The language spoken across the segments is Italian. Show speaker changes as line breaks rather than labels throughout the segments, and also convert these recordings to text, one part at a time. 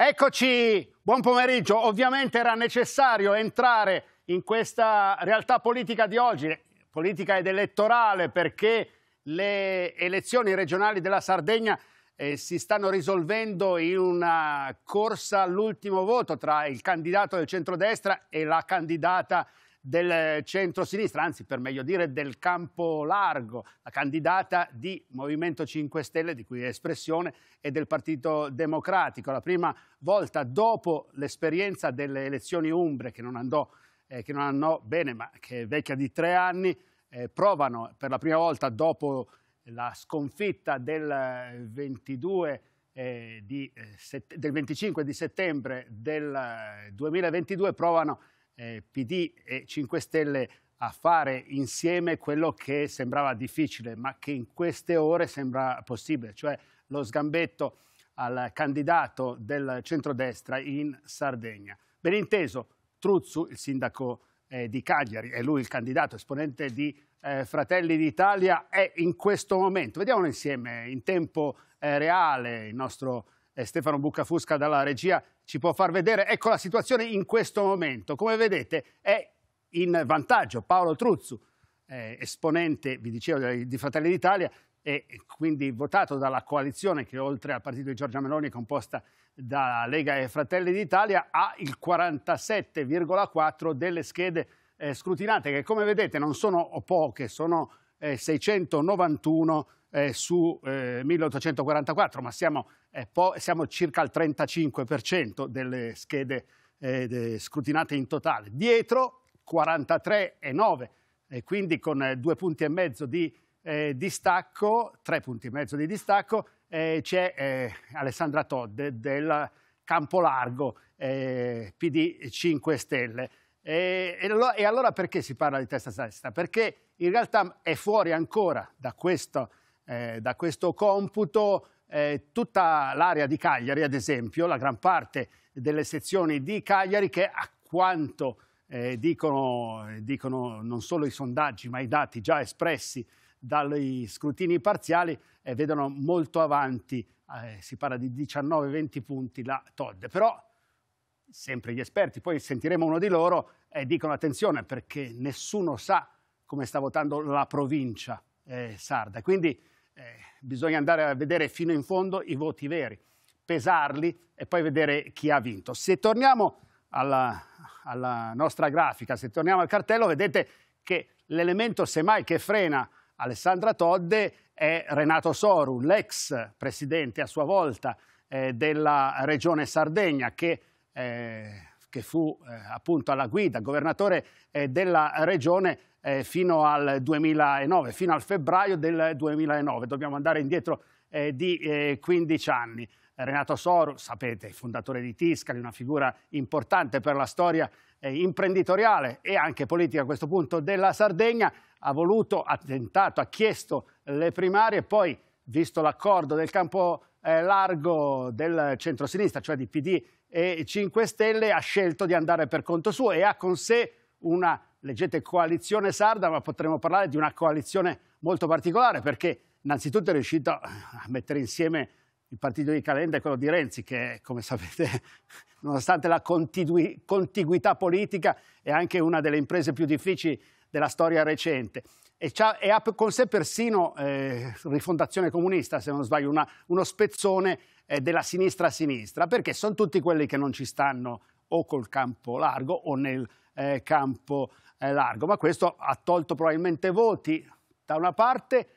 Eccoci, buon pomeriggio. Ovviamente era necessario entrare in questa realtà politica di oggi, politica ed elettorale, perché le elezioni regionali della Sardegna eh, si stanno risolvendo in una corsa all'ultimo voto tra il candidato del centrodestra e la candidata del centro-sinistra, anzi per meglio dire del campo largo, la candidata di Movimento 5 Stelle, di cui è espressione, e del Partito Democratico. La prima volta dopo l'esperienza delle elezioni umbre, che non andò, eh, che non andò bene, ma che è vecchia di tre anni, eh, provano per la prima volta dopo la sconfitta del 22 eh, eh, di, eh, del 25 di settembre del 2022 provano eh, PD e 5 Stelle a fare insieme quello che sembrava difficile, ma che in queste ore sembra possibile, cioè lo sgambetto al candidato del centrodestra in Sardegna. Ben inteso, Truzzu, il sindaco eh, di Cagliari, è lui il candidato esponente di eh, Fratelli d'Italia, è in questo momento. Vediamolo insieme, in tempo eh, reale, il nostro eh, Stefano Buccafusca dalla regia ci può far vedere. Ecco la situazione in questo momento. Come vedete è in vantaggio Paolo Truzzu, eh, esponente, vi dicevo, di Fratelli d'Italia, e quindi votato dalla coalizione che oltre al partito di Giorgia Meloni è composta da Lega e Fratelli d'Italia, ha il 47,4 delle schede eh, scrutinate, che come vedete non sono poche, sono eh, 691 eh, su eh, 1844, ma siamo, eh, siamo, circa al 35% delle schede eh, de scrutinate in totale. Dietro 43,9, e quindi con eh, due punti e mezzo di eh, distacco, tre punti e mezzo di distacco, c'è Alessandra Todd del Campolargo, PD 5 Stelle. E, e, allora perché si parla di testa a Perché in realtà è fuori ancora da questo eh, da questo computo eh, tutta l'area di Cagliari, ad esempio, la gran parte delle sezioni di Cagliari che a quanto eh, dicono, eh, dicono, non solo i sondaggi ma i dati già espressi dagli scrutini parziali eh, vedono molto avanti, eh, si parla di 19-20 punti la Todd, però sempre gli esperti, poi sentiremo uno di loro, eh, dicono attenzione perché nessuno sa come sta votando la provincia sarda, quindi eh, bisogna andare a vedere fino in fondo i voti veri, pesarli e poi vedere chi ha vinto. Se torniamo alla, alla nostra grafica, se torniamo al cartello, vedete che l'elemento semmai che frena Alessandra Todde è Renato Soru, l'ex presidente a sua volta eh, della regione Sardegna che, eh, che fu eh, appunto alla guida, governatore eh, della regione eh, fino al 2009, fino al febbraio del 2009, dobbiamo andare indietro eh, di 15 eh, anni. Renato Soru, sapete, fondatore di Tiscali, una figura importante per la storia eh, imprenditoriale e anche politica a questo punto della Sardegna, ha voluto, ha tentato, ha chiesto le primarie, poi visto l'accordo del campo eh, largo del centrosinistra, cioè di PD e 5 Stelle, ha scelto di andare per conto suo e ha con sé una leggete coalizione sarda, ma potremmo parlare di una coalizione molto particolare perché innanzitutto è riuscita a mettere insieme il partito di Calenda e quello di Renzi che come sapete nonostante la contiguità politica è anche una delle imprese più difficili della storia recente e, e ha con sé persino eh, rifondazione comunista se non sbaglio una, uno spezzone eh, della sinistra a sinistra perché sono tutti quelli che non ci stanno o col campo largo o nel eh, campo largo, ma questo ha tolto probabilmente voti da una parte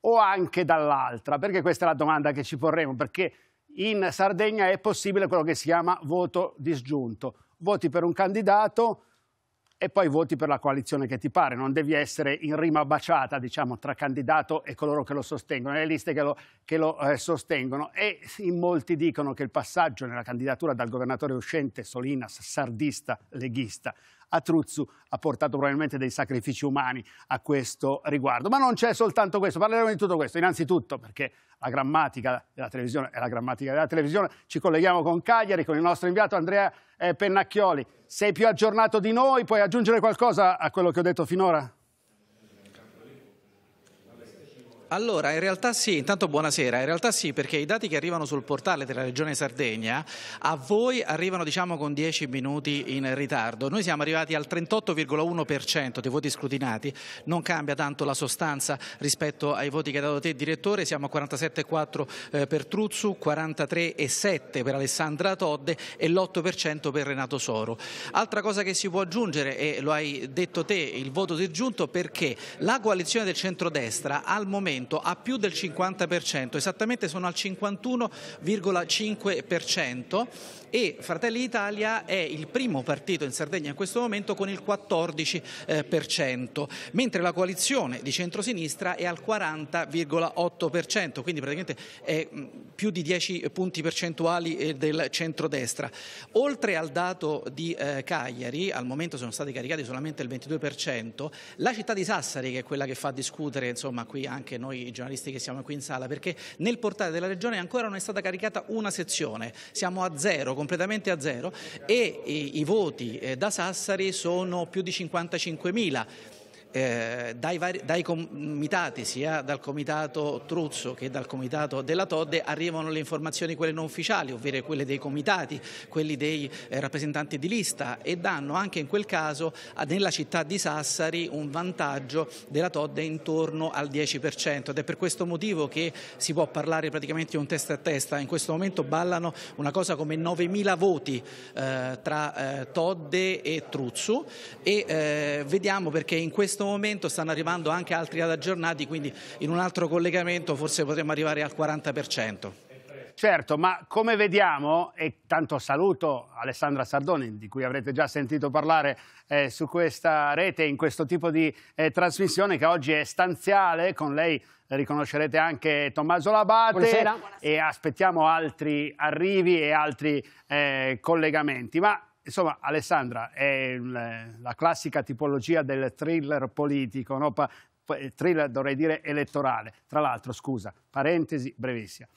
o anche dall'altra, perché questa è la domanda che ci porremo, perché in Sardegna è possibile quello che si chiama voto disgiunto, voti per un candidato e poi voti per la coalizione che ti pare, non devi essere in rima baciata diciamo, tra candidato e coloro che lo sostengono, le liste che lo, che lo eh, sostengono e in molti dicono che il passaggio nella candidatura dal governatore uscente Solinas, sardista, leghista, a Truzzu ha portato probabilmente dei sacrifici umani a questo riguardo. Ma non c'è soltanto questo, parleremo di tutto questo. Innanzitutto perché la grammatica della televisione è la grammatica della televisione, ci colleghiamo con Cagliari, con il nostro inviato Andrea eh, Pennacchioli. Sei più aggiornato di noi, puoi aggiungere qualcosa a quello che ho detto finora?
Allora, in realtà sì, intanto buonasera, in realtà sì, perché i dati che arrivano sul portale della Regione Sardegna a voi arrivano diciamo con 10 minuti in ritardo. Noi siamo arrivati al 38,1% dei voti scrutinati, non cambia tanto la sostanza rispetto ai voti che ha dato te direttore, siamo a 47,4 eh, per Truzzu, 43,7 per Alessandra Todde e l'8% per Renato Soro. Altra cosa che si può aggiungere, e lo hai detto te, il voto disgiunto perché la coalizione del centrodestra al momento aumento a più del 50%, esattamente sono al 51,5% e Fratelli Italia è il primo partito in Sardegna in questo momento con il 14%, eh, mentre la coalizione di centrosinistra è al 40,8%, quindi praticamente è mm, più di 10 punti percentuali eh, del centrodestra. Oltre al dato di eh, Cagliari, al momento sono stati caricati solamente il 22%, la città di Sassari, che è quella che fa discutere insomma, qui anche noi giornalisti che siamo qui in sala, perché nel portale della regione ancora non è stata caricata una sezione, siamo a zero completamente a zero e i, i voti eh, da Sassari sono più di 55.000 eh, dai, vari, dai, comitati, sia dal comitato Truzzo che dal comitato della Todde, arrivano le informazioni quelle non ufficiali, ovvero quelle dei comitati, quelli dei eh, rappresentanti di lista e danno anche in quel caso nella città di Sassari un vantaggio della Todde intorno al 10% ed è per questo motivo che si può parlare praticamente di un testa a testa. In questo momento ballano una cosa come 9.000 voti eh, tra eh, Todde e Truzzo e eh, vediamo perché in questo questo momento stanno arrivando anche altri aggiornati, quindi in un altro collegamento forse potremmo arrivare al 40%. Certo, ma come
vediamo, e tanto saluto Alessandra Sardoni, di cui avrete già sentito parlare eh, su questa rete, in questo tipo di eh, trasmissione che oggi è stanziale, con lei riconoscerete anche Tommaso Labate Buonasera. e aspettiamo altri arrivi e altri eh, collegamenti. Ma Insomma, Alessandra, è la classica tipologia del thriller politico, no? thriller dovrei dire elettorale. Tra l'altro, scusa, parentesi brevissima.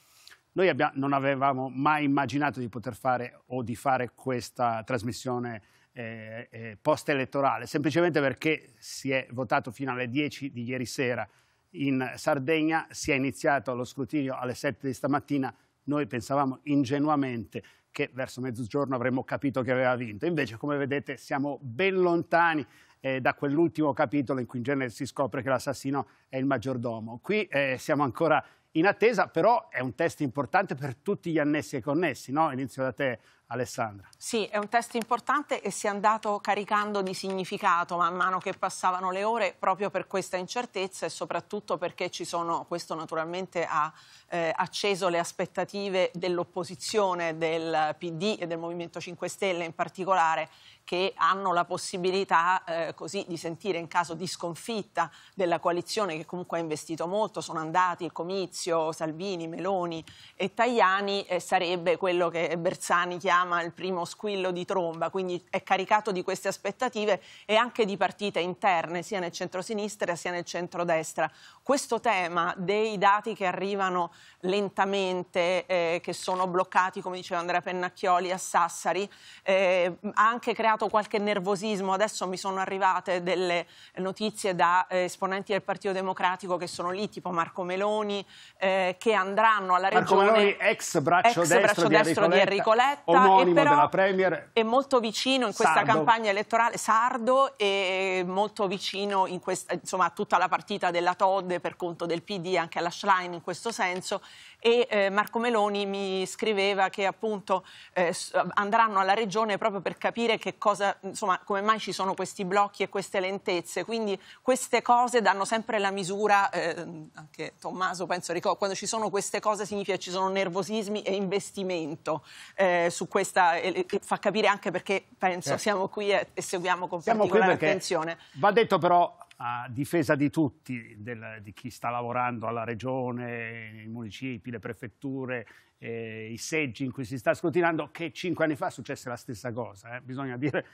Noi abbiamo, non avevamo mai immaginato di poter fare o di fare questa trasmissione eh, eh, post-elettorale, semplicemente perché si è votato fino alle 10 di ieri sera in Sardegna, si è iniziato lo scrutinio alle 7 di stamattina, noi pensavamo ingenuamente che verso mezzogiorno avremmo capito che aveva vinto. Invece, come vedete, siamo ben lontani eh, da quell'ultimo capitolo in cui in genere si scopre che l'assassino è il maggiordomo. Qui eh, siamo ancora in attesa, però è un test importante per tutti gli annessi e connessi. No? Inizio da te, Alessandra.
Sì, è un test importante e si è andato caricando di significato man mano che passavano le ore proprio per questa incertezza e soprattutto perché ci sono, questo naturalmente ha eh, acceso le aspettative dell'opposizione, del PD e del Movimento 5 Stelle in particolare, che hanno la possibilità eh, così di sentire in caso di sconfitta della coalizione che comunque ha investito molto, sono andati Comizio, Salvini, Meloni e Tajani, e sarebbe quello che Bersani chiama chiama il primo squillo di tromba, quindi è caricato di queste aspettative e anche di partite interne sia nel centro-sinistra sia nel centro-destra. Questo tema dei dati che arrivano lentamente, eh, che sono bloccati, come diceva Andrea Pennacchioli, a Sassari, eh, ha anche creato qualche nervosismo. Adesso mi sono arrivate delle notizie da eh, esponenti del Partito Democratico che sono lì, tipo Marco Meloni, eh, che andranno alla Marco regione... Marco Meloni,
ex braccio ex destro, braccio di, destro Enrico Letta, omonimo della Premier.
È molto vicino in questa sardo. campagna elettorale, sardo, e molto vicino questa, insomma, a tutta la partita della Todd per conto del PD, anche alla Schlein in questo senso, e eh, Marco Meloni mi scriveva che appunto eh, andranno alla regione proprio per capire che cosa, insomma, come mai ci sono questi blocchi e queste lentezze. Quindi queste cose danno sempre la misura, eh, anche Tommaso penso ricorda, quando ci sono queste cose significa che ci sono nervosismi e investimento eh, su questa, e, fa capire anche perché penso certo. siamo qui e, e seguiamo con siamo particolare attenzione.
Va detto però a difesa di tutti, del, di chi sta lavorando alla regione, i municipi, le prefetture, eh, i seggi in cui si sta scrutinando, che cinque anni fa successe la stessa cosa, eh, bisogna dire.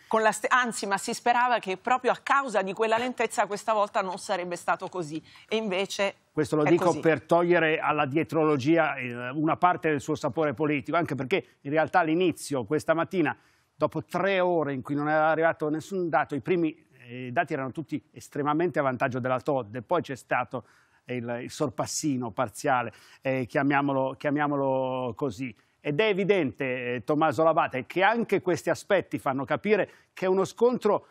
anzi, ma si sperava che proprio a causa di quella lentezza questa volta non sarebbe stato così, e invece questo lo è dico così.
per togliere alla dietrologia eh, una parte del suo sapore politico, anche perché in realtà all'inizio, questa mattina, dopo tre ore in cui non era arrivato nessun dato, i primi i dati erano tutti estremamente a vantaggio della Todd e poi c'è stato eh, il, il sorpassino parziale, eh, chiamiamolo, chiamiamolo così. Ed è evidente, eh, Tommaso Labate, che anche questi aspetti fanno capire che è uno scontro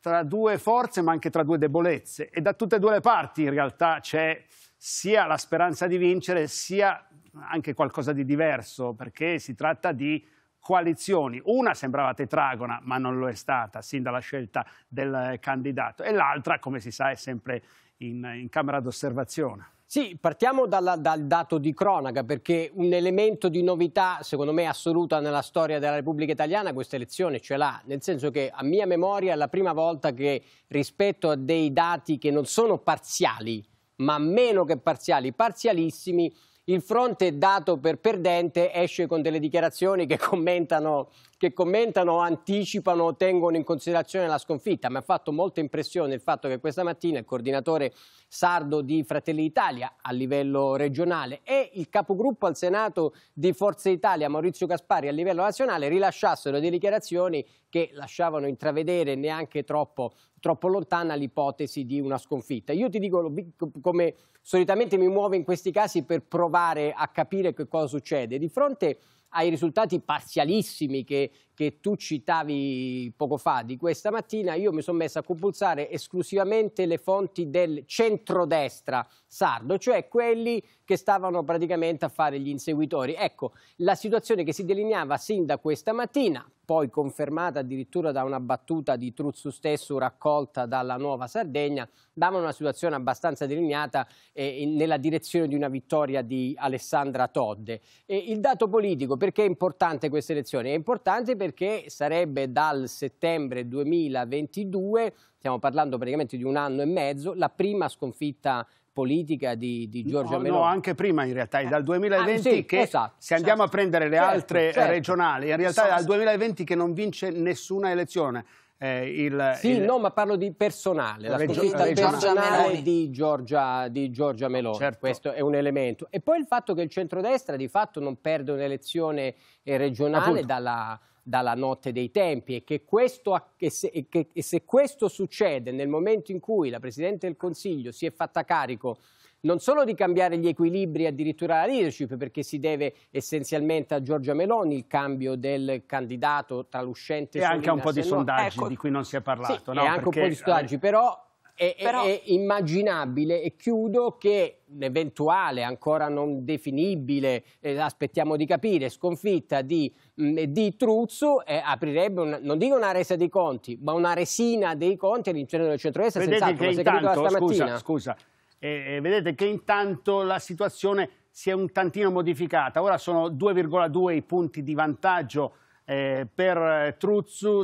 tra due forze ma anche tra due debolezze e da tutte e due le parti in realtà c'è sia la speranza di vincere sia anche qualcosa di diverso perché si tratta di coalizioni, una sembrava tetragona ma non lo è stata sin dalla scelta
del eh, candidato e l'altra come si sa è sempre in, in camera d'osservazione. Sì, partiamo dalla, dal dato di cronaca perché un elemento di novità secondo me assoluta nella storia della Repubblica Italiana questa elezione ce l'ha, nel senso che a mia memoria è la prima volta che rispetto a dei dati che non sono parziali ma meno che parziali, parzialissimi, il fronte dato per perdente esce con delle dichiarazioni che commentano che commentano, anticipano, tengono in considerazione la sconfitta. Mi ha fatto molta impressione il fatto che questa mattina il coordinatore sardo di Fratelli Italia a livello regionale e il capogruppo al Senato di Forza Italia, Maurizio Caspari, a livello nazionale rilasciassero delle dichiarazioni che lasciavano intravedere neanche troppo, troppo lontana l'ipotesi di una sconfitta. Io ti dico come solitamente mi muovo in questi casi per provare a capire che cosa succede. Di fronte a ai risultati parzialissimi che che tu citavi poco fa di questa mattina, io mi sono messo a compulsare esclusivamente le fonti del centrodestra sardo, cioè quelli che stavano praticamente a fare gli inseguitori. Ecco, la situazione che si delineava sin da questa mattina, poi confermata addirittura da una battuta di Truzzo stesso raccolta dalla Nuova Sardegna, dava una situazione abbastanza delineata eh, nella direzione di una vittoria di Alessandra Todde. E il dato politico, perché è importante questa elezione? È importante perché perché sarebbe dal settembre 2022, stiamo parlando praticamente di un anno e mezzo, la prima sconfitta politica di, di Giorgia no, Meloni. No, anche prima in realtà, è dal 2020 eh. ah, sì, che esatto, se andiamo certo. a esatto. prendere le certo, altre certo.
regionali, in realtà è dal 2020 che non vince nessuna elezione. Eh, il, sì, il... no,
ma parlo di personale, la sconfitta personale di Giorgia, di Giorgia Meloni, certo. questo è un elemento. E poi il fatto che il centrodestra di fatto non perde un'elezione eh, regionale dalla, dalla notte dei tempi e che, questo, e se, e che e se questo succede nel momento in cui la Presidente del Consiglio si è fatta carico non solo di cambiare gli equilibri addirittura la leadership perché si deve essenzialmente a Giorgia Meloni il cambio del candidato tra l'uscente e Solina, anche un po' di sondaggi no, ecco, di cui non si è parlato sì, no? anche perché, un po' di sondaggi però è, Però... è immaginabile, e chiudo, che l'eventuale, ancora non definibile, eh, aspettiamo di capire, sconfitta di, mh, mm, di Truzzo eh, aprirebbe, una, non dico una resa dei conti, ma una resina dei conti all'interno del centro-est. Vedete che intanto, scusa, scusa eh, eh, vedete che intanto
la situazione si è un tantino modificata. Ora sono 2,2 i punti di vantaggio eh, per eh, Truzzo,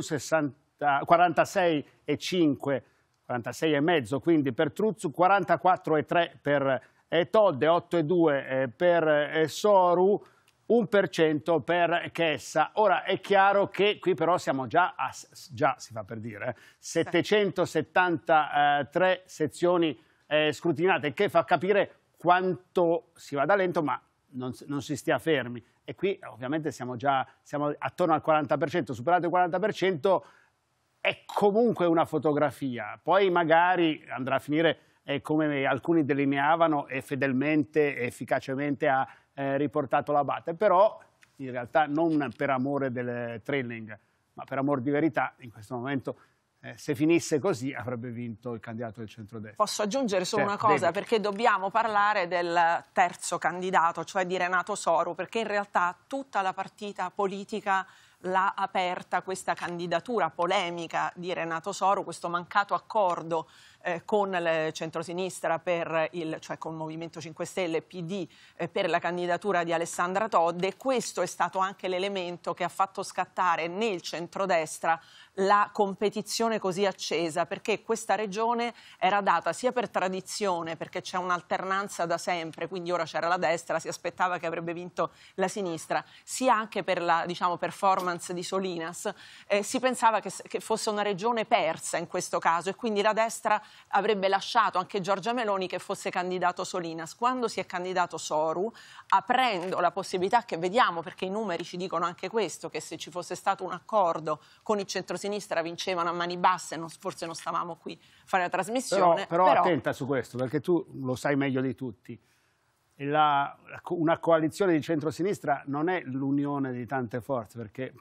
46,5 46,5 quindi per Truzzu, 44,3 per eh, Tolde, 8,2 eh, per eh, Soru, 1% per Chessa. Ora è chiaro che qui però siamo già a, già si fa per dire, 773 eh, sezioni scrutinate, che fa capire quanto si vada lento ma non, non si stia fermi. E qui ovviamente siamo già siamo attorno al 40%, superato il 40%, è comunque una fotografia, poi magari andrà a finire eh, come alcuni delineavano e fedelmente, efficacemente ha eh, riportato la Batte, però in realtà non per amore del trailing, ma per amor di verità in questo momento eh, se finisse così avrebbe vinto il candidato del centrodestra.
Posso aggiungere solo certo, una cosa, devi. perché dobbiamo parlare del terzo candidato, cioè di Renato Soro, perché in realtà tutta la partita politica l'ha aperta questa candidatura polemica di Renato Soro, questo mancato accordo eh, con il centrosinistra, per il, cioè con il Movimento 5 Stelle e PD eh, per la candidatura di Alessandra Todde. Questo è stato anche l'elemento che ha fatto scattare nel centrodestra la competizione così accesa perché questa regione era data sia per tradizione perché c'è un'alternanza da sempre quindi ora c'era la destra si aspettava che avrebbe vinto la sinistra sia anche per la diciamo, performance di Solinas eh, si pensava che, che, fosse una regione persa in questo caso e quindi la destra avrebbe lasciato anche Giorgia Meloni che fosse candidato Solinas quando si è candidato Soru aprendo la possibilità che vediamo perché i numeri ci dicono anche questo che se ci fosse stato un accordo con il centro sinistra vincevano a mani basse, non, forse non stavamo qui a fare la trasmissione. Però, però, però, attenta
su questo, perché tu lo sai meglio di tutti. La, una coalizione di centrosinistra non è l'unione di tante forze, perché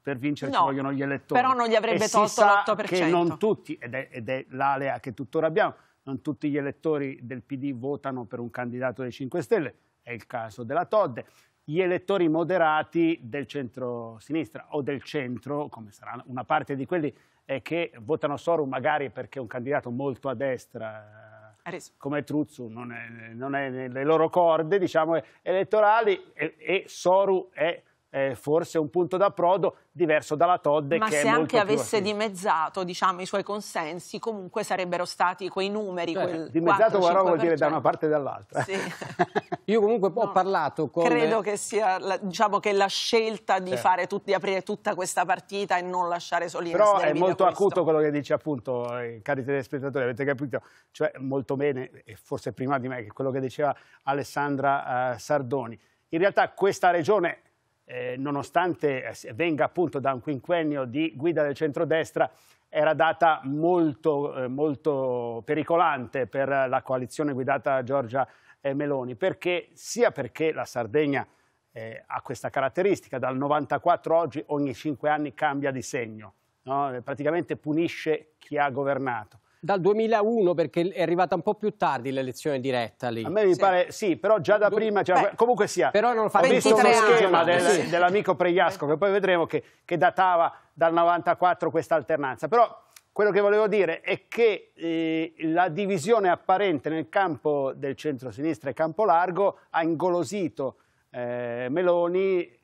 per vincere no, ci vogliono gli elettori. Però non gli avrebbe e tolto l'8%. Che non tutti, ed è, ed è l'alea che tuttora abbiamo, non tutti gli elettori del PD votano per un candidato dei 5 Stelle, è il caso della Todde, gli elettori moderati del centro-sinistra o del centro, come saranno una parte di quelli eh, che votano Sorum magari perché un candidato molto a destra eh, come Truzzu non è, non è, nelle loro corde diciamo, elettorali e, e Soru è eh, forse un punto d'approdo diverso dalla Todde. Ma se anche avesse
dimezzato diciamo, i suoi consensi, comunque sarebbero stati quei numeri. Cioè, quel dimezzato però vuol dire da una
parte e dall'altra. Sì. Io comunque no, ho parlato con...
Credo
che sia la, diciamo che la scelta di, certo. tut, di, aprire tutta questa partita e non lasciare soli Però è molto acuto
quello che dice appunto, eh, cari telespettatori, avete capito? Cioè molto bene, e forse prima di me, che quello che diceva Alessandra eh, Sardoni. In realtà questa regione eh, nonostante eh, venga appunto da un quinquennio di guida del centrodestra, era data molto, eh, molto pericolante per la coalizione guidata da Giorgia eh, Meloni, perché, sia perché la Sardegna eh, ha questa caratteristica, dal 94 oggi ogni cinque anni cambia di segno, no? praticamente punisce chi ha
governato. Dal 2001 perché è arrivata un po' più tardi l'elezione diretta lì. A me mi sì. pare sì, però già da Do... prima, già... Beh, comunque sia, però non fa ho visto uno schema del, sì. dell'amico Pregliasco
che poi vedremo che, che datava dal 94 questa alternanza, però quello che volevo dire è che eh, la divisione apparente nel campo del centro-sinistra e campo largo ha ingolosito eh, Meloni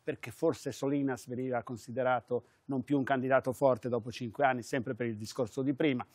perché forse Solinas veniva considerato non più un candidato forte dopo cinque anni, sempre per il discorso di prima.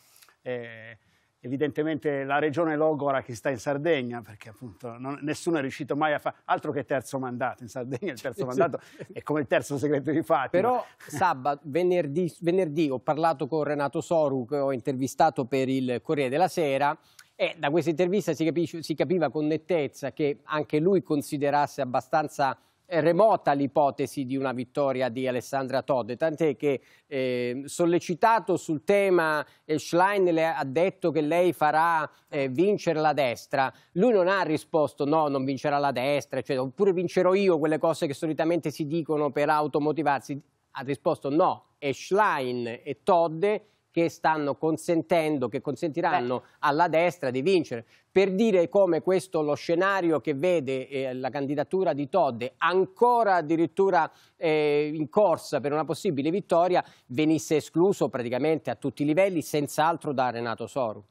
Eh, evidentemente la regione logora che sta in Sardegna, perché appunto non, nessuno è riuscito mai a fare altro che terzo mandato. In Sardegna il terzo mandato è come il terzo
segreto di Fatima. Però sabato, venerdì, venerdì ho parlato con Renato Soru, che ho intervistato per il Corriere della Sera, e da questa intervista si, capisce, si capiva con nettezza che anche lui considerasse abbastanza remota l'ipotesi di una vittoria di Alessandra Todde, tant'è che eh, sollecitato sul tema eh, Schlein le ha detto che lei farà eh, vincere la destra, lui non ha risposto no, non vincerà la destra, cioè, oppure vincerò io quelle cose che solitamente si dicono per automotivarsi, ha risposto no, è Schlein e Todde che stanno consentendo, che consentiranno Beh. alla destra di vincere. Per dire come questo lo scenario che vede eh, la candidatura di Todde ancora addirittura eh, in corsa per una possibile vittoria venisse escluso praticamente a tutti i livelli, senz'altro da Renato Soru.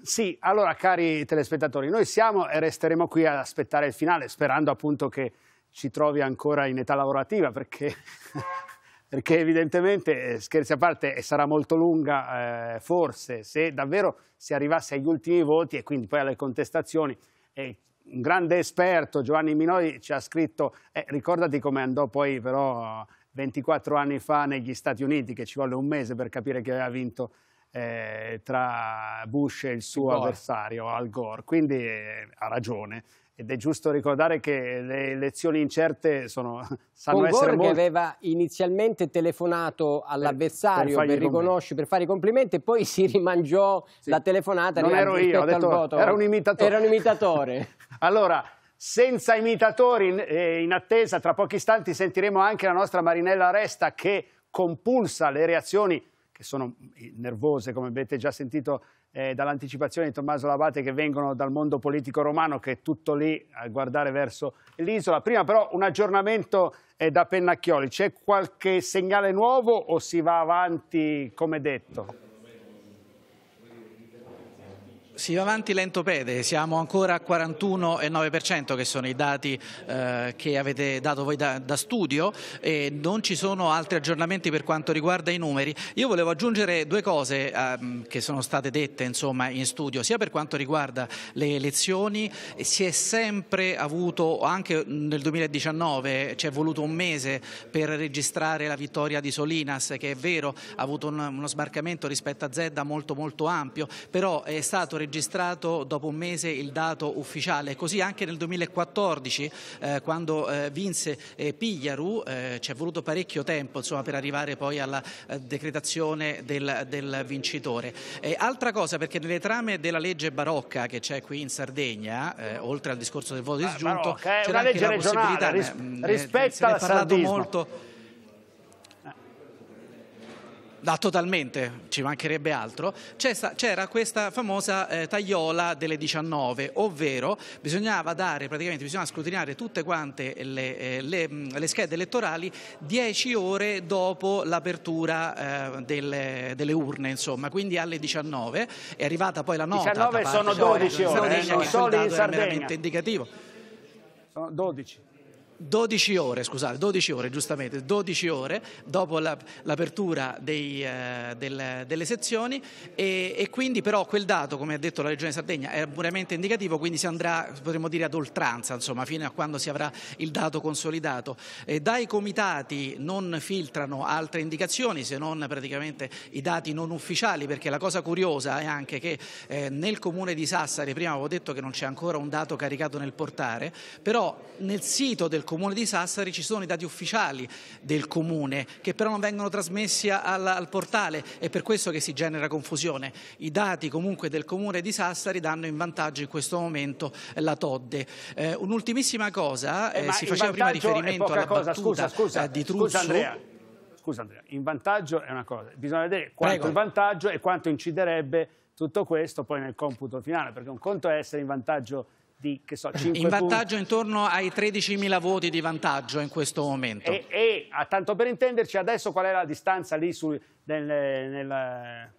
Sì, allora cari telespettatori, noi siamo e resteremo qui ad aspettare il finale, sperando appunto che ci trovi ancora in età lavorativa, perché perché evidentemente, eh, scherzi a parte, eh, sarà molto lunga eh, forse, se davvero si arrivasse agli ultimi voti e quindi poi alle contestazioni. Eh, un grande esperto, Giovanni Minori, ci ha scritto, eh, ricordati come andò poi però 24 anni fa negli Stati Uniti, che ci volle un mese per capire chi aveva vinto eh, tra Bush e il suo Gore. avversario Al Gore, quindi eh, ha ragione ed è giusto ricordare che le elezioni incerte sono, sanno Con essere molto... che
aveva inizialmente telefonato all'avversario per, per, per, fare i complimenti e poi si rimangiò sì. la telefonata non ero io, ho detto, era un imitatore, era un imitatore.
allora senza imitatori eh, in attesa tra pochi istanti sentiremo anche la nostra Marinella Resta che compulsa le reazioni che sono eh, nervose come avete già sentito eh, dall'anticipazione di Tommaso Labate che vengono dal mondo politico romano che è tutto lì a guardare verso l'isola. Prima però un aggiornamento eh, da Pennacchioli, c'è qualche segnale nuovo o si va avanti come detto?
Si va avanti lento pede, siamo ancora a 41,9% che sono i dati eh, che avete dato voi da, da, studio e non ci sono altri aggiornamenti per quanto riguarda i numeri. Io volevo aggiungere due cose eh, che sono state dette insomma, in studio, sia per quanto riguarda le elezioni, si è sempre avuto, anche nel 2019 ci è voluto un mese per registrare la vittoria di Solinas che è vero ha avuto un, uno sbarcamento rispetto a Zedda molto molto ampio, però è stato registrato registrato dopo un mese il dato ufficiale, così anche nel 2014 eh, quando eh, vinse eh, Pigliaru eh, ci è voluto parecchio tempo insomma, per arrivare poi alla eh, decretazione del, del vincitore. altra cosa perché nelle trame della legge barocca che c'è qui in Sardegna, eh, oltre al discorso del voto disgiunto, c'è anche la possibilità, ris- ne, rispetta ne, ne, ne parlato molto da ah, totalmente, ci mancherebbe altro, c'era questa famosa eh, tagliola delle 19, ovvero bisognava dare, praticamente bisognava scrutinare tutte quante le, eh, le, mm, le schede elettorali 10 ore dopo l'apertura eh, delle, delle, urne, insomma, quindi alle 19, è arrivata poi la nota. 19 parte, sono 12 cioè, ore, sono 12 ore, non solo in Sardegna. Sono 12. 12 ore, scusate, 12 ore giustamente, 12 ore dopo l'apertura la, eh, del, delle sezioni e, e, quindi però quel dato, come ha detto la Regione Sardegna, è puramente indicativo, quindi si andrà, potremmo dire, ad oltranza, insomma, fino a quando si avrà il dato consolidato. E eh, dai comitati non filtrano altre indicazioni se non praticamente i dati non ufficiali, perché la cosa curiosa è anche che eh, nel comune di Sassari, prima avevo detto che non c'è ancora un dato caricato nel portare, però nel sito del comune Comune di Sassari ci sono i dati ufficiali del Comune che però non vengono trasmessi al, al portale, è per questo che si genera confusione. I dati comunque del Comune di Sassari danno in vantaggio in questo momento la Todde. Eh, Un'ultimissima cosa, eh, eh si faceva prima riferimento alla cosa, battuta scusa, scusa, eh,
di Truzzo. Scusa Andrea scusa Andrea, in vantaggio è una cosa, bisogna vedere quanto Prego. il vantaggio e quanto inciderebbe tutto questo poi nel computo finale, perché un conto è essere in vantaggio
di so, 5 In vantaggio punti. intorno ai 13.000 voti di vantaggio in questo momento. E,
e tanto per intenderci, adesso qual è la distanza lì sul, nel, nel,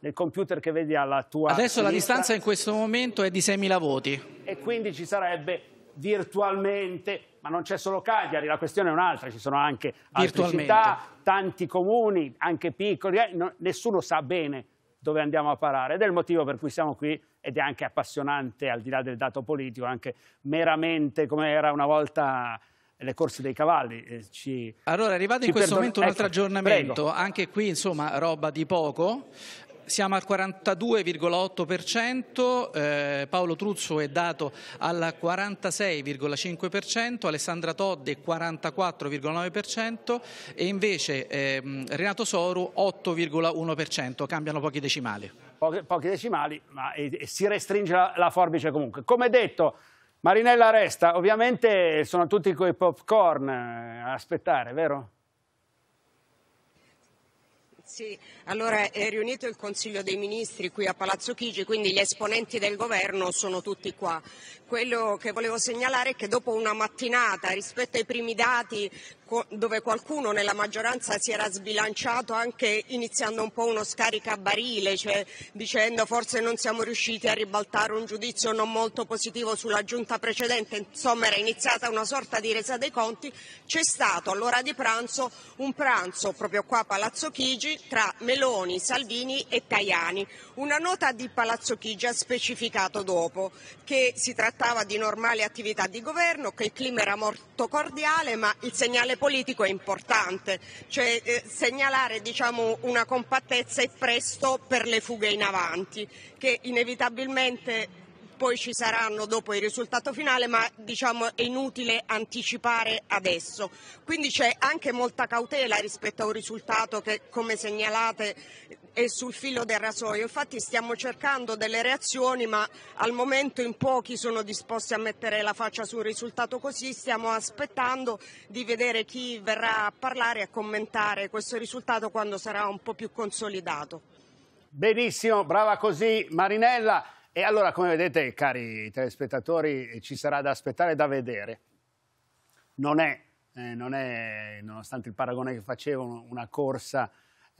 nel computer che
vedi alla tua Adesso sinistra. la distanza
in questo momento è di 6.000 voti. E
quindi ci sarebbe virtualmente, ma non c'è solo Cagliari, la questione è un'altra, ci sono anche altre città, tanti comuni, anche piccoli, eh, no, nessuno sa bene dove andiamo a parare ed è il motivo per cui siamo qui ed è anche appassionante, al di là del dato politico, anche meramente come era una volta le corse dei cavalli. Eh, ci,
allora, è arrivato in questo momento un altro ecco, aggiornamento, prego. anche qui insomma roba di poco. Siamo al 42,8%, eh, Paolo Truzzo è dato al 46,5%, Alessandra Todde 44,9% e invece eh, Renato Soru 8,1%, cambiano pochi decimali
pochi, pochi decimali, ma e, e si restringe la, la forbice comunque. Come detto, Marinella resta, ovviamente sono tutti quei popcorn eh, a aspettare,
vero? Sì, allora è riunito il Consiglio dei Ministri qui a Palazzo Chigi, quindi gli esponenti del governo sono tutti qua. Quello che volevo segnalare è che dopo una mattinata rispetto ai primi dati dove qualcuno nella maggioranza si era sbilanciato anche iniziando un po' uno scaricabarile, cioè dicendo forse non siamo riusciti a ribaltare un giudizio non molto positivo sulla giunta precedente, insomma era iniziata una sorta di resa dei conti, c'è stato all'ora di pranzo un pranzo proprio qua a Palazzo Chigi tra Meloni, Salvini e Tajani. Una nota di Palazzo Chigi ha specificato dopo che si trattava trattava di normale attività di governo, che il clima era molto cordiale, ma il segnale politico è importante, cioè eh, segnalare diciamo, una compattezza e presto per le fughe in avanti, che inevitabilmente poi ci saranno dopo il risultato finale, ma diciamo è inutile anticipare adesso. Quindi c'è anche molta cautela rispetto a un risultato che, come segnalate, e sul filo del rasoio. Infatti stiamo cercando delle reazioni, ma al momento in pochi sono disposti a mettere la faccia su un risultato così. Stiamo aspettando di vedere chi verrà a parlare e a commentare questo risultato quando sarà un po' più consolidato.
Benissimo, brava così Marinella. E allora, come vedete, cari telespettatori, ci sarà da aspettare e da vedere. Non è, eh, non è, nonostante il paragone che facevo, una corsa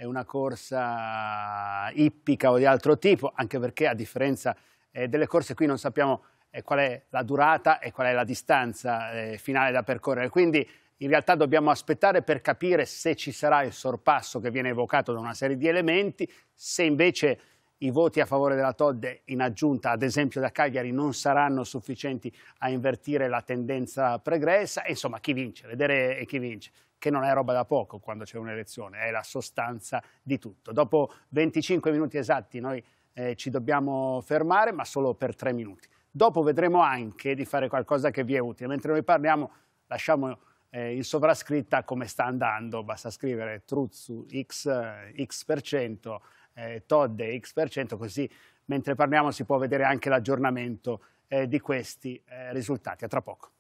è una corsa ippica o di altro tipo, anche perché a differenza eh, delle corse qui non sappiamo eh, qual è la durata e qual è la distanza eh, finale da percorrere. Quindi in realtà dobbiamo aspettare per capire se ci sarà il sorpasso che viene evocato da una serie di elementi, se invece i voti a favore della Todde in aggiunta ad esempio da Cagliari non saranno sufficienti a invertire la tendenza pregressa insomma chi vince, vedere chi vince che non è roba da poco quando c'è un'elezione, è la sostanza di tutto. Dopo 25 minuti esatti noi eh, ci dobbiamo fermare, ma solo per 3 minuti. Dopo vedremo anche di fare qualcosa che vi è utile. Mentre noi parliamo, lasciamo eh, in sovrascritta come sta andando, basta scrivere Truzzu X, eh, X% eh, TOD X%, così mentre parliamo si può vedere anche l'aggiornamento eh, di questi eh, risultati. A tra poco.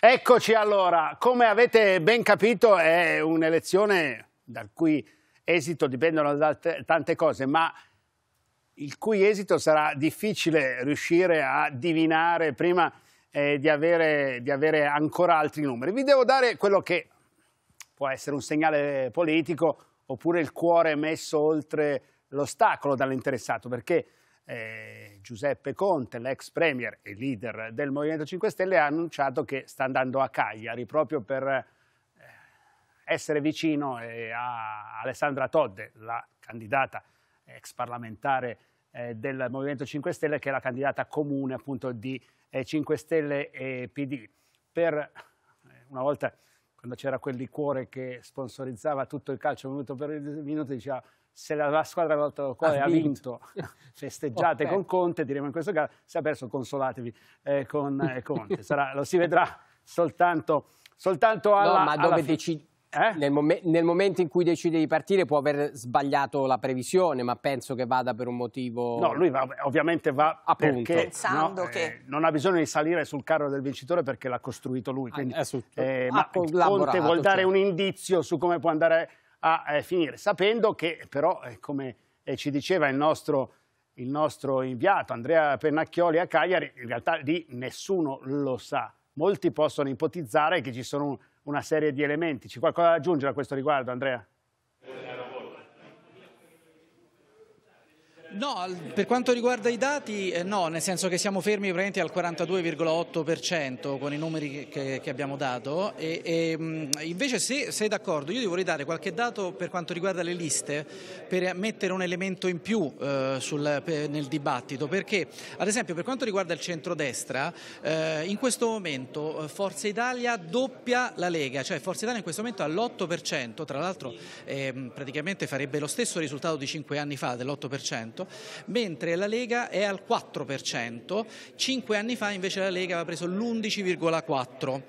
Eccoci allora, come avete ben capito è un'elezione dal cui esito dipendono tante cose, ma il cui esito sarà difficile riuscire a divinare prima eh, di, avere, di avere ancora altri numeri. Vi devo dare quello che può essere un segnale politico oppure il cuore messo oltre l'ostacolo dall'interessato, perché eh, Giuseppe Conte, l'ex premier e leader del Movimento 5 Stelle, ha annunciato che sta andando a Cagliari proprio per eh, essere vicino eh, a Alessandra Todde, la candidata ex parlamentare eh, del Movimento 5 Stelle, che è la candidata comune appunto di eh, 5 Stelle e PD. Per eh, una volta, quando c'era quel liquore che sponsorizzava tutto il calcio minuto per minuto, diceva se la, la squadra del vostro cuore ha, vinto, festeggiate oh, con Conte, diremo in questo caso,
se ha perso consolatevi eh, con eh, Conte. Sarà, lo si vedrà soltanto, soltanto alla, no, ma dove, deci eh? Nel, mom- nel, momento in cui decide di partire può aver sbagliato la previsione, ma penso che vada per un motivo... No, lui va, ovviamente va Appunto. perché
Pensando no, che... Eh, non ha bisogno di salire sul carro del vincitore perché l'ha costruito lui. Ah, quindi, ah, su... eh, ah, ma Conte vuol dare cioè. un indizio su come può andare a eh, finire, sapendo che però, eh, come eh, ci diceva il nostro, il nostro inviato Andrea Pennacchioli a Cagliari, in realtà lì nessuno lo sa. Molti possono ipotizzare che ci sono una serie di elementi. C'è qualcosa da aggiungere a questo riguardo, Andrea? Eh,
No, per quanto riguarda i dati, eh, no, nel senso che siamo fermi praticamente al 42,8% con i numeri che, che abbiamo dato. E, e, mm, invece, se sei d'accordo, io ti vorrei dare qualche dato per quanto riguarda le liste per mettere un elemento in più eh, sul, nel dibattito. Perché, ad esempio, per quanto riguarda il centrodestra, eh, in questo momento eh, Forza Italia doppia la Lega, cioè Forza Italia in questo momento ha l'8%, tra l'altro eh, praticamente farebbe lo stesso risultato di 5 anni fa dell'8% mentre la Lega è al 4%, 5 anni fa invece la Lega aveva preso l'11,4%.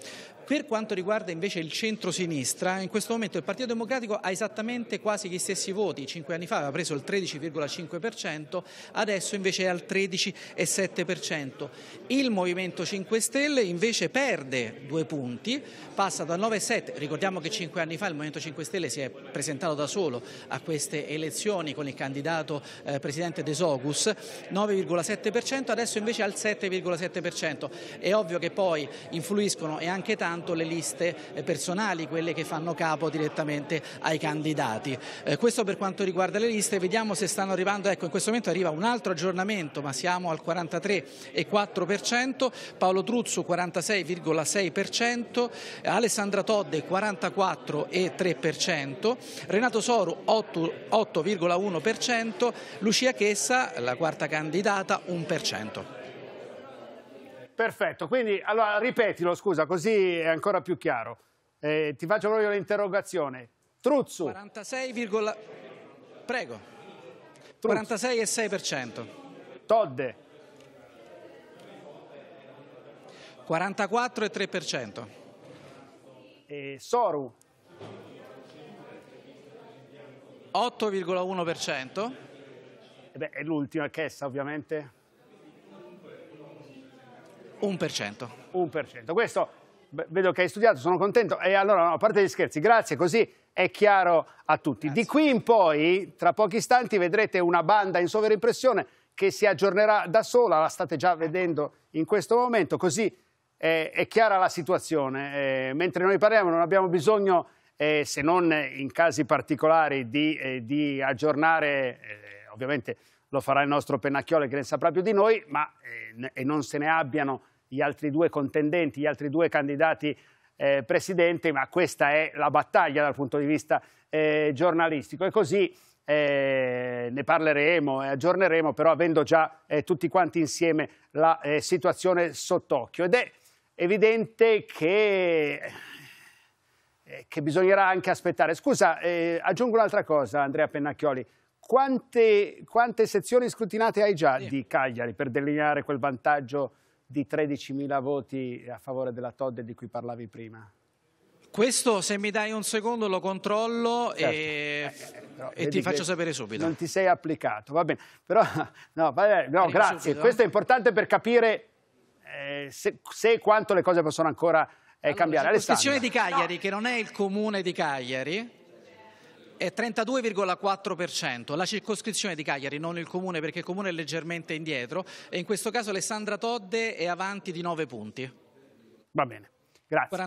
Per quanto riguarda invece il centro-sinistra, in questo momento il Partito Democratico ha esattamente quasi gli stessi voti. Cinque anni fa aveva preso il 13,5%, adesso invece è al 13,7%. Il Movimento 5 Stelle invece perde due punti, passa dal 9,7%. Ricordiamo che cinque anni fa il Movimento 5 Stelle si è presentato da solo a queste elezioni con il candidato eh, presidente De Sogus, 9,7%, adesso invece è al 7,7%. È ovvio che poi influiscono e anche tanto soltanto le liste eh, personali, quelle che fanno capo direttamente ai candidati. Eh, questo per quanto riguarda le liste, vediamo se stanno arrivando, ecco in questo momento arriva un altro aggiornamento, ma siamo al 43,4%, Paolo Truzzo 46,6%, Alessandra Todde 44,3%, Renato Soru 8,1%, Lucia Chessa, la quarta candidata, 1%.
Perfetto, quindi allora ripetilo, scusa, così è ancora più chiaro. Eh, ti faccio proprio l'interrogazione. Truzzu.
46, prego. 46,6%. Todde. 44,3%. E Soru.
8,1%. E eh beh, è l'ultima, Chessa, ovviamente.
1%.
1%. Questo vedo che hai studiato, sono contento. E allora, no, a parte gli scherzi, grazie, così è chiaro a tutti. Grazie. Di qui in poi, tra pochi istanti, vedrete una banda in sovraimpressione che si aggiornerà da sola, la state già ecco. vedendo in questo momento, così è, è chiara la situazione. Eh, mentre noi parliamo non abbiamo bisogno, eh, se non in casi particolari, di, eh, di aggiornare, eh, ovviamente lo farà il nostro Pennacchiole che ne saprà più di noi, ma eh, e non se ne abbiano gli altri due contendenti, gli altri due candidati eh, presidente, ma questa è la battaglia dal punto di vista eh, giornalistico e così eh, ne parleremo e aggiorneremo, però avendo già eh, tutti quanti insieme la eh, situazione sott'occhio. Ed è evidente che, eh, che, bisognerà anche aspettare. Scusa, aggiungo un'altra cosa, Andrea Pennacchioli. Quante, quante sezioni scrutinate hai già di Cagliari per delineare quel vantaggio di 13.000 voti a favore della Todde di cui parlavi prima.
Questo se mi dai un secondo lo controllo certo. e, eh, eh, eh e ti faccio sapere
subito. Non ti sei applicato, va bene. Però, no, va bene, no grazie. Subito. Questo è importante per capire eh, se, e quanto le cose possono ancora eh, allora, cambiare. La Costituzione di Cagliari,
no. che non è il comune di Cagliari, 32,4%. La circoscrizione di Cagliari, non il comune, perché il comune è leggermente indietro. E in questo caso Alessandra Todde è avanti di 9 punti. Va bene. Grazie.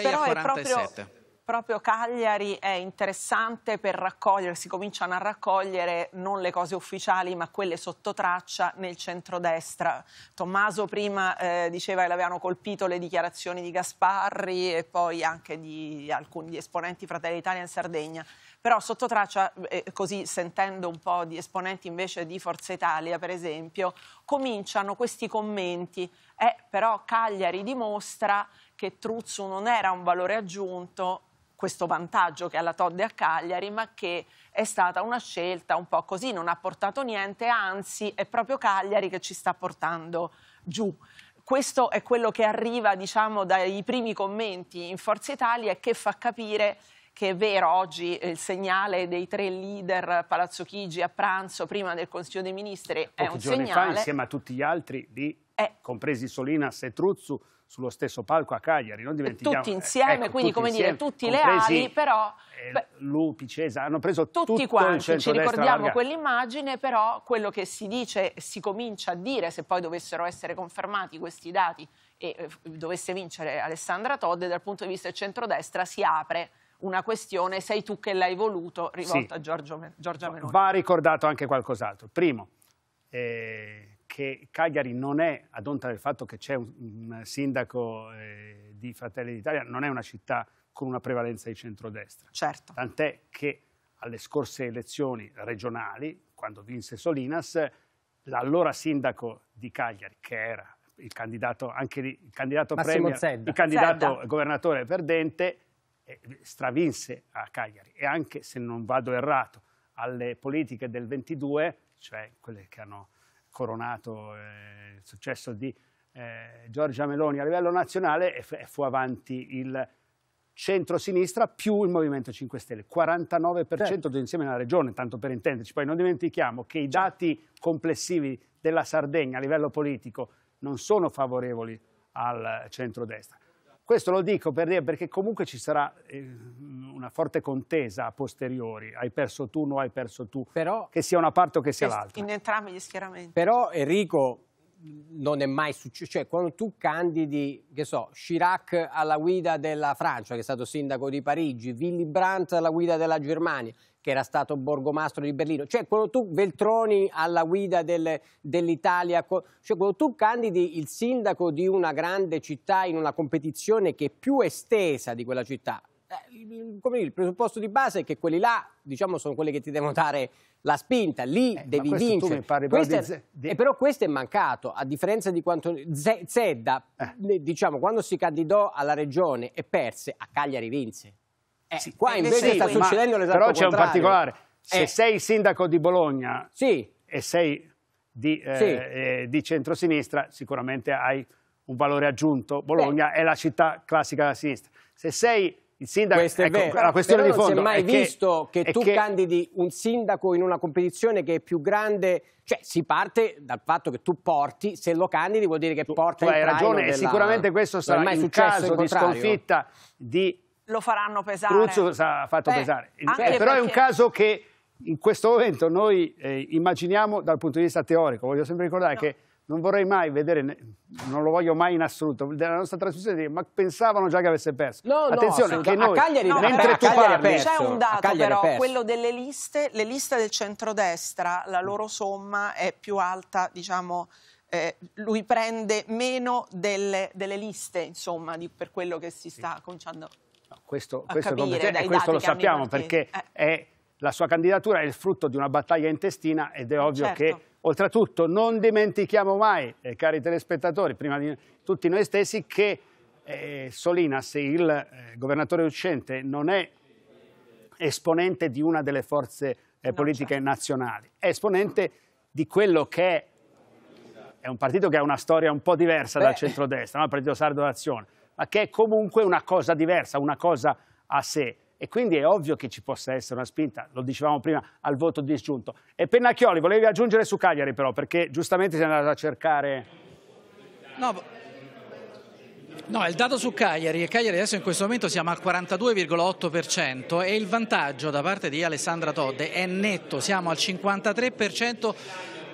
49,6 no, a 47. Proprio
proprio Cagliari è interessante per raccogliere, si cominciano a raccogliere non le cose ufficiali ma quelle sottotraccia traccia nel centrodestra. Tommaso prima eh, diceva che l'avevano colpito le dichiarazioni di Gasparri e poi anche di alcuni esponenti Fratelli Italia in Sardegna però sottotraccia, eh, così sentendo un po' di esponenti invece di Forza Italia, per esempio, cominciano questi commenti, eh, però Cagliari dimostra che Truzzo non era un valore aggiunto, questo vantaggio che ha la Todde a Cagliari, ma che è stata una scelta un po' così, non ha portato niente, anzi è proprio Cagliari che ci sta portando giù questo è quello che arriva diciamo, dai primi commenti in Forza Italia e che fa capire che è vero oggi il segnale dei tre leader Palazzo Chigi a pranzo prima del Consiglio dei Ministri Pochi un giorni segnale. fa insieme
a tutti gli altri di eh. compresi Solinas e Truzzu, sullo stesso palco a Cagliari. Non dimentichiamo, tutti eh, insieme, ecco,
quindi tutti come insieme, dire, tutti le ali, però...
Eh, Lupi, Cesa, hanno preso tutti tutto quanti, ci ricordiamo
quell'immagine, però quello che si dice, si comincia a dire, se poi dovessero essere confermati questi dati e eh, dovesse vincere Alessandra Todde, dal punto di vista del centrodestra si apre una questione, sei tu che l'hai voluto, rivolta sì. a Giorgio, Giorgia
Meloni. Va ricordato anche qualcos'altro. Primo, eh, che Cagliari non è, ad onta del fatto che c'è un, un, sindaco eh, di Fratelli d'Italia, non è una città con una prevalenza di centrodestra. Certo. Tant'è che alle scorse elezioni regionali, quando vinse Solinas, l'allora sindaco di Cagliari, che era il candidato, anche lì, il candidato, premier, il candidato governatore perdente, eh, stravinse a Cagliari. E anche, se non vado errato, alle politiche del 22, cioè quelle che hanno coronato eh, il successo di eh, Giorgia Meloni a livello nazionale e, e fu avanti il centro-sinistra più il Movimento 5 Stelle, 49% certo. insieme alla regione, tanto per intenderci. Poi non dimentichiamo che i certo. dati complessivi della Sardegna a livello politico non sono favorevoli al centrodestra. Questo lo dico per dire perché comunque ci sarà eh, una forte contesa a posteriori, hai perso tu, no hai perso
tu, Però, che sia una parte o che
sia l'altra.
In entrambi gli schieramenti.
Però Enrico non è mai successo, cioè quando tu candidi, che so, Chirac alla guida della Francia, che è stato sindaco di Parigi, Willy Brandt alla guida della Germania, che era stato borgomastro di Berlino. Cioè, quando tu, Veltroni alla guida del, dell'Italia, cioè, quando tu candidi il sindaco di una grande città in una competizione che è più estesa di quella città, eh, come il presupposto di base è che quelli là diciamo sono quelli che ti devono dare la spinta lì eh, devi vincere però, è, di... Eh, però questo è mancato a differenza di quanto Zedda eh. diciamo quando si candidò alla regione e perse a Cagliari vinse eh, sì, qua invece sì, sta succedendo ma... l'esatto Però c'è un particolare. Eh. Se eh. sei
sindaco di Bologna sì. e sei di, eh, eh, di centrosinistra, sicuramente hai un valore aggiunto. Bologna Beh. è la città classica della sinistra. Se
sei il sindaco, Questo
è ecco, la questione Però di fondo non si è mai è visto che, che tu che...
candidi un sindaco in una competizione che è più grande, cioè si parte dal fatto che tu porti, se lo candidi vuol dire che tu, porta tu hai ragione della... e sicuramente questo sarà in caso di sconfitta
di lo faranno pesare. Cruzzo ha fatto Beh, pesare. Eh, però è un caso
che in questo
momento noi eh, immaginiamo dal punto di vista teorico. Voglio sempre ricordare no. che non vorrei mai vedere, non lo voglio mai in assoluto, della nostra trasmissione dire ma pensavano già che avesse perso. No, Attenzione, no, che noi, a Cagliari, no, mentre tu parli... C'è un dato però, quello
delle liste, le liste del centrodestra, la loro somma è più alta, diciamo... Eh, lui prende meno delle, delle liste, insomma, di, per quello che si sta sì. conciando
questo, questo capire, e questo lo sappiamo perché eh. è, la sua candidatura è il frutto di una battaglia intestina ed è eh, ovvio certo. che oltretutto non dimentichiamo mai, eh, cari telespettatori, prima di tutti noi stessi, che eh, Solinas, il eh, governatore uscente, non è esponente di una delle forze eh, no, politiche certo. nazionali, è esponente di quello che è, è un partito che ha una storia un po' diversa Beh. dal centrodestra, no? il Partito Sardo d'Azione ma che è comunque una cosa diversa, una cosa a sé. E quindi è ovvio che ci possa essere una spinta, lo dicevamo prima, al voto disgiunto. E Pennacchioli, volevi aggiungere su Cagliari però, perché giustamente si è andato a cercare...
No, No, il dato su Cagliari, Cagliari adesso in questo momento siamo al 42,8% e il vantaggio da parte di Alessandra Todde è netto, siamo al 53%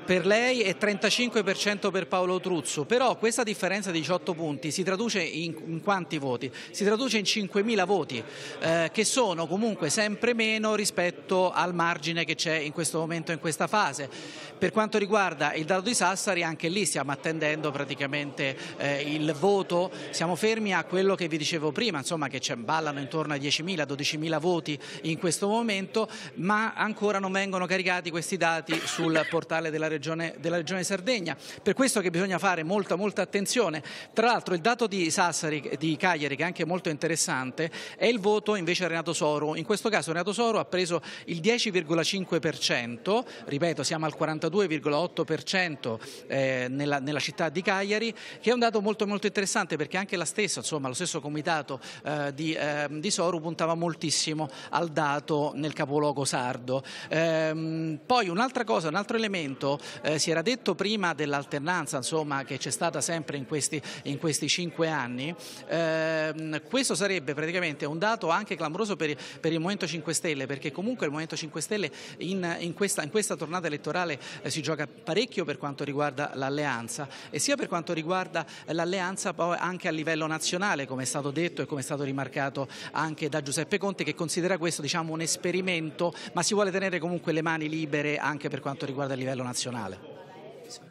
per lei e 35% per Paolo Truzzo, però questa differenza di 18 punti si traduce in, in quanti voti? Si traduce in 5.000 voti, eh, che sono comunque sempre meno rispetto al margine che c'è in questo momento, in questa fase. Per quanto riguarda il dato di Sassari, anche lì stiamo attendendo praticamente eh, il voto, siamo fermi a quello che vi dicevo prima, insomma che ballano intorno ai 10.000-12.000 voti in questo momento, ma ancora non vengono caricati questi dati sul portale della Repubblica regione, della regione Sardegna. Per questo che bisogna fare molta, molta attenzione. Tra l'altro il dato di Sassari, di Cagliari, che è anche molto interessante, è il voto invece a Renato Soro. In questo caso Renato Soro ha preso il 10,5%, ripeto siamo al 42,8% eh, nella, nella, città di Cagliari, che è un dato molto, molto interessante perché anche la stessa, insomma, lo stesso comitato eh, di, eh, di, Soro puntava moltissimo al dato nel capoluogo sardo. Ehm, poi un'altra cosa, un altro elemento eh, si era detto prima dell'alternanza insomma, che c'è stata sempre in questi, in questi cinque anni. Eh, questo sarebbe praticamente un dato anche clamoroso per, per, il Movimento 5 Stelle, perché comunque il Movimento 5 Stelle in, in, questa, in questa, tornata elettorale eh, si gioca parecchio per quanto riguarda l'alleanza e sia per quanto riguarda l'alleanza poi anche a livello nazionale, come è stato detto e come è stato rimarcato anche da Giuseppe Conte, che considera questo diciamo, un esperimento, ma si vuole tenere comunque le mani libere anche per quanto riguarda il livello nazionale nazionale.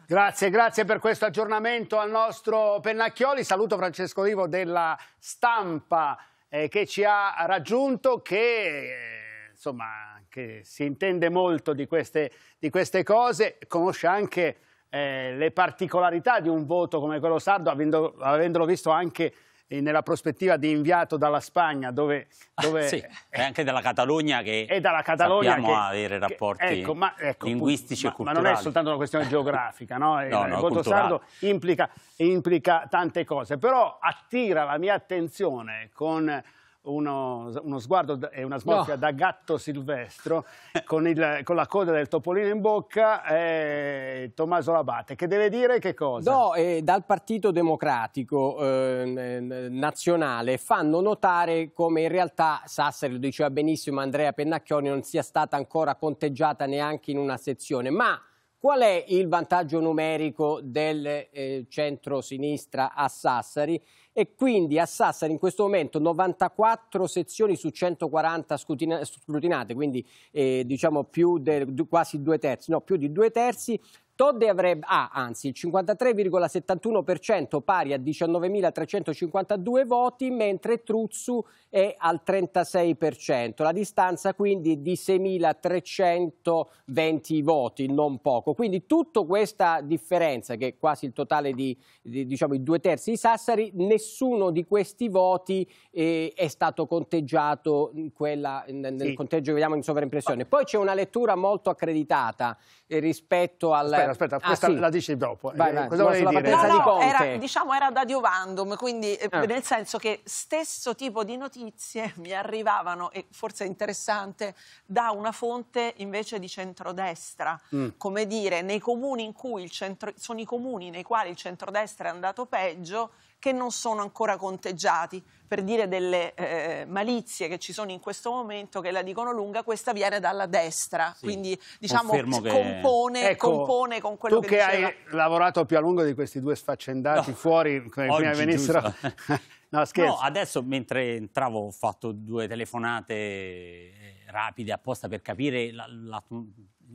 Grazie, grazie per questo aggiornamento al nostro Pennacchioli. Saluto Francesco Rivo della stampa eh, che ci ha raggiunto, che eh, insomma che si intende molto di queste, di queste cose, conosce anche eh, le particolarità di un voto come quello sardo, avendo, avendolo visto anche nella prospettiva di inviato dalla Spagna, dove... Ah, dove ah, sì,
e anche dalla Catalogna che è dalla Catalogna sappiamo che, avere rapporti che, ecco, ma, ecco, linguistici ma, e culturali. Ma non è
soltanto una questione geografica, no? no, no il voto sardo implica, implica tante cose, però attira la mia attenzione con uno, uno sguardo e una smorfia no. da gatto silvestro con, il, con, la coda
del topolino in bocca eh, Tommaso Labate che deve dire che cosa? No, eh, dal Partito Democratico eh, Nazionale fanno notare come in realtà Sassari lo diceva benissimo Andrea Pennacchioni non sia stata ancora conteggiata neanche in una sezione ma Qual è il vantaggio numerico del eh, centro-sinistra a Sassari? e quindi a Sassari in questo momento 94 sezioni su 140 scrutinate, quindi eh, diciamo più de, quasi due terzi, no, più di due terzi Todde avrebbe, ha ah, anzi il 53,71% pari a 19.352 voti, mentre Truzzu è al 36%. La distanza quindi di 6.320 voti, non poco. Quindi tutta questa differenza, che è quasi il totale di, di diciamo, i due terzi di Sassari, nessuno di questi voti eh, è stato conteggiato quella, nel sì. conteggio che vediamo in sovraimpressione. Poi c'è una lettura molto accreditata eh, rispetto al... Aspetta aspetta, eh, aspetta, ah, questa sì. la dici dopo. Vai, eh, vai. Cosa volevi dire? No, no, di Conte. Era,
diciamo era da Diovandum, quindi eh. Ah. nel senso che stesso tipo di notizie mi arrivavano, e forse è interessante, da una fonte invece di centrodestra. Mm. Come dire, nei comuni in cui il centro, sono i comuni nei quali il centrodestra è andato peggio, che non sono ancora conteggiati, per dire delle eh, malizie che ci sono in questo momento che la dicono lunga, questa viene dalla destra, sì, quindi diciamo che... compone, ecco, compone, con quello che Tu che, che hai
lavorato più a lungo di questi due sfaccendati no, fuori, prima venissero... no, scherzo.
No, adesso mentre entravo ho fatto due telefonate eh, rapide apposta per capire la, la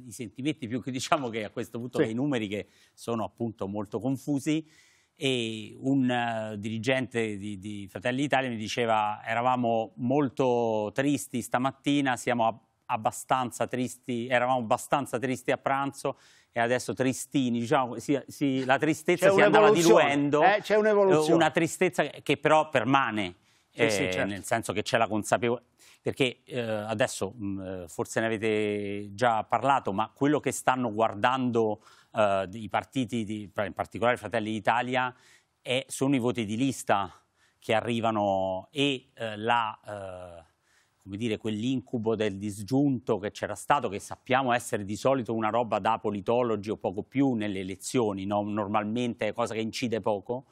i sentimenti più che diciamo che a questo punto sì. dei numeri che sono appunto molto confusi e un eh, dirigente di, di Fratelli d'Italia mi diceva eravamo molto tristi stamattina, siamo abbastanza tristi, eravamo abbastanza tristi a pranzo e adesso tristini, diciamo, si, si, la tristezza si andava diluendo, eh,
c'è un'evoluzione. una
tristezza che però permane, sì, eh, sì, certo. nel senso che c'è la consapevolezza, perché eh, adesso mh, mm, eh, forse ne avete già parlato, ma quello che stanno guardando eh, i partiti, di, in particolare Fratelli d'Italia, sono i voti di lista che arrivano e eh, la, eh, come dire, quell'incubo del disgiunto che c'era stato, che sappiamo essere di solito una roba da politologi o poco più nelle elezioni, no? normalmente è cosa che incide poco,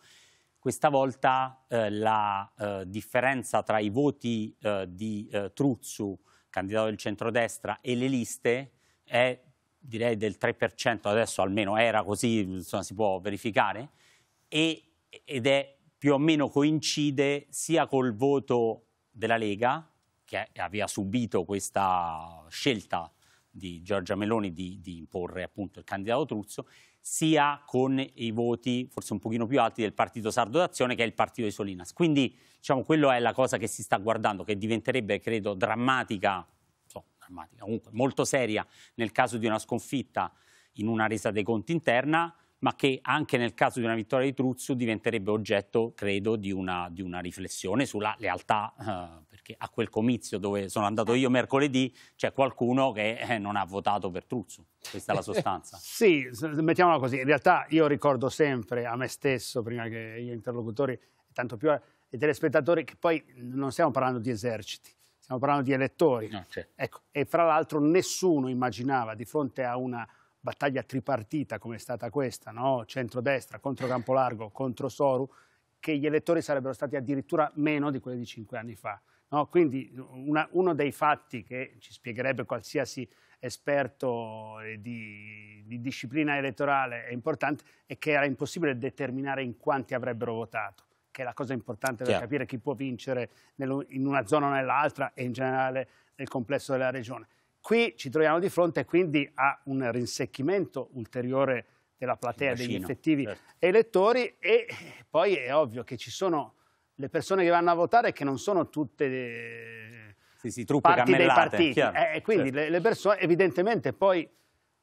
questa volta eh, la eh, differenza tra i voti eh, di eh, Truzzu, candidato del centrodestra, e le liste è direi del 3%, adesso almeno era così, insomma, si può verificare, e, ed è più o meno coincide sia col voto della Lega, che aveva subito questa scelta di Giorgia Meloni di, di, imporre appunto il candidato Truzzo, sia con i voti forse un pochino più alti del partito Sardo d'Azione che è il partito di Solinas. Quindi diciamo quella è la cosa che si sta guardando, che diventerebbe credo drammatica drammatica, comunque molto seria nel caso di una sconfitta in una resa dei conti interna, ma che anche nel caso di una vittoria di Truzzo diventerebbe oggetto, credo, di una, di una riflessione sulla lealtà, eh, perché a quel comizio dove sono andato io mercoledì c'è qualcuno che eh, non ha votato per Truzzo. questa è la sostanza.
sì, mettiamola così, in realtà io ricordo sempre a me stesso, prima che gli interlocutori, tanto più ai telespettatori, che poi non stiamo parlando di eserciti, stiamo parlando di elettori. No, certo. ecco, e fra l'altro nessuno immaginava di fronte a una battaglia tripartita come è stata questa, no? centrodestra contro Campolargo, contro Soru, che gli elettori sarebbero stati addirittura meno di quelli di cinque anni fa. No? Quindi una, uno dei fatti che ci spiegherebbe qualsiasi esperto eh, di, di disciplina elettorale è importante è che era impossibile determinare in quanti avrebbero votato che è la cosa importante per Chiaro. capire chi può vincere in una zona o nell'altra e in generale nel complesso della regione. Qui ci troviamo di fronte quindi a un rinsecchimento ulteriore della platea degli effettivi certo. elettori e poi è ovvio che ci sono le persone che vanno a votare che non sono tutte eh, sì, sì, parti dei partiti. Chiaro, eh, E quindi certo. le, le persone evidentemente poi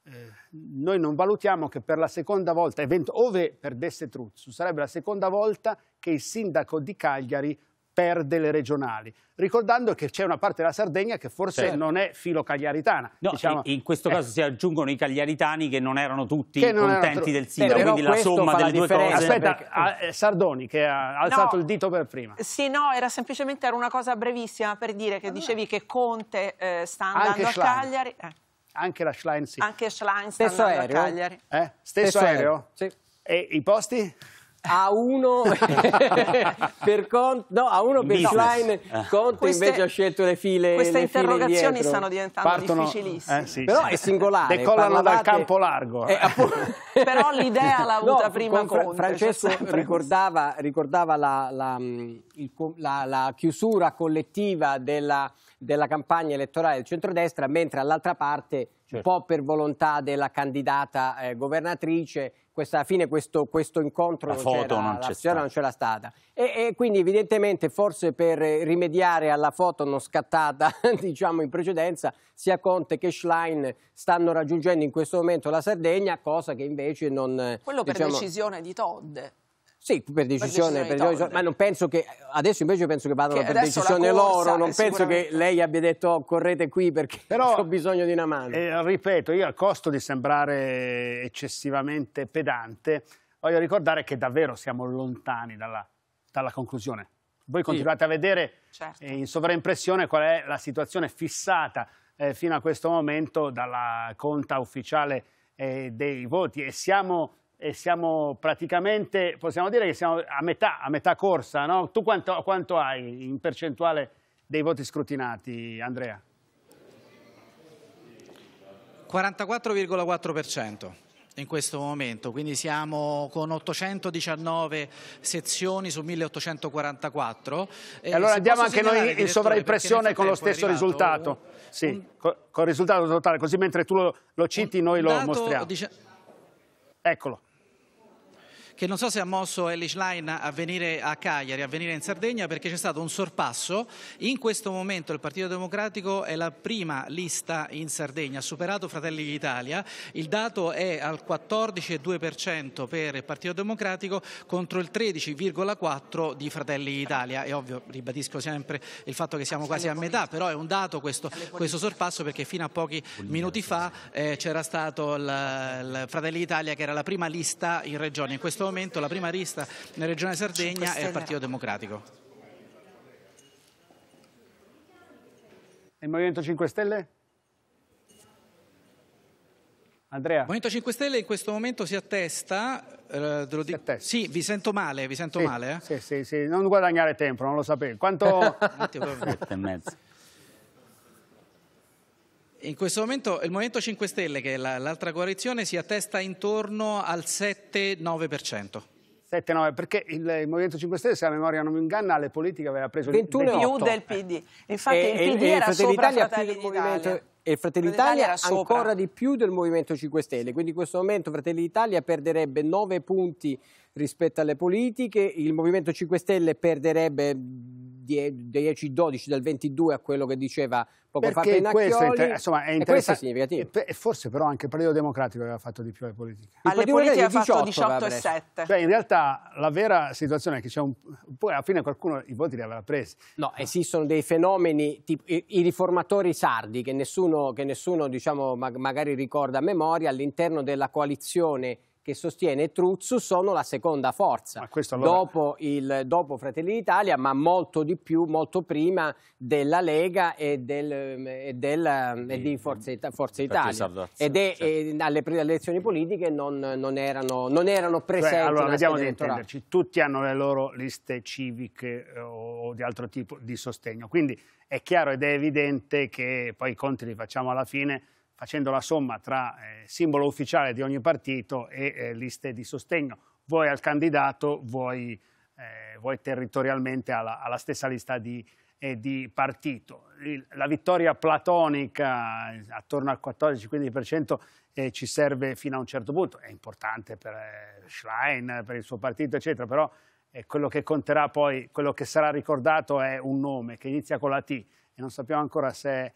eh, noi non valutiamo che per la seconda volta, evento, ove perdesse Truzzo, sarebbe la seconda volta che il sindaco di Cagliari perde le regionali, ricordando che c'è una parte della Sardegna che forse certo. non è filo cagliaritana. No, diciamo,
in questo eh. caso eh, si aggiungono i cagliaritani che non erano tutti non contenti del sindaco, quindi la somma delle la due cose. Aspetta, perché...
Ah, eh,
Sardoni che ha alzato no, il dito per prima.
Sì, no, era semplicemente era una cosa brevissima per dire che dicevi che Conte eh, sta andando Anche a Schlein. Cagliari.
Anche la Schlein sì. Anche
Schlein sta Stesso aereo. Cagliari. Eh? Stesso, Stesso, aereo?
Sì. E i posti? a uno per Conte, no, a uno per Schlein, eh. Conte queste, invece ha scelto le file. Queste le interrogazioni file stanno diventando Partono, difficilissime. Eh, sì, Però sì. è singolare. Decollano parlavate... dal campo largo. Eh,
Però l'idea l'ha avuta no, prima Fra Conte. Cioè Francesco
ricordava, ricordava la, la, la, la chiusura collettiva della della campagna elettorale del centrodestra, mentre all'altra parte, certo. un po' per volontà della candidata eh, governatrice, questa, fine questo, questo incontro la non c'era, non, non c'era stata. E, e, quindi evidentemente forse per eh, rimediare alla foto non scattata diciamo in precedenza, sia Conte che Schlein stanno raggiungendo in questo momento la Sardegna, cosa che invece non... Quello diciamo... per
decisione di Todd.
Sì, per decisione, per decisione per... ma non penso che adesso invece penso che vadano che per decisione loro, non penso che lei abbia detto oh, correte qui perché Però, ho bisogno di una mano. Eh, ripeto, io al
costo di sembrare eccessivamente pedante, voglio ricordare che davvero siamo lontani dalla, dalla conclusione. Voi continuate sì. a vedere certo. eh, in sovraimpressione qual è la situazione fissata eh, fino a questo momento dalla conta ufficiale eh, dei voti e siamo e siamo praticamente, possiamo dire che siamo a metà, a metà corsa, no? Tu quanto, quanto hai in percentuale dei voti scrutinati, Andrea?
44,4% in questo momento, quindi siamo con 819 sezioni su 1844. E, eh, allora andiamo anche noi in sovraimpressione con lo stesso risultato, un,
sì, con il risultato totale, così mentre tu lo, lo citi noi lo dato, mostriamo. Dice... Eccolo
che non so se ha mosso Elish Line a venire a Cagliari, a venire in Sardegna, perché c'è stato un sorpasso. In questo momento il Partito Democratico è la prima lista in Sardegna, ha superato Fratelli d'Italia. Il dato è al 14,2% per il Partito Democratico contro il 13,4% di Fratelli d'Italia. È ovvio, ribadisco sempre il fatto che siamo quasi a metà, però è un dato questo, questo sorpasso perché fino a pochi minuti fa eh, c'era stato il, il Fratelli d'Italia che era la prima lista in regione. In questo questo momento la prima lista nella regione Sardegna è il Partito Democratico. il Movimento 5 Stelle? Andrea. Movimento 5 Stelle in questo momento si attesta. Eh, te lo Sì, vi sento male, vi sento sì, male. Eh?
Sì, sì, sì, non guadagnare tempo, non lo sapevo. Quanto? 7
e mezzo. In questo momento il Movimento 5 Stelle, che è l'altra coalizione, si attesta intorno al 7-9%.
9 perché il, il, Movimento 5 Stelle, se la memoria non mi inganna, alle politiche aveva preso 21 il 21 più del
PD.
Infatti e, il PD e, era e sopra Fratelli d'Italia. E Fratelli d'Italia ancora
di più del Movimento 5 Stelle, quindi in questo momento Fratelli d'Italia perderebbe 9 punti rispetto alle politiche, il Movimento 5 Stelle perderebbe 10-12 dal 22 a quello che diceva poco Perché fa Pennacchioli questo inter- insomma, è interessante e questo
è forse però anche il Partito Democratico aveva fatto di più alle politiche alle politiche ha fatto 18 e 7
cioè in realtà la vera situazione è che c'è un poi alla fine qualcuno i voti li avrà presi no ah. esistono dei fenomeni tipo i, i riformatori sardi che nessuno, che nessuno diciamo, mag magari ricorda a memoria all'interno della coalizione che sostiene Truzzu sono la seconda forza allora... dopo, il, dopo, Fratelli d'Italia, ma molto di più, molto prima della Lega e, del, e, del, e di Forza, forza Italia. Ed è, certo. alle, alle, elezioni politiche non, non, erano, non erano, cioè, presenti. Beh, allora, vediamo di intenderci.
Tutti hanno le loro liste civiche eh, o di altro tipo di sostegno. Quindi è chiaro ed è evidente che poi i conti li facciamo alla fine facendo la somma tra eh, simbolo ufficiale di ogni partito e eh, liste di sostegno, Vuoi al candidato, voi, eh, voi territorialmente alla, alla, stessa lista di, eh, di partito. Il, la vittoria platonica eh, attorno al 14-15% eh, ci serve fino a un certo punto, è importante per eh, Schlein, per il suo partito, eccetera, però eh, quello che conterà poi, quello che sarà ricordato è un nome che inizia con la T e non sappiamo ancora se È,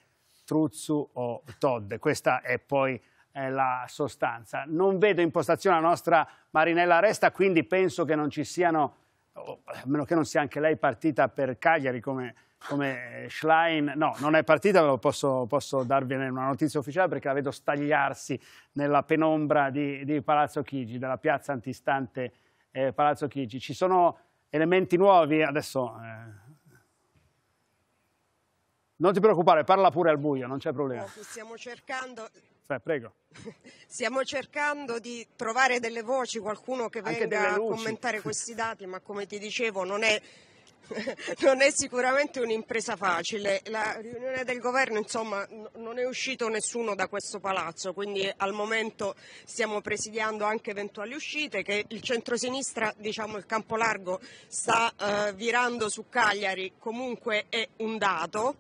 Truzzu o Todd. Questa è poi eh, la sostanza. Non vedo impostazione la nostra Marinella Resta, quindi penso che non ci siano, oh, a meno che non sia anche lei partita per Cagliari come, come Schlein. No, non è partita, posso, posso darvi una notizia ufficiale perché la vedo stagliarsi nella penombra di, di Palazzo Chigi, della piazza antistante eh, Palazzo Chigi. Ci sono elementi nuovi, adesso... Eh, non ti preoccupare, parla pure al buio, non c'è problema.
Stiamo cercando...
Sì, prego.
Stiamo cercando di trovare delle voci, qualcuno che venga a commentare questi dati, ma come ti dicevo non è non è sicuramente un'impresa facile. La riunione del governo, insomma, non è uscito nessuno da questo palazzo, quindi al momento stiamo presidiando anche eventuali uscite che il centrosinistra, diciamo il campo largo, sta eh, virando su Cagliari, comunque è un dato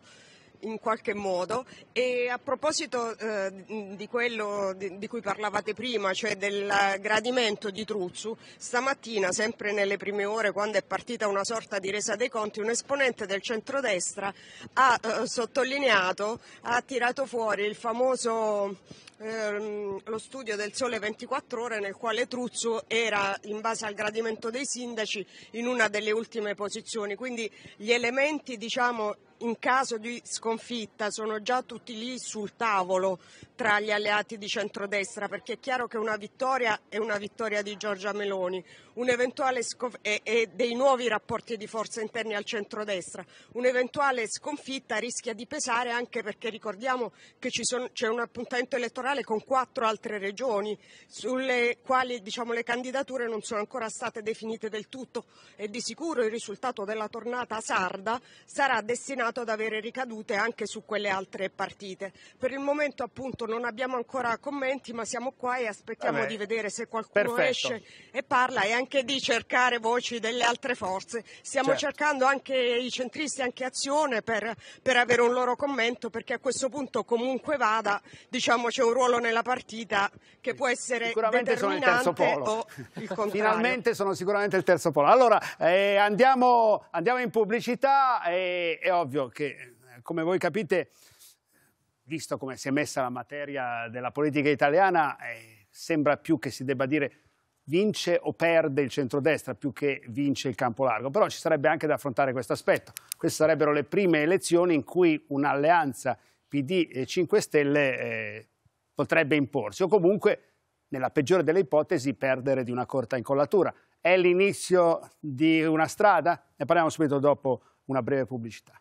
in qualche modo e a proposito eh, di quello di, di, cui parlavate prima, cioè del gradimento di Truzzu, stamattina sempre nelle prime ore quando è partita una sorta di resa dei conti un esponente del centrodestra ha eh, sottolineato, ha tirato fuori il famoso ehm, lo studio del Sole 24 Ore nel quale Truzzu era, in base al gradimento dei sindaci, in una delle ultime posizioni. Quindi gli elementi diciamo, in caso di sconfitta sono già tutti lì sul tavolo tra gli alleati di centrodestra, perché è chiaro che una vittoria è una vittoria di Giorgia Meloni scov- e, e, dei nuovi rapporti di forza interni al centrodestra. Un'eventuale sconfitta rischia di pesare anche perché ricordiamo che sono, c'è un appuntamento elettorale con quattro altre regioni sulle quali diciamo, le candidature non sono ancora state definite del tutto e di sicuro il risultato della tornata sarda sarà destinato ad avere ricadute anche su quelle altre partite. Per il momento appunto non abbiamo ancora commenti, ma siamo qua e aspettiamo Vabbè. di vedere se qualcuno Perfetto. esce e parla e anche di cercare voci delle altre forze. Stiamo certo. cercando anche i centristi, anche Azione, per, per, avere un loro commento, perché a questo punto comunque vada, diciamo, c'è un ruolo nella partita che può essere sicuramente sono il terzo polo. Finalmente
sono sicuramente il terzo polo. Allora, eh, andiamo, andiamo, in pubblicità, e, è ovvio che, eh, come voi capite visto come si è messa la materia della politica italiana, eh, sembra più che si debba dire vince o perde il centrodestra più che vince il campo largo. Però ci sarebbe anche da affrontare questo aspetto. Queste sarebbero le prime elezioni in cui un'alleanza PD e 5 Stelle eh, potrebbe imporsi o comunque, nella peggiore delle ipotesi, perdere di una corta incollatura. È l'inizio di una strada? Ne parliamo subito dopo una breve pubblicità.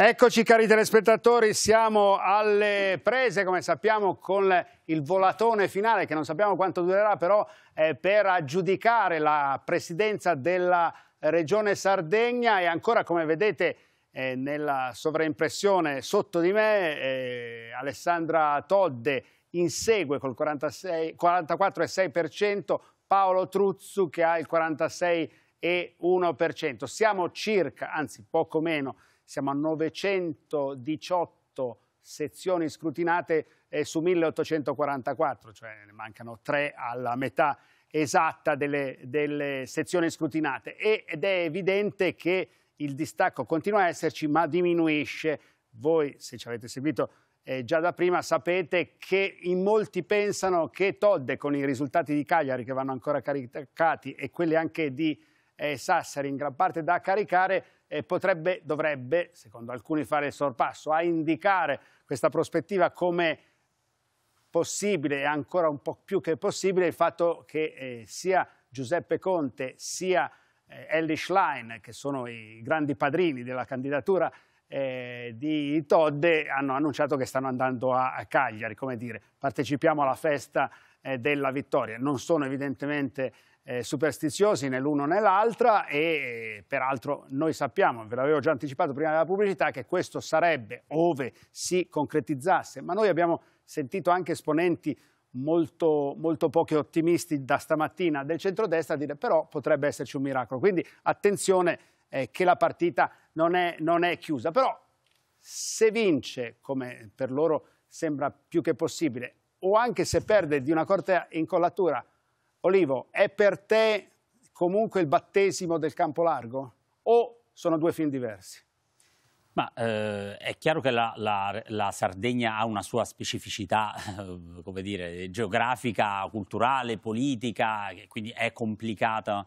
Eccoci cari telespettatori, siamo alle prese come sappiamo con il volatone finale che non sappiamo quanto durerà però eh, per aggiudicare la presidenza della regione Sardegna e ancora come vedete eh, nella sovraimpressione sotto di me eh, Alessandra Todde insegue col 44,6%, Paolo Truzzu che ha il 46,1%. Siamo circa, anzi poco meno, siamo a 918 sezioni scrutinate eh, su 1844, cioè ne mancano tre alla metà esatta delle, delle sezioni scrutinate e, ed è evidente che il distacco continua a esserci ma diminuisce. Voi, se ci avete seguito eh, già da prima, sapete che in molti pensano che Todde, con i risultati di Cagliari che vanno ancora caricati e quelli anche di eh, Sassari in gran parte da caricare, eh, potrebbe, dovrebbe, secondo alcuni, fare il sorpasso, a indicare questa prospettiva come possibile e ancora un po' più che possibile il fatto che eh, sia Giuseppe Conte sia eh, Ellie Schlein, che sono i grandi padrini della candidatura eh, di Todde, hanno annunciato che stanno andando a, a Cagliari, come dire, partecipiamo alla festa eh, della vittoria. Non sono evidentemente eh, superstiziosi né l'uno né l'altra e eh, peraltro noi sappiamo, ve l'avevo già anticipato prima della pubblicità, che questo sarebbe ove si concretizzasse, ma noi abbiamo sentito anche esponenti molto, molto pochi ottimisti da stamattina del centrodestra dire però potrebbe esserci un miracolo, quindi attenzione eh, che la partita non è, non è chiusa, però se vince, come per loro sembra più che possibile, o anche se perde di una corte incollatura Olivo, è per te comunque il battesimo del campo largo? O sono due film diversi?
Ma eh, è chiaro che la, la, la, Sardegna ha una sua specificità, eh, come dire, geografica, culturale, politica, quindi è complicata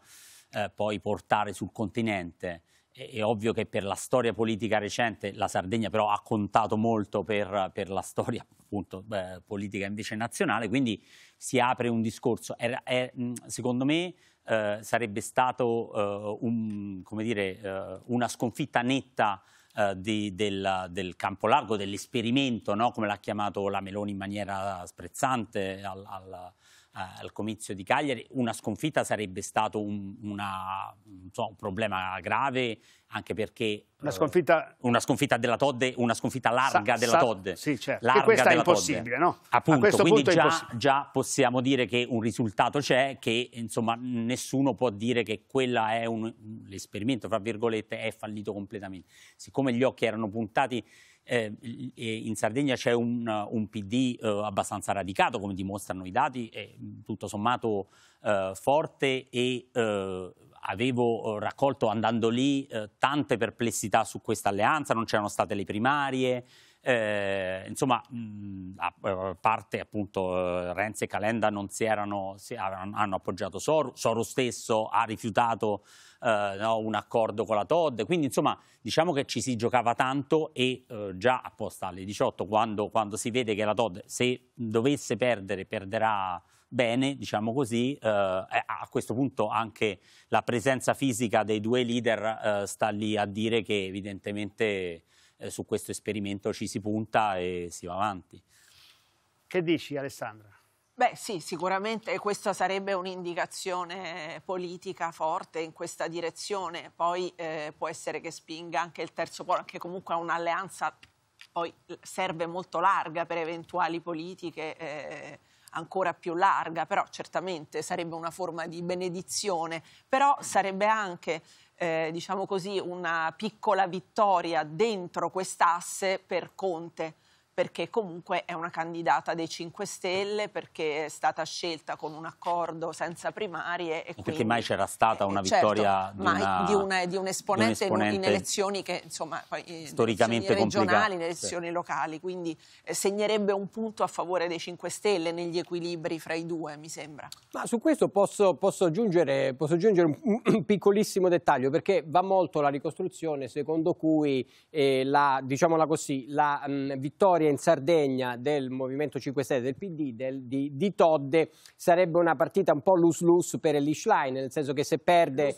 eh, poi portare sul continente è ovvio che per la storia politica recente la Sardegna però ha contato molto per, per la storia appunto eh, politica invece nazionale, quindi si apre un discorso. È, è, secondo me eh, sarebbe stato eh, un, dire, eh, una sconfitta netta eh, di, del, del, campo largo, dell'esperimento, no? come l'ha chiamato la Meloni in maniera sprezzante al, al al comizio di Cagliari, una sconfitta sarebbe stato un, una, so, un problema grave, anche perché una eh, sconfitta, una sconfitta della Todde, una sconfitta larga sa, della sa, Todde.
Sì, certo. Larga e questa è impossibile, Todde. no? Appunto, quindi già,
già, possiamo dire che un risultato c'è, che insomma nessuno può dire che quella è un l'esperimento, fra virgolette, è fallito completamente. Siccome gli occhi erano puntati eh, in Sardegna c'è un, un PD eh, abbastanza radicato, come dimostrano i dati, è mm, tutto sommato eh, forte e eh, avevo eh, raccolto andando lì eh, tante perplessità su questa alleanza, non c'erano state le primarie, eh, insomma, mh, mm, a eh, parte appunto eh, Renzi e Calenda non si erano, si avevano, hanno appoggiato Soru, Soru stesso ha rifiutato eh, no, un accordo con la Todd, quindi insomma diciamo che ci si giocava tanto e eh, già apposta alle 18 quando, quando, si vede che la Todd se dovesse perdere perderà bene, diciamo così, eh, a questo punto anche la presenza fisica dei due leader sta lì a dire che evidentemente eh, su questo esperimento ci si punta e si va avanti.
Che dici Alessandra?
Beh sì, sicuramente questa sarebbe un'indicazione politica forte in questa direzione, poi eh, può essere che spinga anche il terzo polo, anche comunque un'alleanza poi serve molto larga per eventuali politiche eh, ancora più larga, però certamente sarebbe una forma di benedizione, però sarebbe anche eh, diciamo così, una piccola vittoria dentro quest'asse per Conte perché comunque è una candidata dei 5 Stelle, perché è stata scelta con un accordo senza primarie. E, e perché mai
c'era stata eh, una eh, certo, vittoria di, una, di, una,
di, un esponente, di un esponente in, elezioni che, insomma, poi, eh, storicamente regionali, in elezioni sì. locali, quindi eh, segnerebbe un punto a favore dei 5 Stelle negli equilibri fra i due, mi sembra.
Ma su questo posso, posso aggiungere, posso aggiungere un, un, piccolissimo dettaglio, perché va molto la ricostruzione secondo cui, eh, la, diciamola così, la mh, vittoria storia in Sardegna del Movimento 5 Stelle, del PD, del, di, di, Todde, sarebbe una partita un po' lose-lose per Elish Line, nel senso che se perde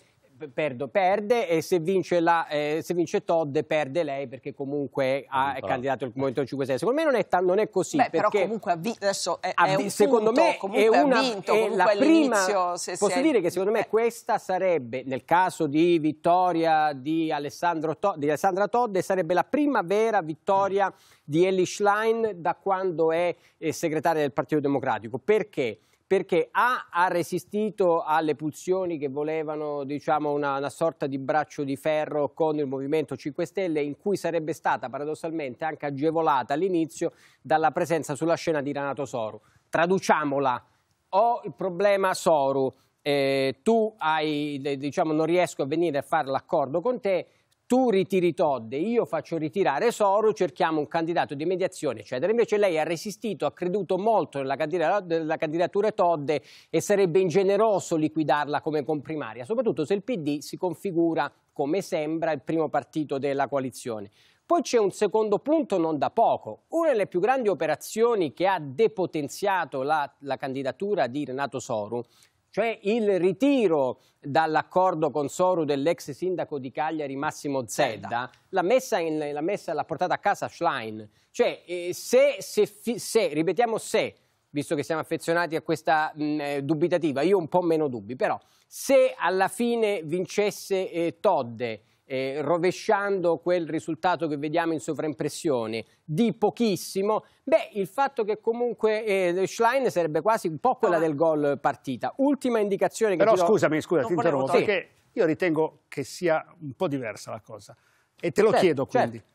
perdo, perde e se vince, la, eh, se vince, Todd perde lei perché comunque ha, è candidato il Movimento 5 Stelle. Secondo me non è, non è così. Beh, però comunque
adesso è, è un secondo punto, me comunque è una, vinto, è la prima, se posso sei... dire
che secondo me eh. questa sarebbe, nel caso di vittoria di, Todd, di Alessandra Todd, sarebbe la prima vera vittoria mm. di Ellie Schlein da quando è eh, segretaria del Partito Democratico. Perché? perché A ha resistito alle pulsioni che volevano diciamo, una, una, sorta di braccio di ferro con il Movimento 5 Stelle in cui sarebbe stata paradossalmente anche agevolata all'inizio dalla presenza sulla scena di Renato Soru. Traduciamola, ho il problema Soru, eh, tu hai, diciamo, non riesco a venire a fare l'accordo con te, tu ritiri Todde, io faccio ritirare Soro, cerchiamo un candidato di mediazione, eccetera. Invece lei ha resistito, ha creduto molto nella, candidatura, nella candidatura Todde e sarebbe ingeneroso liquidarla come comprimaria, soprattutto se il PD si configura, come sembra, il primo partito della coalizione. Poi c'è un secondo punto non da poco. Una delle più grandi operazioni che ha depotenziato la, la candidatura di Renato Soru cioè il ritiro dall'accordo con Soru dell'ex sindaco di Cagliari Massimo Zedda, l'ha messa, l'ha portata a casa Schlein. Cioè, eh, se, se, se, ripetiamo se, visto che siamo affezionati a questa mh, eh, dubitativa, io un po' meno dubbi, però se alla fine vincesse eh, Todde eh, rovesciando quel risultato che vediamo in sovraimpressione di pochissimo, beh, il fatto che comunque eh, Schlein sarebbe quasi un po' quella ah. del gol partita. Ultima indicazione che Però scusami, scusa, ti interrompo, sì. perché io ritengo che sia un po' diversa la cosa. E te lo certo, chiedo
certo. quindi. Certo.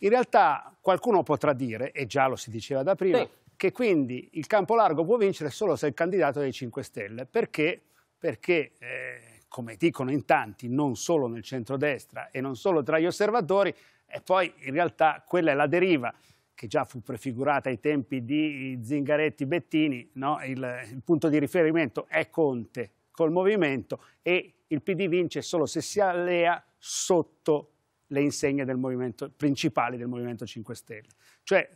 In realtà qualcuno potrà dire, e già lo si diceva da prima, sì. che quindi il campo largo può vincere solo se il candidato è dei 5 Stelle. Perché? Perché eh, come dicono in tanti, non solo nel centrodestra e non solo tra gli osservatori, e poi in realtà quella è la deriva che già fu prefigurata ai tempi di Zingaretti-Bettini, no? il, il punto di riferimento è Conte col movimento e il PD vince solo se si allea sotto le insegne del movimento, principali del Movimento 5 Stelle. Cioè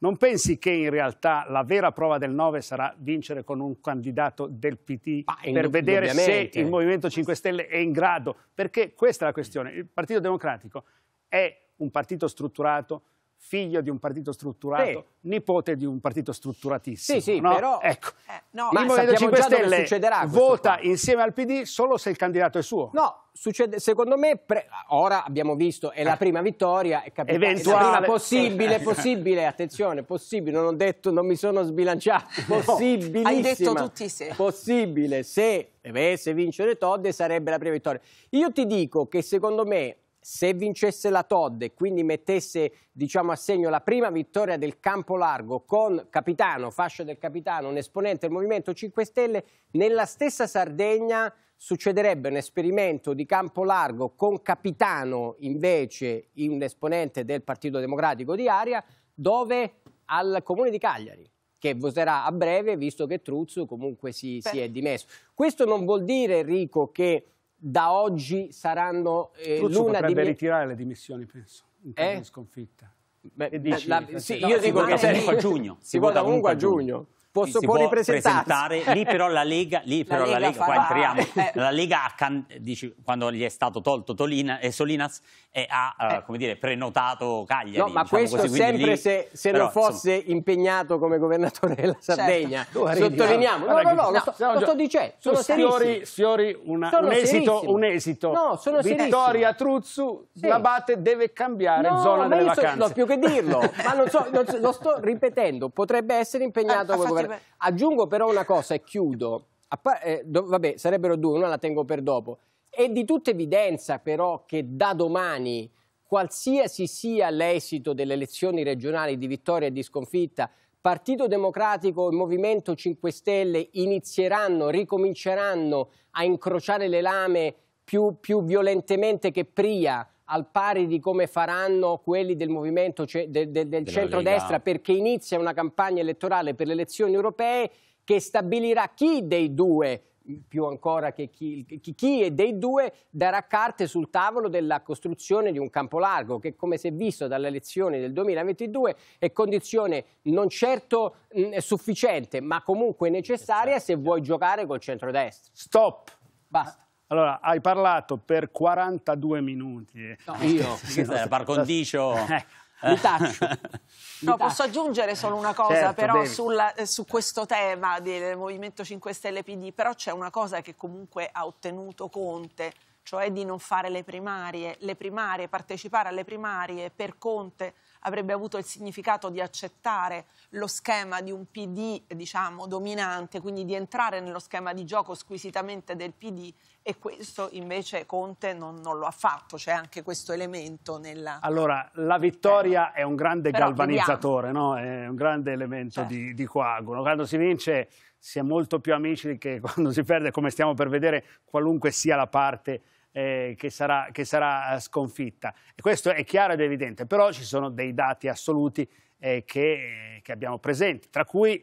non pensi che in realtà la vera prova del 9 sarà vincere con un candidato del PT ah, per vedere se il Movimento 5 Stelle è in grado? Perché questa è la questione. Il Partito Democratico è un partito strutturato figlio di un partito strutturato, sì. nipote di un partito
strutturatissimo.
Sì, sì, no? però... Ecco,
eh, no, il Movimento 5 Stelle
vota qua. insieme al PD solo se il candidato è suo. No, Succede, secondo me, pre, ora abbiamo visto, è la eh. prima vittoria, è capitata, Eventuale. È prima, possibile, possibile, attenzione, possibile, non ho detto, non mi sono sbilanciato, possibilissima. No, hai detto tutti i se. Possibile, se dovesse vincere Todd sarebbe la prima vittoria. Io ti dico che secondo me se vincesse la Todd e quindi mettesse diciamo, a segno la prima vittoria del campo largo con capitano, fascia del capitano, un esponente del Movimento 5 Stelle, nella stessa Sardegna succederebbe un esperimento di campo largo con capitano invece un esponente del Partito Democratico di Aria, dove al Comune di Cagliari che voterà a breve, visto che Truzzo comunque si, si è dimesso. Questo non vuol dire, Enrico, che da oggi saranno eh, l'una di... Mie... ritirare le dimissioni,
penso, in caso eh? di sconfitta. Beh, dici, la, la, cioè, sì, io dico che... a giugno. Si, si vota comunque
a giugno posso si può ripresentare Lì però la Lega, lì però la Lega, la Lega qua entriamo, eh,
eh.
la Lega ha, dici, quando gli è stato tolto Tolina, eh, Solinas e ha eh. eh. Dire, prenotato Cagliari. No, ma diciamo questo così, sempre lì, se, se però, non fosse
insomma. impegnato come governatore della certo. Sardegna. Certo. Sottolineiamo. No, no, no, no sto, lo sto dicendo. Sono Sfiori,
sfiori una, sono un, esito, un, esito, No, sono Vittoria serissimo.
Truzzu, sì. la batte deve cambiare no, zona delle vacanze. no, più che dirlo, ma non so, non so, lo sto ripetendo, potrebbe essere impegnato eh, come governatore. Vabbè. Aggiungo però una cosa e chiudo. Appa eh, vabbè, sarebbero due, una la tengo per dopo. È di tutta evidenza però che da domani, qualsiasi sia l'esito delle elezioni regionali di vittoria e di sconfitta, Partito Democratico e Movimento 5 Stelle inizieranno, ricominceranno a incrociare le lame più, più violentemente che prima al pari di come faranno quelli del movimento ce, de, de, del centrodestra, perché inizia una campagna elettorale per le elezioni europee che stabilirà chi dei due più ancora che chi, chi, chi, e dei due darà carte sul tavolo della costruzione di un campo largo che come si è visto dalle elezioni del 2022 è condizione non certo mh, sufficiente ma comunque necessaria se vuoi giocare col centrodestra. Stop!
Basta.
Allora, hai parlato per 42 minuti. No, io? par
condicio? Eh. Mi taccio.
No, posso aggiungere solo una cosa certo, però sulla, eh, su questo tema del Movimento 5 Stelle PD, però c'è una cosa che comunque ha ottenuto Conte, cioè di non fare le primarie, le primarie partecipare alle primarie per Conte avrebbe avuto il significato di accettare lo schema di un PD diciamo, dominante, quindi di entrare nello schema di gioco squisitamente del PD e questo invece Conte non, non lo ha fatto, c'è anche questo elemento nella...
Allora, la vittoria eh. è un grande galvanizzatore, no? è un grande elemento certo. di, di coagulo. Quando si vince si è molto più amici che quando si perde, come stiamo per vedere, qualunque sia la parte eh, che, sarà, che, sarà, eh, sconfitta. E questo è chiaro ed evidente, però ci sono dei dati assoluti eh, che, eh, che, abbiamo presenti, tra cui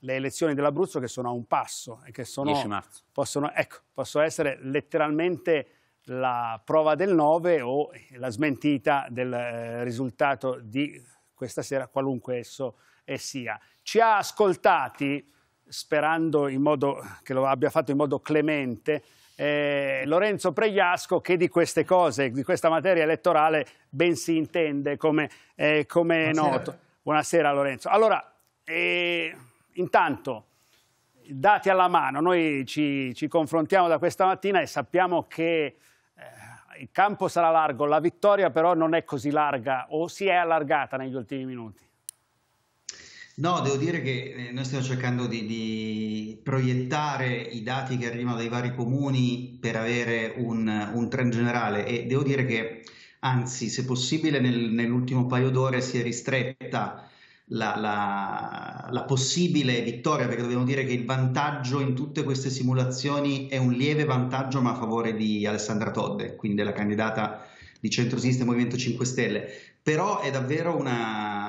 le elezioni dell'Abruzzo che sono a un passo e che sono, possono, ecco, possono essere letteralmente la prova del 9 o la smentita del eh, risultato di questa sera, qualunque esso eh, sia. Ci ha ascoltati, sperando che lo abbia fatto in modo clemente, eh, Lorenzo Pregliasco che di queste cose, di questa materia elettorale ben si intende come, eh, noto. Buonasera Lorenzo. Allora, eh, intanto, dati alla mano, noi ci, ci, confrontiamo da questa mattina e sappiamo che eh, il campo sarà largo, la vittoria però non è così larga o si è allargata negli ultimi minuti.
No, devo dire che eh, noi stiamo cercando di, di, proiettare i dati che arrivano dai vari comuni per avere un, un trend generale e devo dire che anzi, se possibile, nel, nell'ultimo paio d'ore si è ristretta la, la, la, possibile vittoria, perché dobbiamo dire che il vantaggio in tutte queste simulazioni è un lieve vantaggio, ma a favore di Alessandra Todde, quindi la candidata di centrosinistra e Movimento 5 Stelle. Però è davvero una,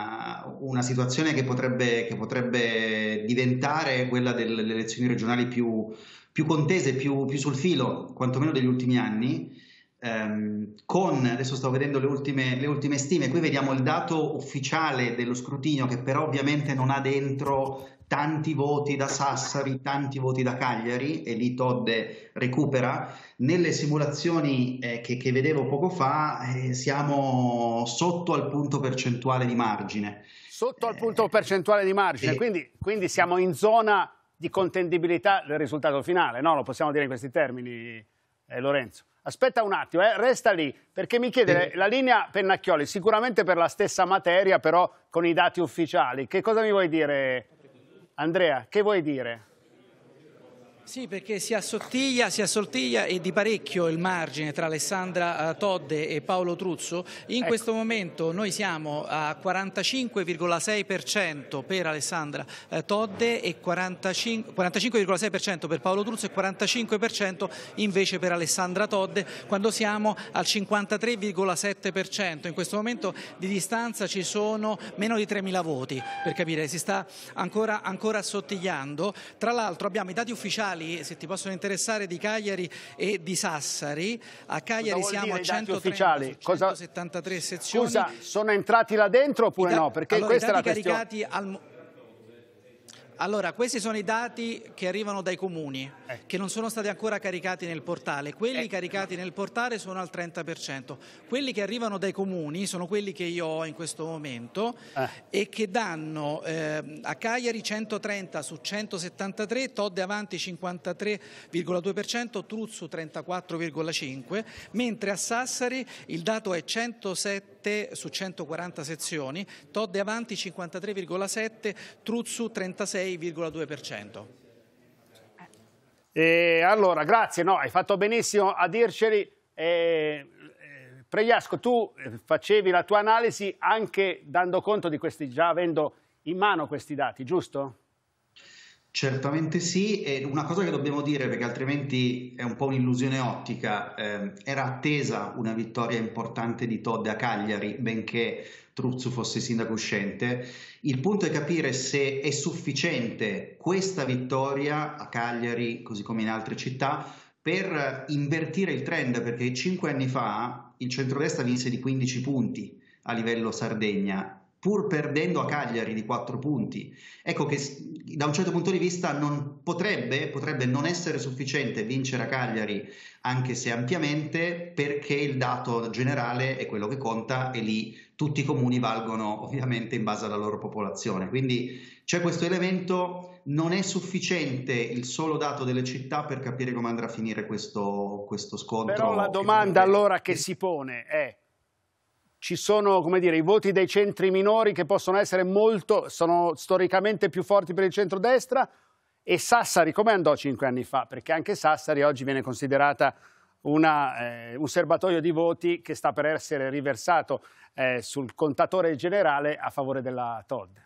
una situazione che potrebbe, che potrebbe diventare quella delle elezioni regionali più, più contese, più, più, sul filo, quantomeno degli ultimi anni. Ehm, con, adesso stavo vedendo le ultime, le ultime stime, qui vediamo il dato ufficiale dello scrutinio che però ovviamente non ha dentro tanti voti da Sassari, tanti voti da Cagliari e lì Todde recupera. Nelle simulazioni eh, che, che, vedevo poco fa eh, siamo sotto al punto percentuale di margine sotto al eh, punto percentuale di margine, sì. quindi,
quindi, siamo in zona di contendibilità del risultato finale, no? Lo possiamo dire in questi termini, eh, Lorenzo. Aspetta un attimo, eh, resta lì, perché mi chiede sì. la linea Pennacchioli, sicuramente per la stessa materia, però con i dati ufficiali. Che cosa mi vuoi dire, Andrea? Che vuoi dire?
Sì, perché si assottiglia, si assottiglia e di parecchio il margine tra Alessandra eh, Todde e Paolo Truzzo. In ecco. questo momento noi siamo a 45,6% per Alessandra eh, Todde e 45,6% 45 per Paolo Truzzo e 45% invece per Alessandra Todde, quando siamo al 53,7%. In questo momento di distanza ci sono meno di 3.000 voti, per capire, si sta ancora, ancora assottigliando. Tra l'altro abbiamo i dati ufficiali ufficiali, se ti possono interessare, di Cagliari e di Sassari. A Cagliari siamo a 130 173 sezioni. Scusa,
sono entrati là dentro oppure da, no? Perché allora, questa è la questione.
Al, allora, questi sono i dati che arrivano dai comuni, eh. che non sono stati ancora caricati nel portale. Quelli eh. caricati nel portale sono al 30%. Quelli che arrivano dai comuni sono quelli che io ho in questo momento eh. e che danno ehm, a Cagliari 130 su 173, Todde Avanti 53,2%, Truzzo 34,5%, mentre a Sassari il dato è 107 su 140 sezioni, Todde Avanti 53,7, Truzzu 36 6,2%.
Eh, allora, grazie, no, hai fatto benissimo a dirceli. Eh, Pregliasco, tu eh, facevi la tua analisi anche dando conto di questi, già avendo in mano questi dati, giusto?
Certamente sì, e una cosa che dobbiamo dire perché altrimenti è un po' un'illusione ottica, eh, era attesa una vittoria importante di Todd a Cagliari, benché Truzzu fosse sindaco uscente. Il punto è capire se è sufficiente questa vittoria a Cagliari, così come in altre città, per invertire il trend, perché cinque anni fa il centrodestra vinse di 15 punti a livello Sardegna pur perdendo a Cagliari di 4 punti. Ecco che da un certo punto di vista non potrebbe, potrebbe, non essere sufficiente vincere a Cagliari, anche se ampiamente, perché il dato generale è quello che conta e lì tutti i comuni valgono ovviamente in base alla loro popolazione. Quindi c'è questo elemento, non è sufficiente il solo dato delle città per capire come andrà a finire questo, questo scontro. Però la domanda che... allora che si pone è ci
sono come dire, i voti dei centri minori che possono essere molto, sono storicamente più forti per il centrodestra e Sassari come andò cinque anni fa? Perché anche Sassari oggi viene considerata una, eh, un serbatoio di voti che sta per essere riversato eh, sul contatore generale a favore della Todd.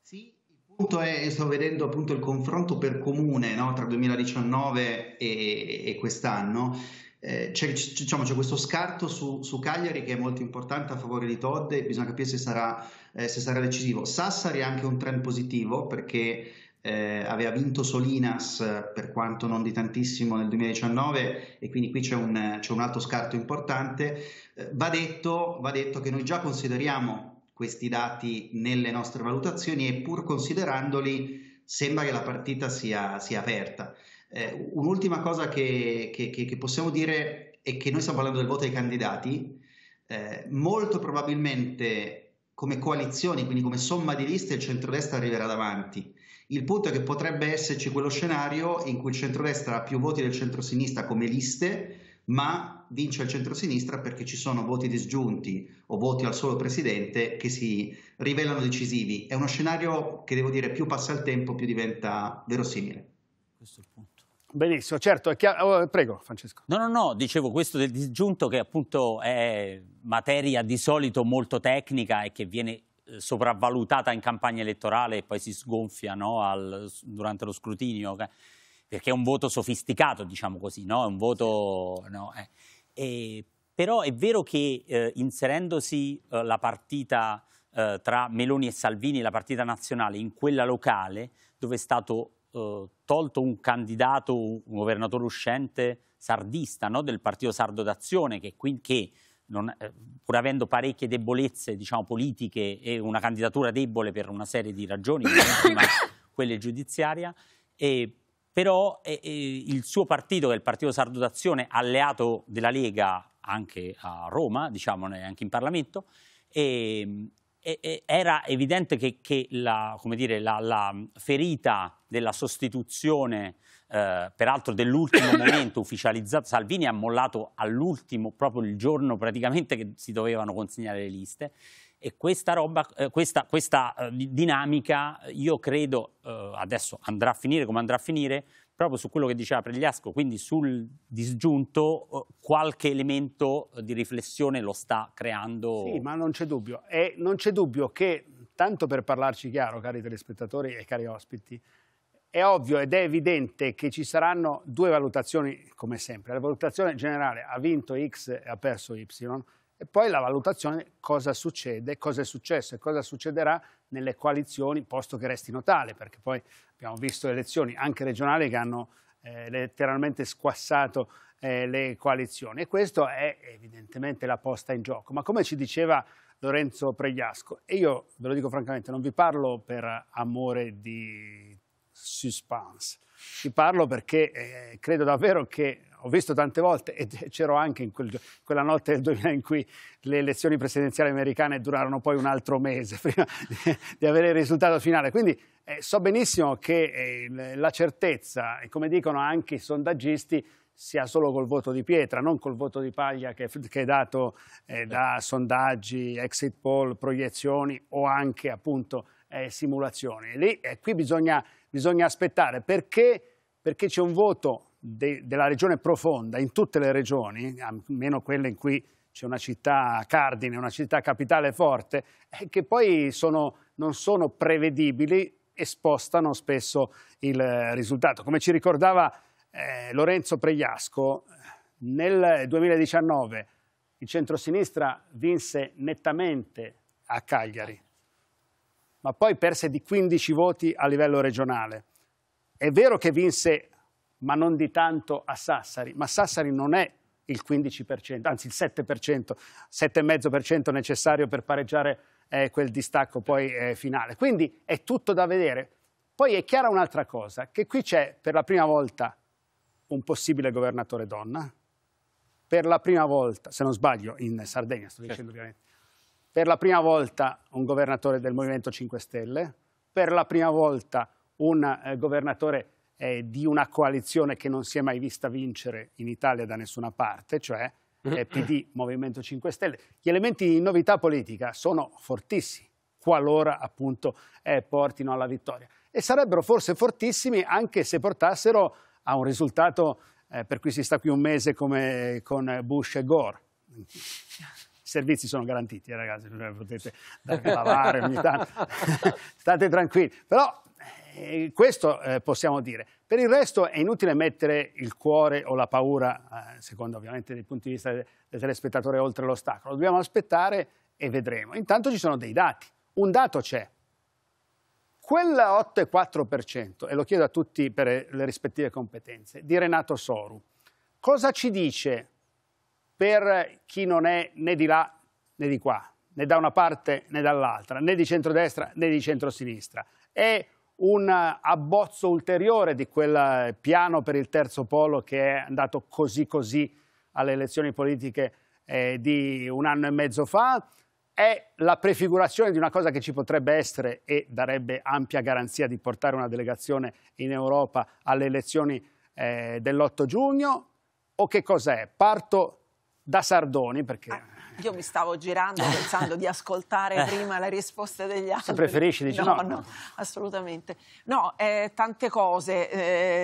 Sì, il punto è, sto vedendo appunto il confronto per comune no, tra 2019 e, e quest'anno eh, c'è, diciamo, c'è, questo scarto su, su, Cagliari che è molto importante a favore di Todd e bisogna capire se sarà, eh, se sarà decisivo. Sassari è anche un trend positivo perché eh, aveva vinto Solinas eh, per quanto non di tantissimo nel 2019 e quindi qui c'è un, c'è un alto scarto importante. Eh, va detto, va detto che noi già consideriamo questi dati nelle nostre valutazioni e pur considerandoli sembra che la partita sia, sia aperta. Eh, un'ultima cosa che, che, che, possiamo dire è che noi stiamo parlando del voto ai candidati, eh, molto probabilmente come coalizioni, quindi come somma di liste, il centrodestra arriverà davanti. Il punto è che potrebbe esserci quello scenario in cui il centrodestra ha più voti del centrosinistra come liste, ma vince il centrosinistra perché ci sono voti disgiunti o voti al solo presidente che si rivelano decisivi. È uno scenario che devo dire più passa il tempo, più diventa verosimile. Questo è il punto.
Benissimo, certo, è chiaro. Oh, prego Francesco.
No, no, no, dicevo questo del disgiunto che appunto è materia di solito molto tecnica e che viene eh, sopravvalutata in campagna elettorale e poi si sgonfia no, al, durante lo scrutinio, perché è un voto sofisticato, diciamo così, no? è un voto... No, eh. e, però è vero che eh, inserendosi eh, la partita eh, tra Meloni e Salvini, la partita nazionale, in quella locale, dove è stato eh, tolto un candidato, un governatore uscente sardista no? del Partito Sardo d'Azione, che, che non, eh, pur avendo parecchie debolezze diciamo, politiche e una candidatura debole per una serie di ragioni, ma quelle giudiziarie, eh, però il suo partito, che è il Partito Sardo d'Azione, alleato della Lega anche a Roma, diciamo, anche in Parlamento, e, era evidente che, che la, dire, la, la, ferita della sostituzione, eh, peraltro dell'ultimo momento ufficializzata, Salvini ha mollato all'ultimo, proprio il giorno praticamente che si dovevano consegnare le liste, e questa, roba, eh, questa, questa eh, dinamica io credo eh, adesso andrà a finire come andrà a finire, proprio su quello che diceva Pregliasco, quindi sul disgiunto eh, qualche elemento di riflessione lo sta
creando. Sì, ma non c'è dubbio. E non c'è dubbio che, tanto per parlarci chiaro, cari telespettatori e cari ospiti, è ovvio ed è evidente che ci saranno due valutazioni, come sempre. La valutazione generale ha vinto X e ha perso Y, e poi la valutazione cosa succede, cosa è successo e cosa succederà nelle coalizioni, posto che restino tale, perché poi Abbiamo visto elezioni anche regionali che hanno eh, letteralmente squassato eh, le coalizioni e questa è evidentemente la posta in gioco. Ma come ci diceva Lorenzo Pregliasco, e io ve lo dico francamente, non vi parlo per amore di suspense, vi parlo perché eh, credo davvero che ho visto tante volte e c'ero anche in quel, quella notte del 2000 in cui le elezioni presidenziali americane durarono poi un altro mese prima di, di avere il risultato finale. Quindi eh, so benissimo che eh, la certezza, e come dicono anche i sondaggisti, sia solo col voto di pietra, non col voto di paglia che, che è dato eh, certo. da sondaggi, exit poll, proiezioni o anche appunto eh, simulazioni. Lì, eh, qui bisogna, bisogna aspettare perché, perché c'è un voto de, della regione profonda in tutte le regioni, almeno quelle in cui c'è una città cardine, una città capitale forte, eh, che poi sono, non sono prevedibili e spostano spesso il eh, risultato. Come ci ricordava eh, Lorenzo Pregliasco, nel 2019 il centrosinistra vinse nettamente a Cagliari, ma poi perse di 15 voti a livello regionale. È vero che vinse ma non di tanto a Sassari. Ma Sassari non è il 15%, anzi il 7%, 7,5% necessario per pareggiare eh, quel distacco poi eh, finale. Quindi è tutto da vedere. Poi è chiara un'altra cosa, che qui c'è per la prima volta un possibile governatore donna, per la prima volta, se non sbaglio, in Sardegna, sto certo. dicendo certo. ovviamente, per la prima volta un governatore del Movimento 5 Stelle, per la prima volta un eh, governatore eh, di una coalizione che non si è mai vista vincere in Italia da nessuna parte, cioè eh, mm. PD, Movimento 5 Stelle. Gli elementi di novità politica sono fortissimi, qualora appunto eh, portino alla vittoria. E sarebbero forse fortissimi anche se portassero a un risultato eh, per cui si sta qui un mese come con Bush e Gore. I servizi sono garantiti, eh, ragazzi, potete lavare ogni tanto. State tranquilli. Però eh, questo eh, possiamo dire. Per il resto è inutile mettere il cuore o la paura, eh, secondo ovviamente il punto di vista del telespettatore, oltre l'ostacolo. Dobbiamo aspettare e vedremo. Intanto ci sono dei dati. Un dato c'è. Quel 8,4%, e lo chiedo a tutti per eh, le rispettive competenze, di Renato Soru, cosa ci dice per chi non è né di là né di qua, né da una parte né dall'altra, né di centrodestra né di centrosinistra? È un abbozzo ulteriore di quel piano per il terzo polo che è andato così così alle elezioni politiche eh, di un anno e mezzo fa, è la prefigurazione di una cosa che ci potrebbe essere e darebbe ampia garanzia di portare una delegazione in Europa alle elezioni eh, dell'8 giugno o che cos'è? Parto da Sardoni perché... Ah
io mi stavo girando pensando di ascoltare eh. prima le risposte degli altri. Se preferisci, dici no. No, no, assolutamente. No, eh, tante cose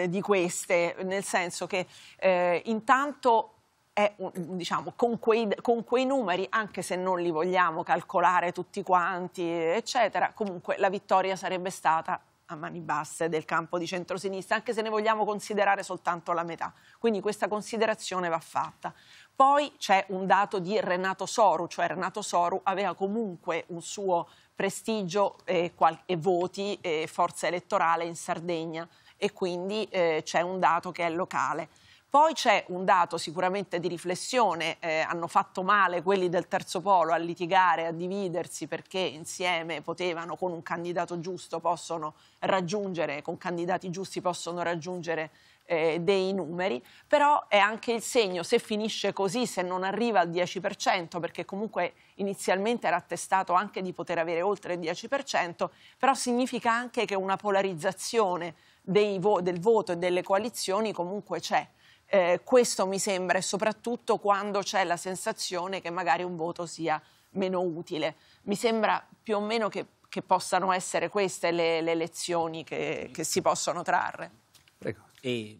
eh, di queste, nel senso che eh, intanto è, diciamo, con, quei, con quei, numeri, anche se non li vogliamo calcolare tutti quanti, eccetera, comunque la vittoria sarebbe stata a mani basse del campo di centrosinistra, anche se ne vogliamo considerare soltanto la metà. Quindi questa considerazione va fatta. Poi c'è un dato di Renato Soru, cioè Renato Soru aveva comunque un suo prestigio e, eh, e voti e eh, forza elettorale in Sardegna e quindi eh, c'è un dato che è locale. Poi c'è un dato sicuramente di riflessione, eh, hanno fatto male quelli del terzo polo a litigare, a dividersi perché insieme potevano con un candidato giusto possono raggiungere, con candidati giusti possono raggiungere eh, dei numeri, però è anche il segno, se finisce così, se non arriva al 10%, perché comunque inizialmente era attestato anche di poter avere oltre il 10%, però significa anche che una polarizzazione vo del voto e delle coalizioni comunque c'è. Eh, questo mi sembra, e soprattutto quando c'è la sensazione che magari un voto sia meno utile. Mi sembra più o meno che, che possano essere queste le, le lezioni che, che si possono trarre. E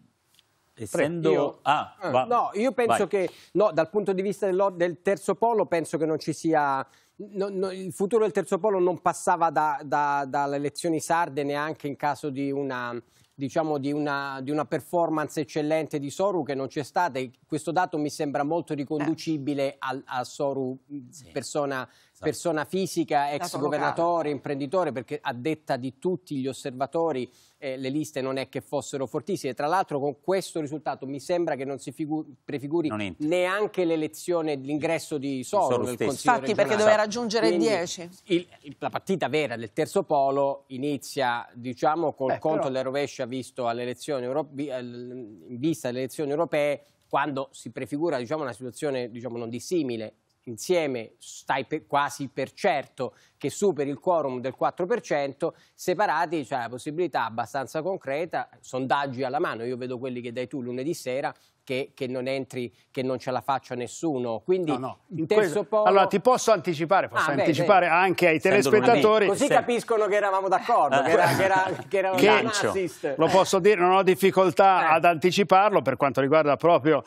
essendo... Io... Ah, ah, no, io penso vai.
che no, dal punto di vista del, del terzo polo penso che non ci sia... No, no, il futuro del terzo polo non passava da, da, dalle elezioni sarde neanche in caso di una, diciamo, di, una, di una, performance eccellente di Soru che non c'è stata. Questo dato mi sembra molto riconducibile a, eh. a, Soru, sì. persona Esatto. persona fisica, ex governatore, imprenditore, perché a detta di tutti gli osservatori eh, le liste non è che fossero fortissime. Tra l'altro con questo risultato mi sembra che non si prefiguri non neanche l'elezione, l'ingresso di Soro nel Consiglio Infatti regionale. perché doveva raggiungere Quindi, il 10. Il, la partita vera del terzo polo inizia diciamo col Beh, conto però... della rovescia visto in vista alle elezioni europee quando si prefigura diciamo, una situazione diciamo, non dissimile insieme stai per, quasi per certo che superi il quorum del 4%, separati c'è cioè, la possibilità abbastanza concreta, sondaggi alla mano, io vedo quelli che dai tu lunedì sera, che, che non entri, che non ce la faccia nessuno. Quindi no, no. il terzo polo... Allora
ti posso anticipare, posso ah, anticipare beh, anche ai telespettatori. Così Sendo.
capiscono che eravamo d'accordo, che era, che era, che era che, un assist. Lo posso
dire, non ho difficoltà eh. ad anticiparlo per quanto riguarda proprio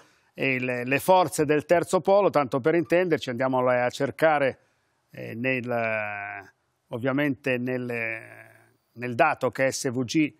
le, le, forze del terzo polo, tanto per intenderci, andiamole a cercare eh, nel, ovviamente nel, nel dato che SVG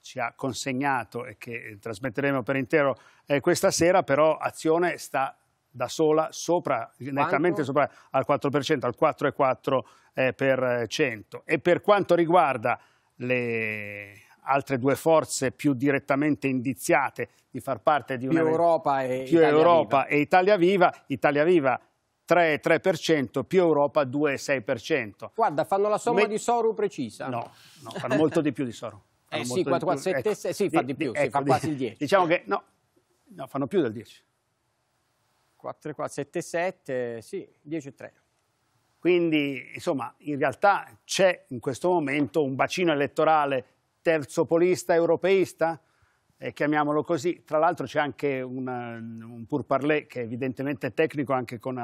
ci ha consegnato e che trasmetteremo per intero eh, questa sera, però Azione sta da sola sopra, Quanto? nettamente sopra al 4%, al 4,4%. Eh, per cento. E per quanto riguarda le altre due forze più direttamente indiziate di far parte di una... Più Europa
e, più Italia, Europa
e Italia Viva. Italia Viva 3,3%, più Europa 2,6%.
Guarda, fanno la somma Me... di Soru precisa. No, no, fanno molto di più di Soru. eh sì, 4, 4, 7, ecco, sì, fa di, di più, ecco, si fa quasi il 10. Diciamo che no,
no fanno più del 10. 4, 4, 7, 7, sì, 10 3. Quindi, insomma, in realtà c'è in questo momento un bacino elettorale terzopolista europeista, eh, chiamiamolo così. Tra l'altro c'è anche una, eh, un pur parlé che è evidentemente tecnico anche con eh,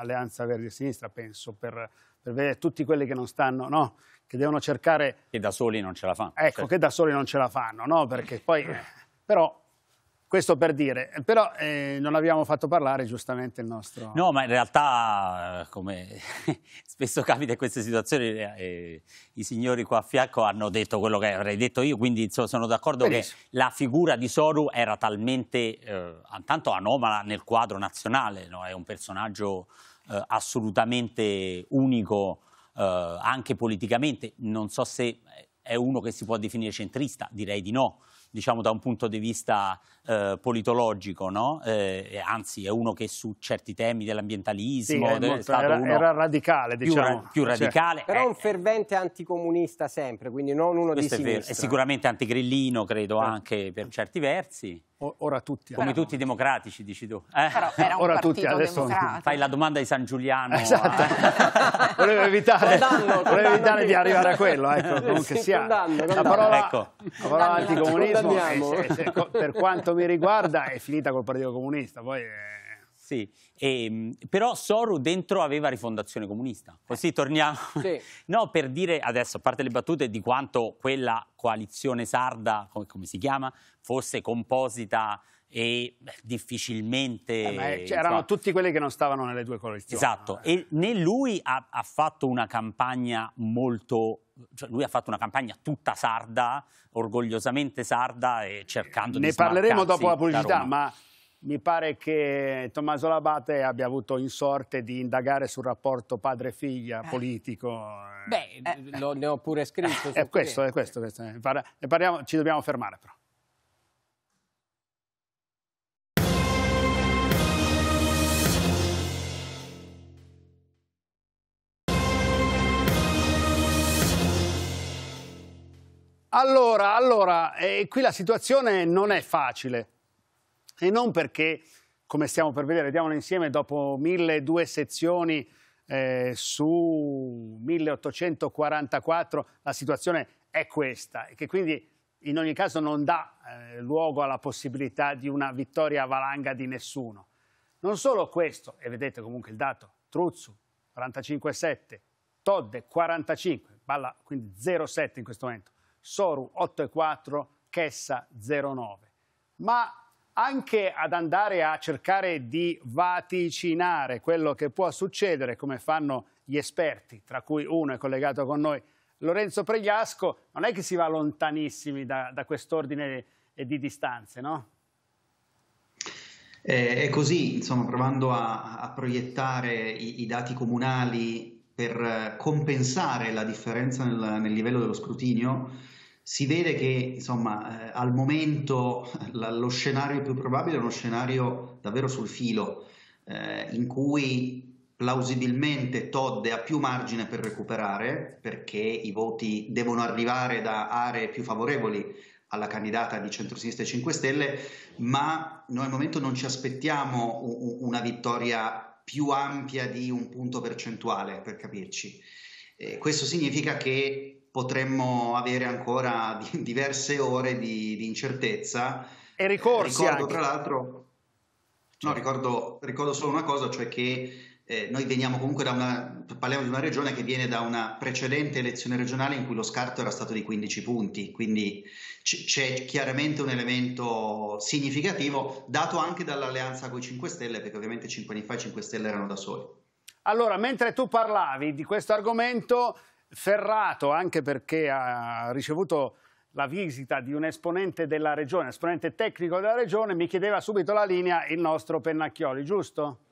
Alleanza Verdi e Sinistra, penso, per, per vedere tutti quelli che non stanno, no? che devono cercare...
Che da soli non ce la fanno. Ecco, certo. che da
soli non ce la fanno, no? Perché poi... Eh, però questo per dire, però eh, non abbiamo fatto parlare giustamente il nostro...
No, ma in realtà, eh, come spesso capita in queste situazioni, eh, eh, i signori qua a fianco hanno detto quello che avrei detto io, quindi insomma, sono d'accordo che la figura di Soru era talmente, eh, tanto anomala nel quadro nazionale, no? è un personaggio eh, assolutamente unico anche politicamente, non so se è uno che si può definire centrista, direi di no, diciamo da un punto di vista eh, politologico, no? eh, anzi è uno che su certi temi dell'ambientalismo sì, è, è stato era, uno era
radicale, diciamo. più radicale. Cioè, però un eh, eh. fervente anticomunista sempre, quindi non uno
di sinistra. È, è
sicuramente antigrillino, credo, eh. anche per certi versi.
Ora tutti.
Come però,
tutti i democratici, dici tu. Eh?
Però era un Ora tutti, adesso
Fai la domanda di San Giuliano. Esatto.
A... volevo evitare, condanno, volevo evitare di arrivare a quello, ecco, comunque sì, sia. Condanno, condanno. La parola, ecco. la parola anticomunismo, se, se, per quanto mi mi riguarda è finita col Partito Comunista, poi... È... Eh.
Sì, e, ehm, però Soru dentro aveva rifondazione comunista, così eh. torniamo. Sì. No, per dire adesso, a parte le battute, di quanto quella coalizione sarda, come, come si chiama, fosse composita e beh, difficilmente... Eh, cioè, erano qua.
tutti quelli che non stavano nelle due coalizioni. Esatto, eh.
e né lui ha, ha, fatto una campagna molto... Cioè lui ha fatto una campagna tutta sarda, orgogliosamente sarda e cercando ne di... Ne parleremo dopo la pubblicità,
ma mi pare che Tommaso Labate abbia avuto in sorte di indagare sul rapporto padre-figlia eh. politico. Eh.
Beh, eh, lo, ne ho pure scritto. Eh, è
questo, è questo, questo. Parliamo, ci dobbiamo fermare però. Allora, allora eh, qui la situazione non è facile e non perché, come stiamo per vedere, vediamolo insieme, dopo 1200 sezioni eh, su 1844 la situazione è questa e che quindi in ogni caso non dà eh, luogo alla possibilità di una vittoria valanga di nessuno. Non solo questo, e vedete comunque il dato, Truzzu 45-7, Todde 45, balla quindi 0-7 in questo momento, Soru 8,4, Chessa 0,9. Ma anche ad andare a cercare di vaticinare quello che può succedere, come fanno gli esperti, tra cui uno è collegato con noi, Lorenzo Pregliasco, non è che si va lontanissimi da, da quest'ordine di distanze, no?
Eh, è così, insomma, provando a, a proiettare i, i, dati comunali per eh, compensare la differenza nel, nel livello dello scrutinio, si vede che insomma, eh, al momento la, lo scenario più probabile è uno scenario davvero sul filo, eh, in cui plausibilmente Todd ha più margine per recuperare perché i voti devono arrivare da aree più favorevoli alla candidata di centrosinistra e 5 Stelle, ma noi al momento non ci aspettiamo una vittoria più ampia di un punto percentuale, per capirci. Eh, questo significa che potremmo avere ancora diverse ore di, di incertezza. E ricorsi ricordo, anche. tra l'altro, no, cioè. ricordo, ricordo, solo una cosa, cioè che eh, noi veniamo comunque da una, parliamo di una regione che viene da una precedente elezione regionale in cui lo scarto era stato di 15 punti, quindi c- c'è chiaramente un elemento significativo dato anche dall'alleanza con i 5 Stelle, perché ovviamente 5 anni fa i 5 Stelle erano da soli.
Allora, mentre tu parlavi di questo argomento, ferrato anche perché ha ricevuto la visita di un esponente della regione, esponente tecnico della regione, mi chiedeva subito la linea il nostro Pennacchioli, giusto?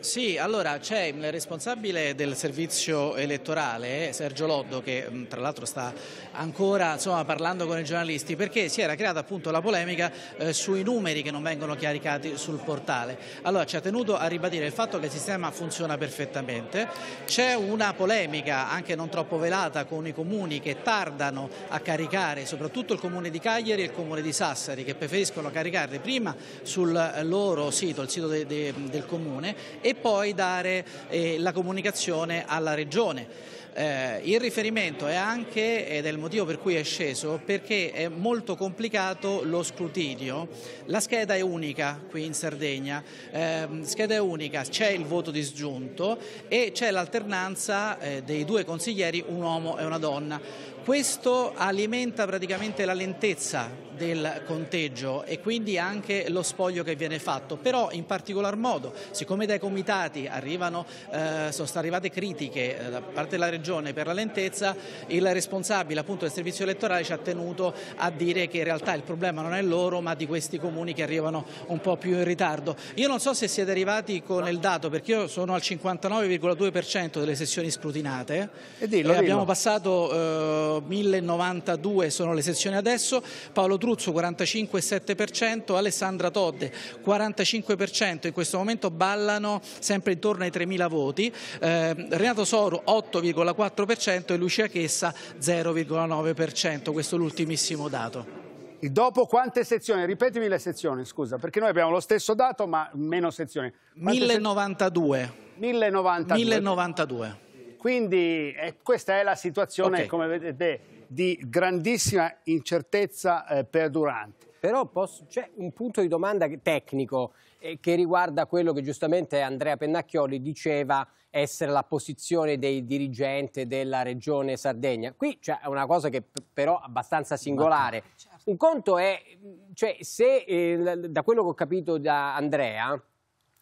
Sì, allora c'è il responsabile del servizio elettorale, Sergio Loddo, che tra l'altro sta ancora insomma, parlando con i giornalisti, perché si era creata appunto la polemica eh, sui numeri che non vengono caricati sul portale. Allora ci ha tenuto a ribadire il fatto che il sistema funziona perfettamente, c'è una polemica anche non troppo velata con i comuni che tardano a caricare, soprattutto il comune di Cagliari e il comune di Sassari, che preferiscono caricarli prima sul eh, loro sito, il sito de de del comune, poi dare eh, la comunicazione alla Regione. Eh, il riferimento è anche, ed è il motivo per cui è sceso, perché è molto complicato lo scrutinio. La scheda è unica qui in Sardegna, eh, scheda è unica, c'è il voto disgiunto e c'è l'alternanza eh, dei due consiglieri, un uomo e una donna. Questo alimenta praticamente la lentezza del conteggio e quindi anche lo spoglio che viene fatto, però in particolar modo, siccome dai comitati arrivano, eh, sono arrivate critiche eh, da parte della Regione per la lentezza, il responsabile appunto del servizio elettorale ci ha tenuto a dire che in realtà il problema non è loro ma di questi comuni che arrivano un po' più in ritardo. Io non so se siete arrivati con il dato perché io sono al 59,2% delle sessioni scrutinate dillo, e abbiamo dillo. passato eh, 1092 sono le sezioni adesso, Paolo Truzzo 45,7%, Alessandra Todde 45%, in questo momento ballano sempre intorno ai 3.000 voti, eh, Renato Soro 8,4% e Lucia Chessa 0,9%, questo è l'ultimissimo dato. Dopo quante
sezioni? Ripetimi le sezioni, scusa, perché noi abbiamo lo stesso dato ma meno sezioni. Quante
1092.
1092. 1092. Quindi eh, questa è la situazione, okay. come
vedete, di grandissima incertezza eh, perdurante. Però c'è un punto di domanda tecnico eh, che riguarda quello che giustamente Andrea Pennacchioli diceva essere la posizione dei dirigenti della regione Sardegna. Qui c'è una cosa che però è abbastanza singolare. Certo. Un conto è, cioè, se eh, da quello che ho capito da Andrea,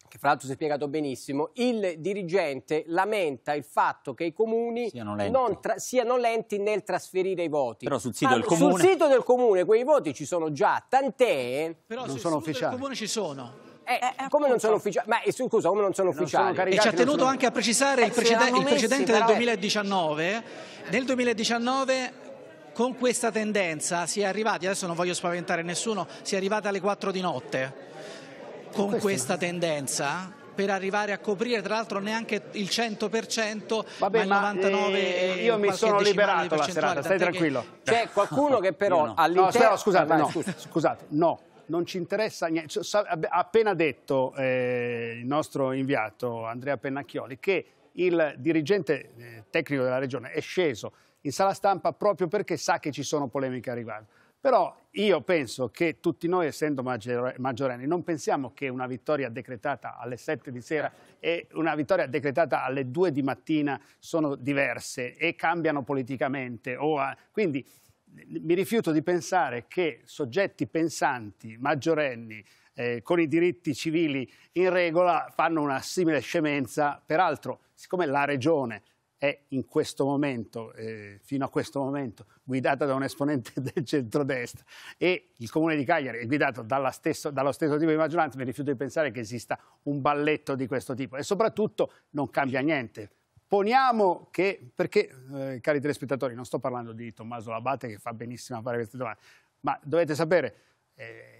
che fra l'altro si è spiegato benissimo, il dirigente lamenta il fatto che i comuni siano lenti, non siano lenti nel trasferire i voti. Però sul sito, Ma ah, del, comune... sul sito del comune quei voti ci sono già, tant'è... Però non sono ufficiali. del comune ci sono. Eh, eh, come non sono ufficiali? Ma eh, scusa, come non
sono ufficiali? Eh, non sono e ci ha eh, tenuto sono... anche a precisare eh, il, precede il, precedente del 2019. Nel 2019 con questa tendenza si è arrivati, adesso non voglio spaventare nessuno, si è arrivati alle 4 di notte con questa tendenza? per arrivare a coprire tra l'altro neanche il 100% Vabbè, ma il 99% eh, io mi sono liberato la serata stai tranquillo c'è qualcuno che però no. all'interno no, scusate, ah, no,
scusate no non ci interessa niente ha appena detto eh, il nostro inviato Andrea Pennacchioli che il dirigente eh, tecnico della regione è sceso in sala stampa proprio perché sa che ci sono polemiche a riguardo però io penso che tutti noi, essendo maggiorenni, non pensiamo che una vittoria decretata alle 7 di sera e una vittoria decretata alle 2 di mattina sono diverse e cambiano politicamente. Quindi mi rifiuto di pensare che soggetti pensanti, maggiorenni, eh, con i diritti civili in regola, fanno una simile scemenza. Peraltro, siccome la Regione è in questo momento, eh, fino a questo momento, guidata da un esponente del centrodestra e il Comune di Cagliari è guidato stesso, dallo stesso tipo di maggioranza, mi rifiuto di pensare che esista un balletto di questo tipo e soprattutto non cambia niente. Poniamo che, perché eh, cari telespettatori, non sto parlando di Tommaso Labate che fa benissimo a fare queste domande, ma dovete sapere... Eh,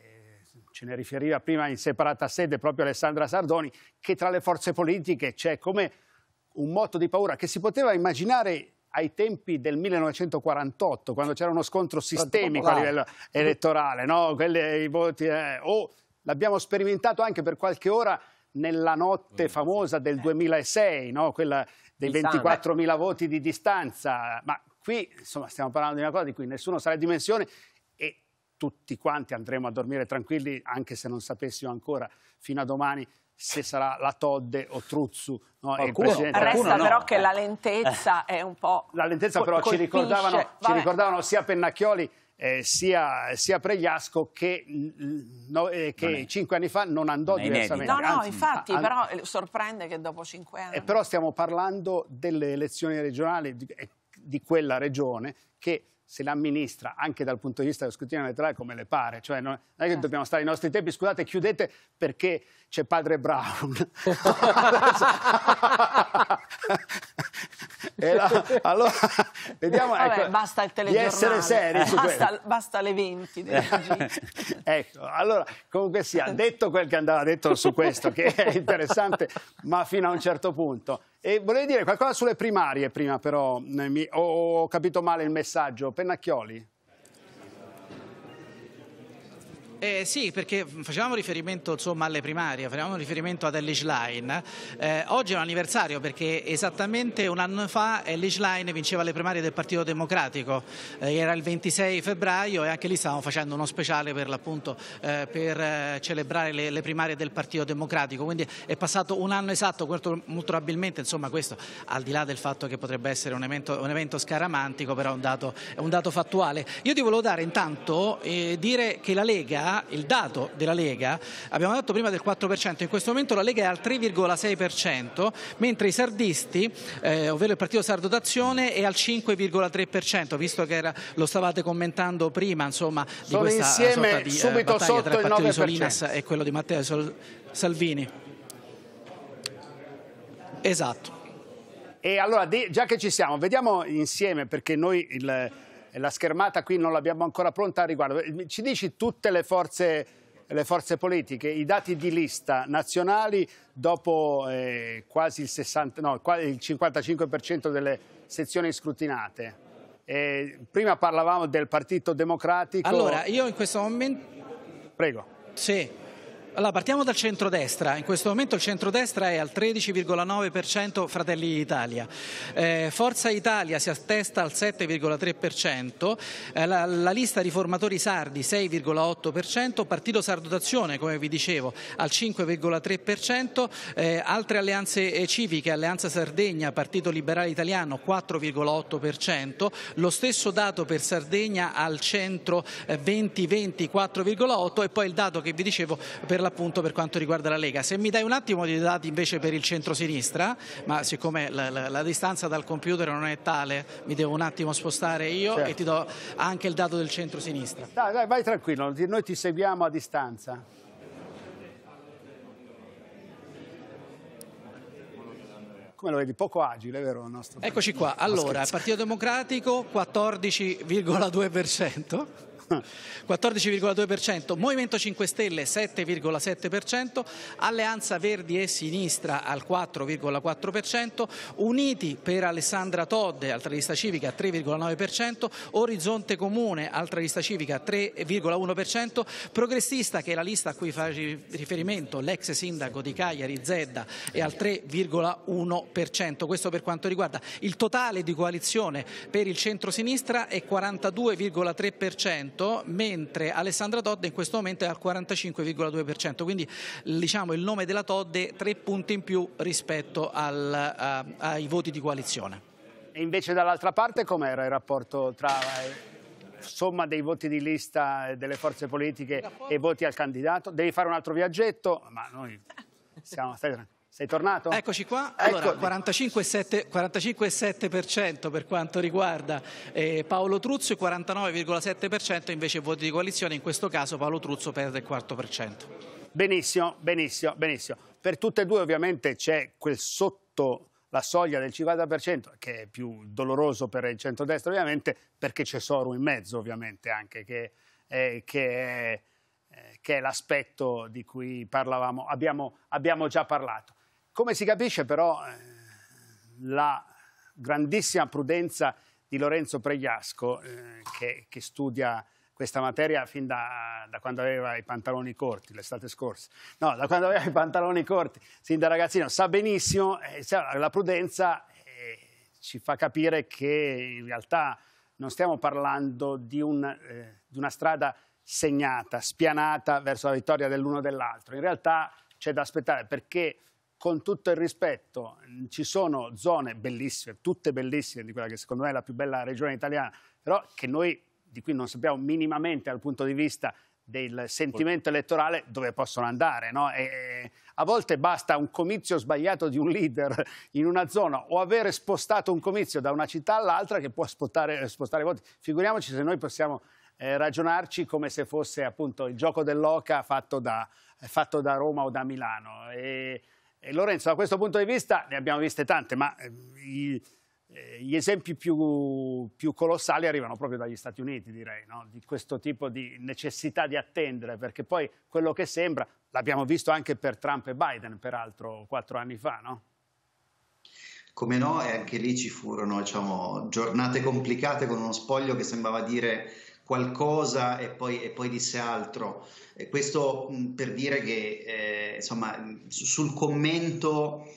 ce ne riferiva prima in separata sede proprio Alessandra Sardoni, che tra le forze politiche c'è come un moto di paura che si poteva immaginare ai tempi del 1948, quando c'era uno scontro sistemico a livello elettorale, no? Quelli, i voti, eh, oh, l'abbiamo sperimentato anche per qualche ora nella notte famosa del 2006, eh. no? quella dei 24.000 voti di distanza, ma qui insomma, stiamo parlando di una cosa di cui nessuno sa le dimensioni e tutti quanti andremo a dormire tranquilli, anche se non sapessimo ancora fino a domani se sarà la Todde o Truzzu. No, qualcuno, Resta qualcuno però che eh. la
lentezza eh. è un po'...
La lentezza però ci ricordavano, ci ricordavano sia Pennacchioli eh, sia, sia, Pregliasco che, mm, no, eh, che cinque anni fa non andò non diversamente. No, no, Anzi, infatti, an però
eh, sorprende che dopo cinque anni... Eh,
però stiamo parlando delle elezioni regionali di, eh, di quella regione che se la amministra anche dal punto di vista dello scrutinio elettorale come le pare, cioè non è che certo. dobbiamo stare ai nostri tempi, scusate chiudete perché c'è padre Brown. la, allora, vediamo, Vabbè, ecco, basta il telegiornale, di essere seri su basta,
basta le 20. Eh,
ecco, allora, comunque sia, detto quel che andava detto su questo, che è interessante, ma fino a un certo punto. E volevo dire qualcosa sulle primarie prima, però ho capito male il messaggio. Pennacchioli.
Eh, sì, perché facevamo riferimento insomma, alle primarie, facevamo riferimento ad Elish Line. Eh, oggi è un anniversario perché esattamente un anno fa Elish Line vinceva le primarie del Partito Democratico. Eh, era il 26 febbraio e anche lì stavamo facendo uno speciale per, l'appunto, eh, per eh, celebrare le, le, primarie del Partito Democratico. Quindi è passato un anno esatto, molto probabilmente insomma, questo, al di là del fatto che potrebbe essere un evento, un evento scaramantico, però è un, dato, un dato, fattuale. Io ti volevo dare intanto eh, dire che la Lega il dato della Lega, abbiamo detto prima del 4%, in questo momento la Lega è al 3,6%, mentre i sardisti, eh, ovvero il Partito Sardo d'Azione, è al 5,3%, visto che era, lo stavate commentando prima, insomma, di Sono questa sorta di eh, battaglia tra il partito di Solinas e quello di Matteo Sol Salvini.
Esatto. E allora, già che ci siamo, vediamo insieme perché noi il la schermata qui non l'abbiamo ancora pronta a riguardo. Ci dici tutte le forze, le forze politiche, i dati di lista nazionali dopo eh, quasi il, 60, no, il 55% delle sezioni scrutinate? Eh, prima parlavamo del Partito Democratico. Allora,
io in questo momento... Prego. Sì. Allora, partiamo dal centrodestra. In questo momento il centrodestra è al 13,9% Fratelli d'Italia. Eh, Forza Italia si attesta al 7,3%, eh, la, la, lista riformatori sardi 6,8%, Partito Sardo d'Azione, come vi dicevo, al 5,3%, eh, altre alleanze eh, civiche, Alleanza Sardegna, Partito Liberale Italiano 4,8%, lo stesso dato per Sardegna al centro 20-20 eh, 4,8 e poi il dato che vi dicevo per la l'appunto per quanto riguarda la Lega. Se mi dai un attimo di dati invece per il centro-sinistra, ma siccome la, la, la, distanza dal computer non è tale, mi devo un attimo spostare io certo. e ti do anche il dato del centro-sinistra.
Dai, dai, vai tranquillo, noi ti seguiamo a distanza. come lo vedi, poco agile, vero? Eccoci qua, allora, Partito
Democratico 14,2%. 14,2%, Movimento 5 Stelle 7,7%, Alleanza Verdi e Sinistra al 4,4%, Uniti per Alessandra Todde, altra lista civica 3,9%, Orizzonte Comune, altra lista civica 3,1%, Progressista che è la lista a cui fa riferimento l'ex sindaco di Cagliari Zedda è al 3,1%, questo per quanto riguarda il totale di coalizione per il centro-sinistra è 42,3%, 45,8%, mentre Alessandra Todde in questo momento è al 45,2%, quindi diciamo, il nome della Todde tre punti in più rispetto al, a, eh, ai voti di coalizione.
E invece dall'altra parte com'era il rapporto tra eh, somma dei voti di lista delle forze politiche e voti al candidato? Devi fare un altro viaggetto, ma noi siamo... Stai tranquilli. Sei tornato?
Eccoci qua, ecco, allora, 45,7%, per quanto riguarda eh, Paolo Truzzo e 49,7% invece voti di coalizione, in questo caso Paolo Truzzo perde il quarto per cento.
Benissimo, benissimo, benissimo. Per tutte e due ovviamente c'è quel sotto la soglia del 50%, che è più doloroso per il centrodestra ovviamente, perché c'è Soru in mezzo ovviamente anche, che, eh, che è, eh, è l'aspetto di cui parlavamo, abbiamo, abbiamo già parlato. Come si capisce però eh, la grandissima prudenza di Lorenzo Pregliasco eh, che, che, studia questa materia fin da, da, quando aveva i pantaloni corti, l'estate scorsa. No, da quando aveva i pantaloni corti, sin da ragazzino, sa benissimo, eh, la prudenza eh, ci fa capire che in realtà non stiamo parlando di, un, eh, di una strada segnata, spianata verso la vittoria dell'uno o dell'altro. In realtà c'è da aspettare perché con tutto il rispetto, ci sono zone bellissime, tutte bellissime, di quella che secondo me è la più bella regione italiana, però che noi di cui non sappiamo minimamente dal punto di vista del sentimento elettorale dove possono andare. No? E, a volte basta un comizio sbagliato di un leader in una zona o avere spostato un comizio da una città all'altra che può spostare, spostare voti. Figuriamoci se noi possiamo eh, ragionarci come se fosse appunto il gioco dell'oca fatto da, fatto da Roma o da Milano. E, e Lorenzo, da questo punto di vista ne abbiamo viste tante, ma ehm, i, eh, gli esempi più, più, colossali arrivano proprio dagli Stati Uniti, direi, no? di questo tipo di necessità di attendere, perché poi quello che sembra, l'abbiamo visto anche per Trump e Biden, peraltro, quattro anni fa, no?
Come no, e anche lì ci furono diciamo, giornate complicate con uno spoglio che sembrava dire qualcosa e poi, e poi disse altro. E questo per dire che eh, insomma, sul commento.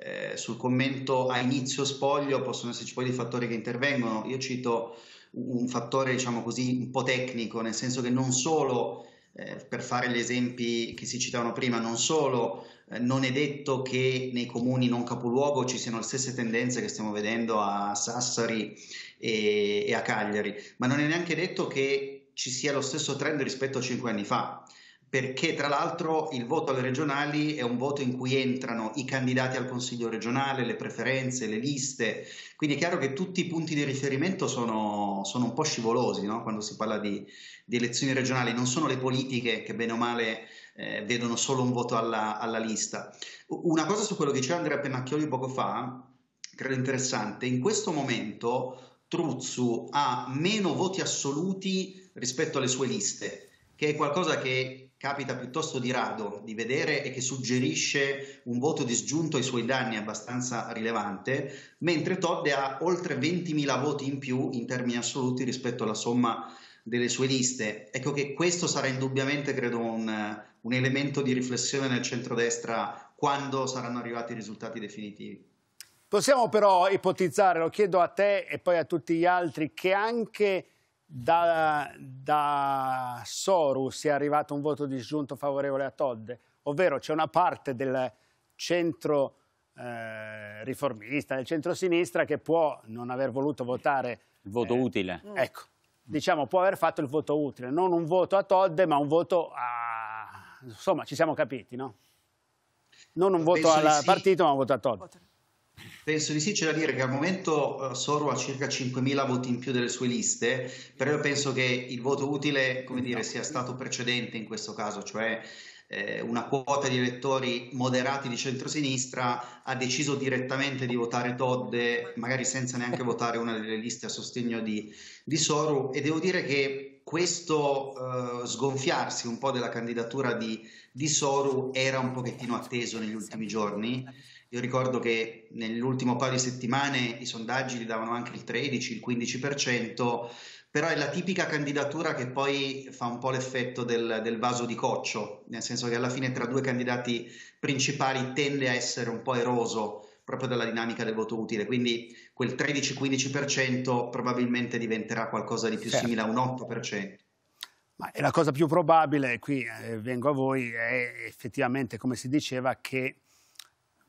Eh, sul commento a inizio spoglio possono esserci poi dei fattori che intervengono. Io cito un fattore, diciamo così, un po' tecnico, nel senso che non solo eh, per fare gli esempi che si citavano prima, non solo eh, non è detto che nei comuni non capoluogo ci siano le stesse tendenze che stiamo vedendo a Sassari e, e a Cagliari, ma non è neanche detto che ci sia lo stesso trend rispetto a cinque anni fa perché tra l'altro il voto alle regionali è un voto in cui entrano i candidati al Consiglio regionale, le preferenze, le liste, quindi è chiaro che tutti i punti di riferimento sono, sono un po' scivolosi no? quando si parla di, di, elezioni regionali, non sono le politiche che bene o male eh, vedono solo un voto alla, alla, lista. Una cosa su quello che diceva Andrea Pennacchioli poco fa, credo interessante, in questo momento Truzzu ha meno voti assoluti rispetto alle sue liste, che è qualcosa che capita piuttosto di rado di vedere e che suggerisce un voto disgiunto ai suoi danni abbastanza rilevante, mentre Todde ha oltre 20.000 voti in più in termini assoluti rispetto alla somma delle sue liste. Ecco che questo sarà indubbiamente, credo, un, un elemento di riflessione nel centrodestra quando saranno arrivati i risultati definitivi.
Possiamo però ipotizzare, lo chiedo a te e poi a tutti gli altri, che anche da, da Soru sia arrivato un voto disgiunto favorevole a Todd, ovvero c'è una parte del centro eh, riformista, del centro-sinistra che può non aver voluto votare... Il
voto eh, utile.
Ecco, diciamo, può aver fatto il voto utile, non un voto a Todd, ma un voto a... insomma, ci siamo capiti, no? Non un voto al sì. partito, ma un voto a Todd.
Penso di sì, c'è da dire che al momento eh, Soro ha circa 5.000 voti in più delle sue liste, però io penso che il voto utile, come dire, sia stato precedente in questo caso, cioè eh, una quota di elettori moderati di centrosinistra ha deciso direttamente di votare Todde, magari senza neanche votare una delle liste a sostegno di, di Soru e devo dire che questo eh, sgonfiarsi un po' della candidatura di, di Soru era un pochettino atteso negli ultimi giorni. Io ricordo che nell'ultimo paio di settimane i sondaggi gli davano anche il 13, il 15% però è la tipica candidatura che poi fa un po' l'effetto del, del, vaso di coccio, nel senso che alla fine tra due candidati principali tende a essere un po' eroso proprio dalla dinamica del voto utile, quindi quel 13-15% probabilmente diventerà qualcosa di più certo. simile a un 8%. Certo.
Ma la cosa più probabile, qui eh, vengo a voi, è effettivamente, come si diceva, che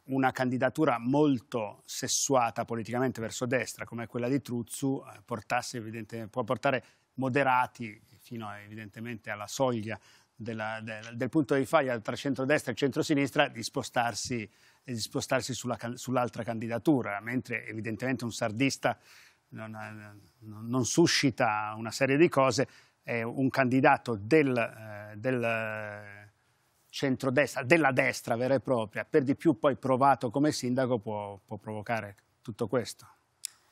una candidatura molto sessuata politicamente verso destra, come quella di Truzzu, eh, può portare moderati fino eh, evidentemente alla soglia della, del, del, punto di faglia tra centrodestra e centrosinistra di spostarsi, eh, di spostarsi sull'altra candidatura, mentre evidentemente un sardista non, non, suscita una serie di cose, è un candidato del, del centrodestra, della destra vera e propria, per di più poi provato come sindaco, può, può provocare tutto questo.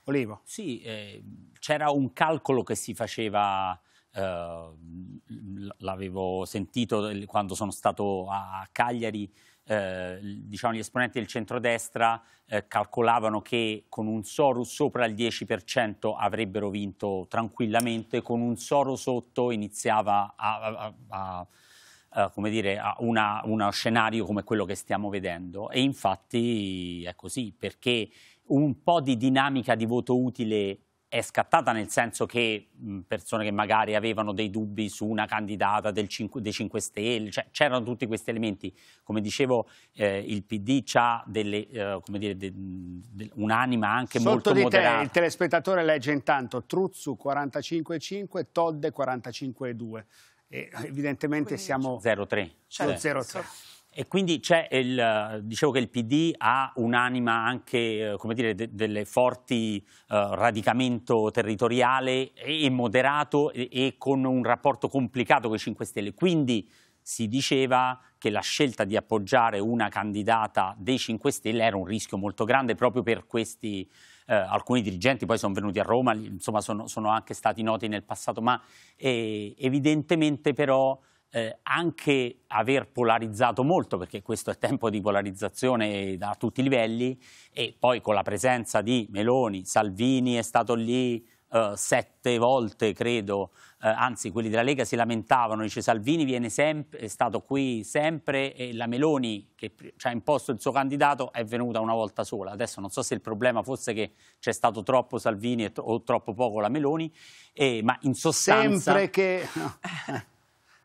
Olivo.
Sì, eh, c'era un calcolo che si faceva Uh, l'avevo sentito quando sono stato a Cagliari, uh, diciamo gli esponenti del centrodestra uh, calcolavano che con un Soros sopra il 10% avrebbero vinto tranquillamente, con un Soros sotto iniziava a, a, a eh, come dire, a una, uno scenario come quello che stiamo vedendo. E infatti è così, perché un po' di dinamica di voto utile è scattata nel senso che persone che magari avevano dei dubbi su una candidata del 5, dei 5 Stelle, cioè, c'erano tutti questi elementi. Come dicevo, eh, il PD ha delle, eh, dire, de, de, un'anima anche Sotto molto di moderata. Te, il
telespettatore legge intanto Truzzu 45,5, Todde 45,2. E evidentemente quindi siamo
0,3. Cioè, 0,3. E quindi c'è il, dicevo che il PD ha un'anima anche, eh, come dire, de, delle forti uh, radicamento territoriale e, moderato e, e con un rapporto complicato con i 5 Stelle. Quindi si diceva che la scelta di appoggiare una candidata dei 5 Stelle era un rischio molto grande proprio per questi eh, alcuni dirigenti poi sono venuti a Roma, insomma sono, sono anche stati noti nel passato, ma eh, evidentemente però eh, anche aver polarizzato molto, perché questo è tempo di polarizzazione da tutti i livelli, e poi con la presenza di Meloni, Salvini è stato lì, eh, sette volte, credo, eh, anzi quelli della Lega si lamentavano, dice Salvini viene sempre, è stato qui sempre e la Meloni che ci ha imposto il suo candidato è venuta una volta sola. Adesso non so se il problema fosse che c'è stato troppo Salvini e, o troppo poco la Meloni, eh, ma in sostanza... Sempre
che...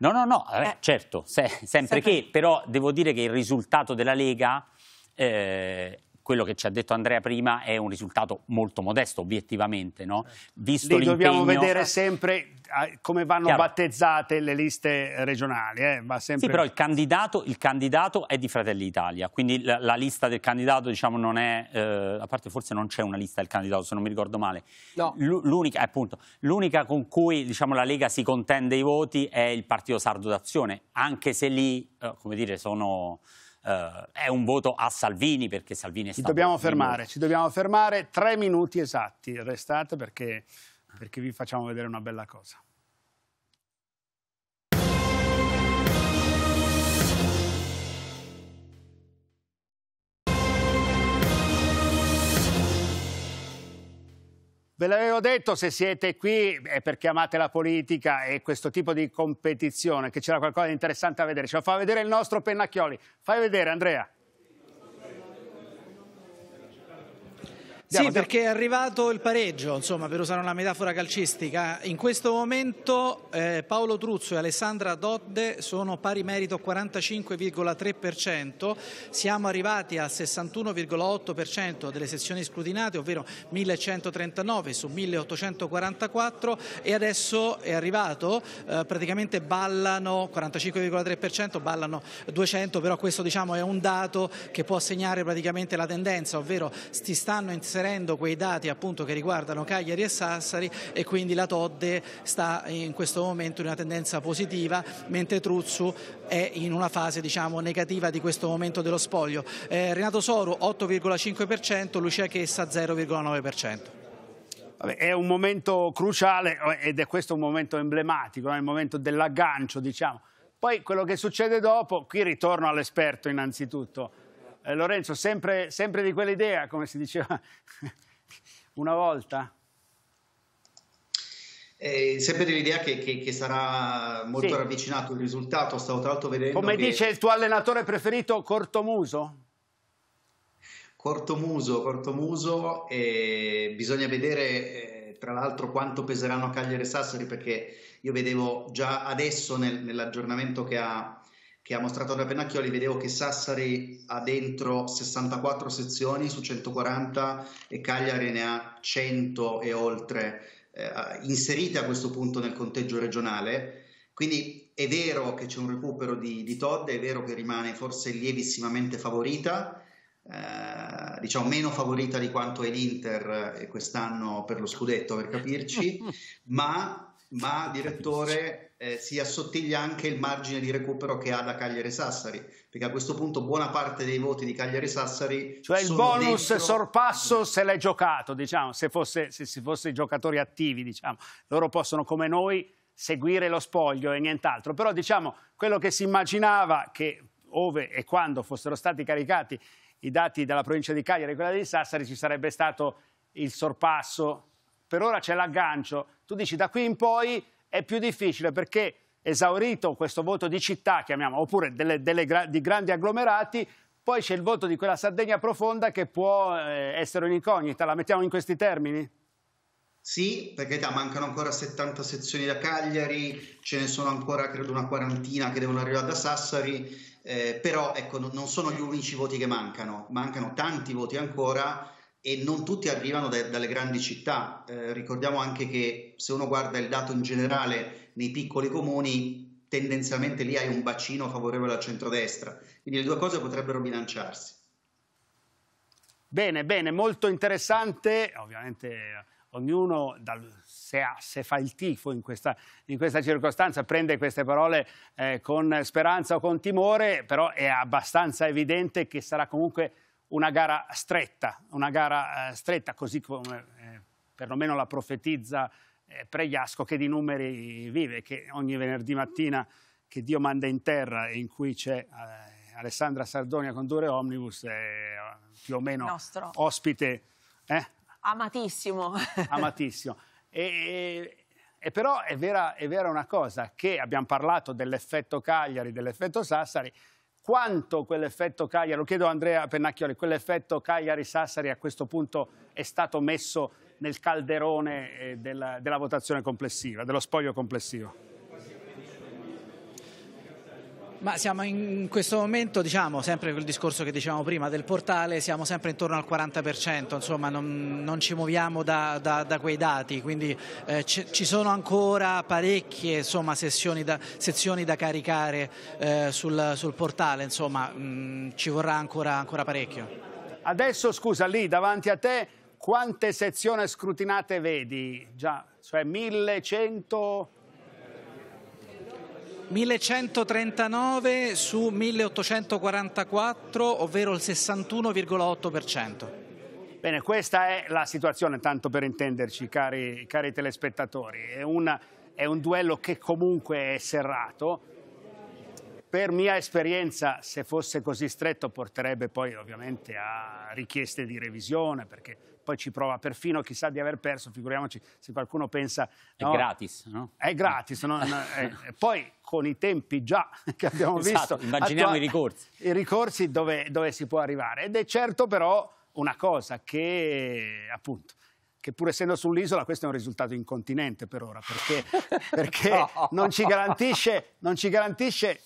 No, no, no, eh, eh, certo, se, sempre, sempre, che, però devo dire che il risultato della Lega eh, quello che ci ha detto Andrea prima è un risultato molto modesto obiettivamente, no? Visto Lì dobbiamo vedere
sempre come vanno Chiaro. battezzate le liste regionali. Eh? Sempre... Sì, però il
candidato, il candidato, è di Fratelli Italia, quindi la, la lista del candidato diciamo, non è, eh, a parte forse non c'è una lista del candidato se non mi ricordo male, no. l'unica, eh, appunto, l'unica con cui diciamo, la Lega si contende i voti è il Partito Sardo d'Azione, anche se lì, eh, come dire, sono eh, è un voto a Salvini perché Salvini
è stato... Ci dobbiamo fermare, ci dobbiamo fermare, tre minuti esatti, restate perché, perché vi facciamo vedere una bella cosa. Ve l'avevo detto, se siete qui è perché amate la politica e questo tipo di competizione, che c'era qualcosa di interessante a vedere. Ce lo fa vedere il nostro Pennacchioli. Fai vedere, Andrea.
Andiamo, sì, andiamo. perché è arrivato il pareggio, insomma, per usare una metafora calcistica. In questo momento eh, Paolo Truzzo e Alessandra Dodde sono pari merito 45,3%, siamo arrivati al 61,8% delle sezioni scrutinate, ovvero 1139 su 1844 e adesso è arrivato, eh, praticamente ballano 45,3%, ballano 200, però questo diciamo, è un dato che può segnare praticamente la tendenza, ovvero si stanno inserendo riferendo quei dati appunto che riguardano Cagliari e Sassari e quindi la Todde sta in questo momento in una tendenza positiva mentre Truzzu è in una fase diciamo negativa di questo momento dello spoglio. Eh, Renato Soru 8,5%, Lucia Chessa 0,9%. è un momento
cruciale eh, ed è questo un momento emblematico, è eh, il momento dell'aggancio diciamo. Poi quello che succede dopo, qui ritorno all'esperto innanzitutto, eh, Lorenzo, sempre, sempre di quell'idea, come si diceva una volta? Eh, sempre dell'idea che, che, che, sarà molto sì. ravvicinato
il risultato, stavo tra l'altro vedendo Come che... dice
il tuo allenatore preferito, Cortomuso?
Cortomuso, Cortomuso, eh, bisogna vedere eh, tra l'altro quanto peseranno Cagliari e Sassari perché io vedevo già adesso nel, nell'aggiornamento che ha che ha mostrato da Pennacchioli, vedevo che Sassari ha dentro 64 sezioni su 140 e Cagliari ne ha 100 e oltre eh, inserite a questo punto nel conteggio regionale. Quindi è vero che c'è un recupero di, di Todd, è vero che rimane forse lievissimamente favorita, eh, diciamo meno favorita di quanto è l'Inter eh, quest'anno per lo scudetto, per capirci, ma, ma direttore eh, si assottiglia anche il margine di recupero che ha da Cagliari-Sassari, perché a questo punto buona parte dei voti di Cagliari-Sassari... Cioè il bonus dentro...
sorpasso se l'è giocato, diciamo, se, fosse, se si fosse i giocatori attivi, diciamo. Loro possono, come noi, seguire lo spoglio e nient'altro. Però, diciamo, quello che si immaginava che ove e quando fossero stati caricati i dati dalla provincia di Cagliari e quella di Sassari ci sarebbe stato il sorpasso. Per ora c'è l'aggancio. Tu dici da qui in poi è più difficile perché esaurito questo voto di città, chiamiamo, oppure delle, delle gra di grandi agglomerati, poi c'è il voto di quella Sardegna profonda che può eh, essere un'incognita. La mettiamo in questi termini?
Sì, perché da, mancano ancora 70 sezioni da Cagliari, ce ne sono ancora credo una quarantina che devono arrivare da Sassari, eh, però ecco, non sono gli unici voti che mancano, mancano tanti voti ancora e non tutti arrivano da, dalle grandi città. Eh, ricordiamo anche che se uno guarda il dato in generale nei piccoli comuni, tendenzialmente lì hai un bacino favorevole al centrodestra, quindi le due cose potrebbero bilanciarsi.
Bene, bene, molto interessante, ovviamente eh, ognuno dal, se, ha, se, fa il tifo in questa, in questa circostanza prende queste parole eh, con speranza o con timore, però è abbastanza evidente che sarà comunque una gara stretta, una gara eh, stretta così come eh, perlomeno la profetizza eh, Pregliasco che di numeri vive, che ogni venerdì mattina che Dio manda in terra e in cui c'è eh, Alessandra Sardonia con Dure Omnibus, è eh, più o meno Nostro. ospite. Eh?
Amatissimo.
Amatissimo. E, e però è vera, è vera, una cosa, che abbiamo parlato dell'effetto Cagliari, dell'effetto Sassari, quanto quell'effetto Cagliari, lo chiedo a Andrea Pennacchioli, quell'effetto Cagliari-Sassari a questo punto è stato messo nel calderone eh, della, della votazione complessiva, dello spoglio complessivo?
Ma siamo in questo momento, diciamo, sempre quel discorso che dicevamo prima del portale, siamo sempre intorno al 40%, insomma non, non ci muoviamo da, da, da, quei dati, quindi eh, ci sono ancora parecchie insomma, sessioni, da, sezioni da caricare eh, sul, sul, portale, insomma mh, mm, ci vorrà ancora, ancora parecchio. Adesso
scusa, lì davanti a te quante sezioni scrutinate vedi? Già, cioè 1100...
1139 su 1844, ovvero il 61,8%.
Bene, questa è la situazione, tanto per intenderci, cari, cari telespettatori. È, una, è un duello che comunque è serrato, per mia esperienza, se fosse così stretto, porterebbe poi ovviamente a richieste di revisione, perché poi ci prova perfino chissà di aver perso, figuriamoci se qualcuno pensa... No, è gratis, no? È gratis, no? è, eh, poi con i tempi già che abbiamo esatto, visto... immaginiamo i ricorsi. I ricorsi dove, dove si può arrivare. Ed è certo però una cosa che appunto che pur essendo sull'isola questo è un risultato incontinente per ora, perché, perché no. non, ci non, ci garantisce,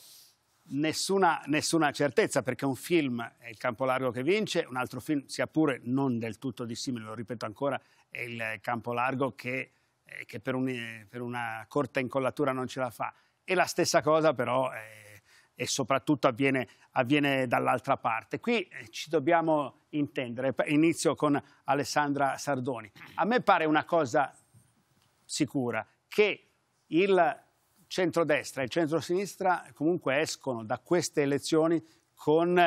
nessuna, nessuna, certezza perché un film è il campo largo che vince, un altro film, sia pure non del tutto dissimile, lo ripeto ancora, è il campo largo che, eh, che per, un, eh, per, una corta incollatura non ce la fa. E la stessa cosa però è, eh, e soprattutto avviene, avviene dall'altra parte. Qui eh, ci dobbiamo intendere. Inizio con Alessandra Sardoni. A me pare una cosa sicura che il centrodestra e centrosinistra comunque escono da queste elezioni con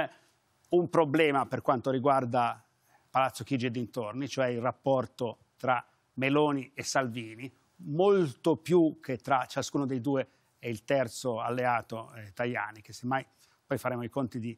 un problema per quanto riguarda Palazzo Chigi e dintorni, cioè il rapporto tra Meloni e Salvini, molto più che tra ciascuno dei due e il terzo alleato eh, Tajani, che semmai poi faremo i conti di,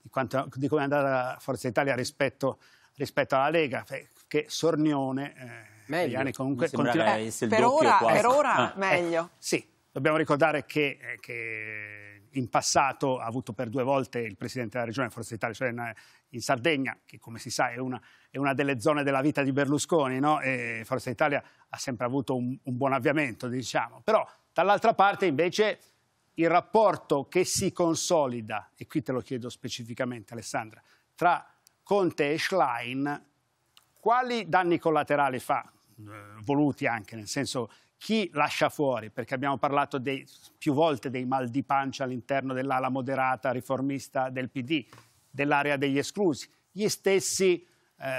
di, quanto, di come è andata Forza Italia rispetto, rispetto alla Lega, eh, che Sornione... Eh, Meglio, Tajani comunque continua... Eh, per, ora, per ora ah, eh, meglio. sì, Dobbiamo ricordare che, eh, che, in passato ha avuto per due volte il presidente della regione Forza Italia, cioè in, eh, in Sardegna, che come si sa è una, è una, delle zone della vita di Berlusconi, no? Forza Italia ha sempre avuto un, un buon avviamento, diciamo. Però dall'altra parte invece il rapporto che si consolida, e qui te lo chiedo specificamente Alessandra, tra Conte e Schlein, quali danni collaterali fa? Eh, voluti anche, nel senso chi lascia fuori, perché abbiamo parlato dei, più volte dei mal di pancia all'interno dell'ala moderata riformista del PD, dell'area degli esclusi, gli stessi eh,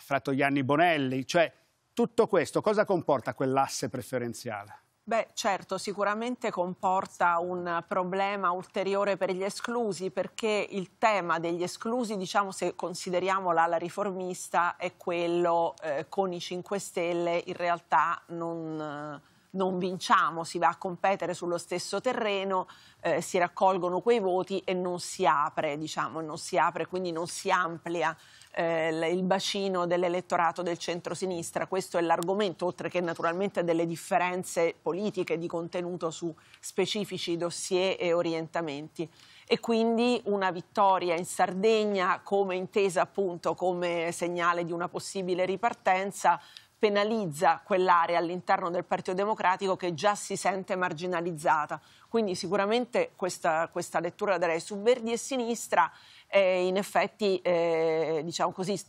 Fratoianni Bonelli, cioè tutto questo cosa comporta quell'asse preferenziale?
Beh, certo, sicuramente comporta un problema ulteriore per gli esclusi perché il tema degli esclusi, diciamo se consideriamo l'ala riformista, è quello eh, con i 5 Stelle in realtà non... Eh non vinciamo, si va a competere sullo stesso terreno, eh, si raccolgono quei voti e non si apre, diciamo, non si apre, quindi non si amplia eh, il bacino dell'elettorato del centro-sinistra. Questo è l'argomento, oltre che naturalmente delle differenze politiche di contenuto su specifici dossier e orientamenti. E quindi una vittoria in Sardegna, come intesa appunto come segnale di una possibile ripartenza, penalizza quell'area all'interno del Partito Democratico che già si sente marginalizzata. Quindi sicuramente questa, questa lettura darei su Verdi e Sinistra eh, in effetti eh, diciamo così,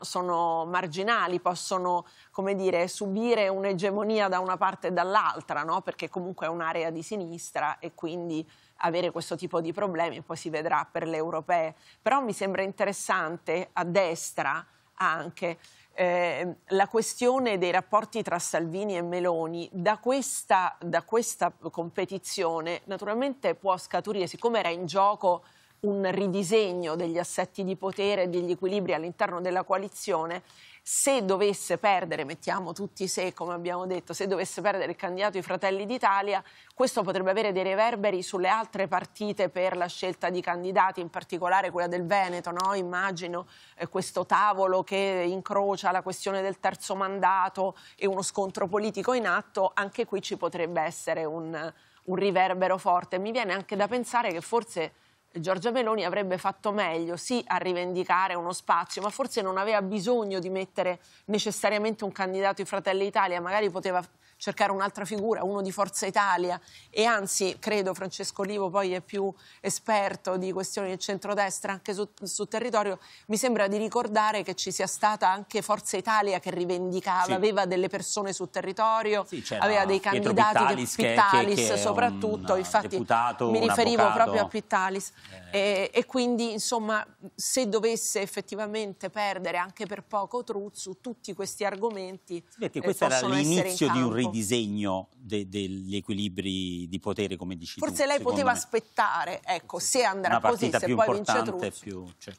sono marginali, possono dire, subire un'egemonia da una parte e dall'altra, no? perché comunque è un'area di sinistra e quindi avere questo tipo di problemi poi si vedrà per le europee. Però mi sembra interessante a destra anche Ehm, la questione dei rapporti tra Salvini e Meloni, da questa, da questa competizione naturalmente può scaturire, siccome era in gioco un ridisegno degli assetti di potere e degli equilibri all'interno della coalizione, se dovesse perdere, mettiamo tutti se, come abbiamo detto, se dovesse perdere il candidato i Fratelli d'Italia, questo potrebbe avere dei reverberi sulle altre partite per la scelta di candidati, in particolare quella del Veneto, no? immagino eh, questo tavolo che incrocia la questione del terzo mandato e uno scontro politico in atto, anche qui ci potrebbe essere un, un riverbero forte. Mi viene anche da pensare che forse Giorgia Meloni avrebbe fatto meglio, sì, a rivendicare uno spazio, ma forse non aveva bisogno di mettere necessariamente un candidato di Fratelli Italia, magari poteva cercare un'altra figura, uno di Forza Italia e anzi credo Francesco Livo poi è più esperto di questioni del centrodestra anche sul su territorio, mi sembra di ricordare che ci sia stata anche Forza Italia che rivendicava, sì. aveva delle persone sul territorio, sì, aveva dei candidati Pittalis, che, Pittalis che, che, soprattutto,
un, infatti deputato, mi riferivo avvocato. proprio a
Pittalis eh. e, e quindi insomma se dovesse effettivamente perdere anche per poco Truzzu tutti questi argomenti sì, perché questo eh, era l'inizio di un
ridisegno certo. de, degli equilibri di potere, come dici Forse tu, lei poteva me.
aspettare, ecco, se andrà così, se poi vince Più, cioè.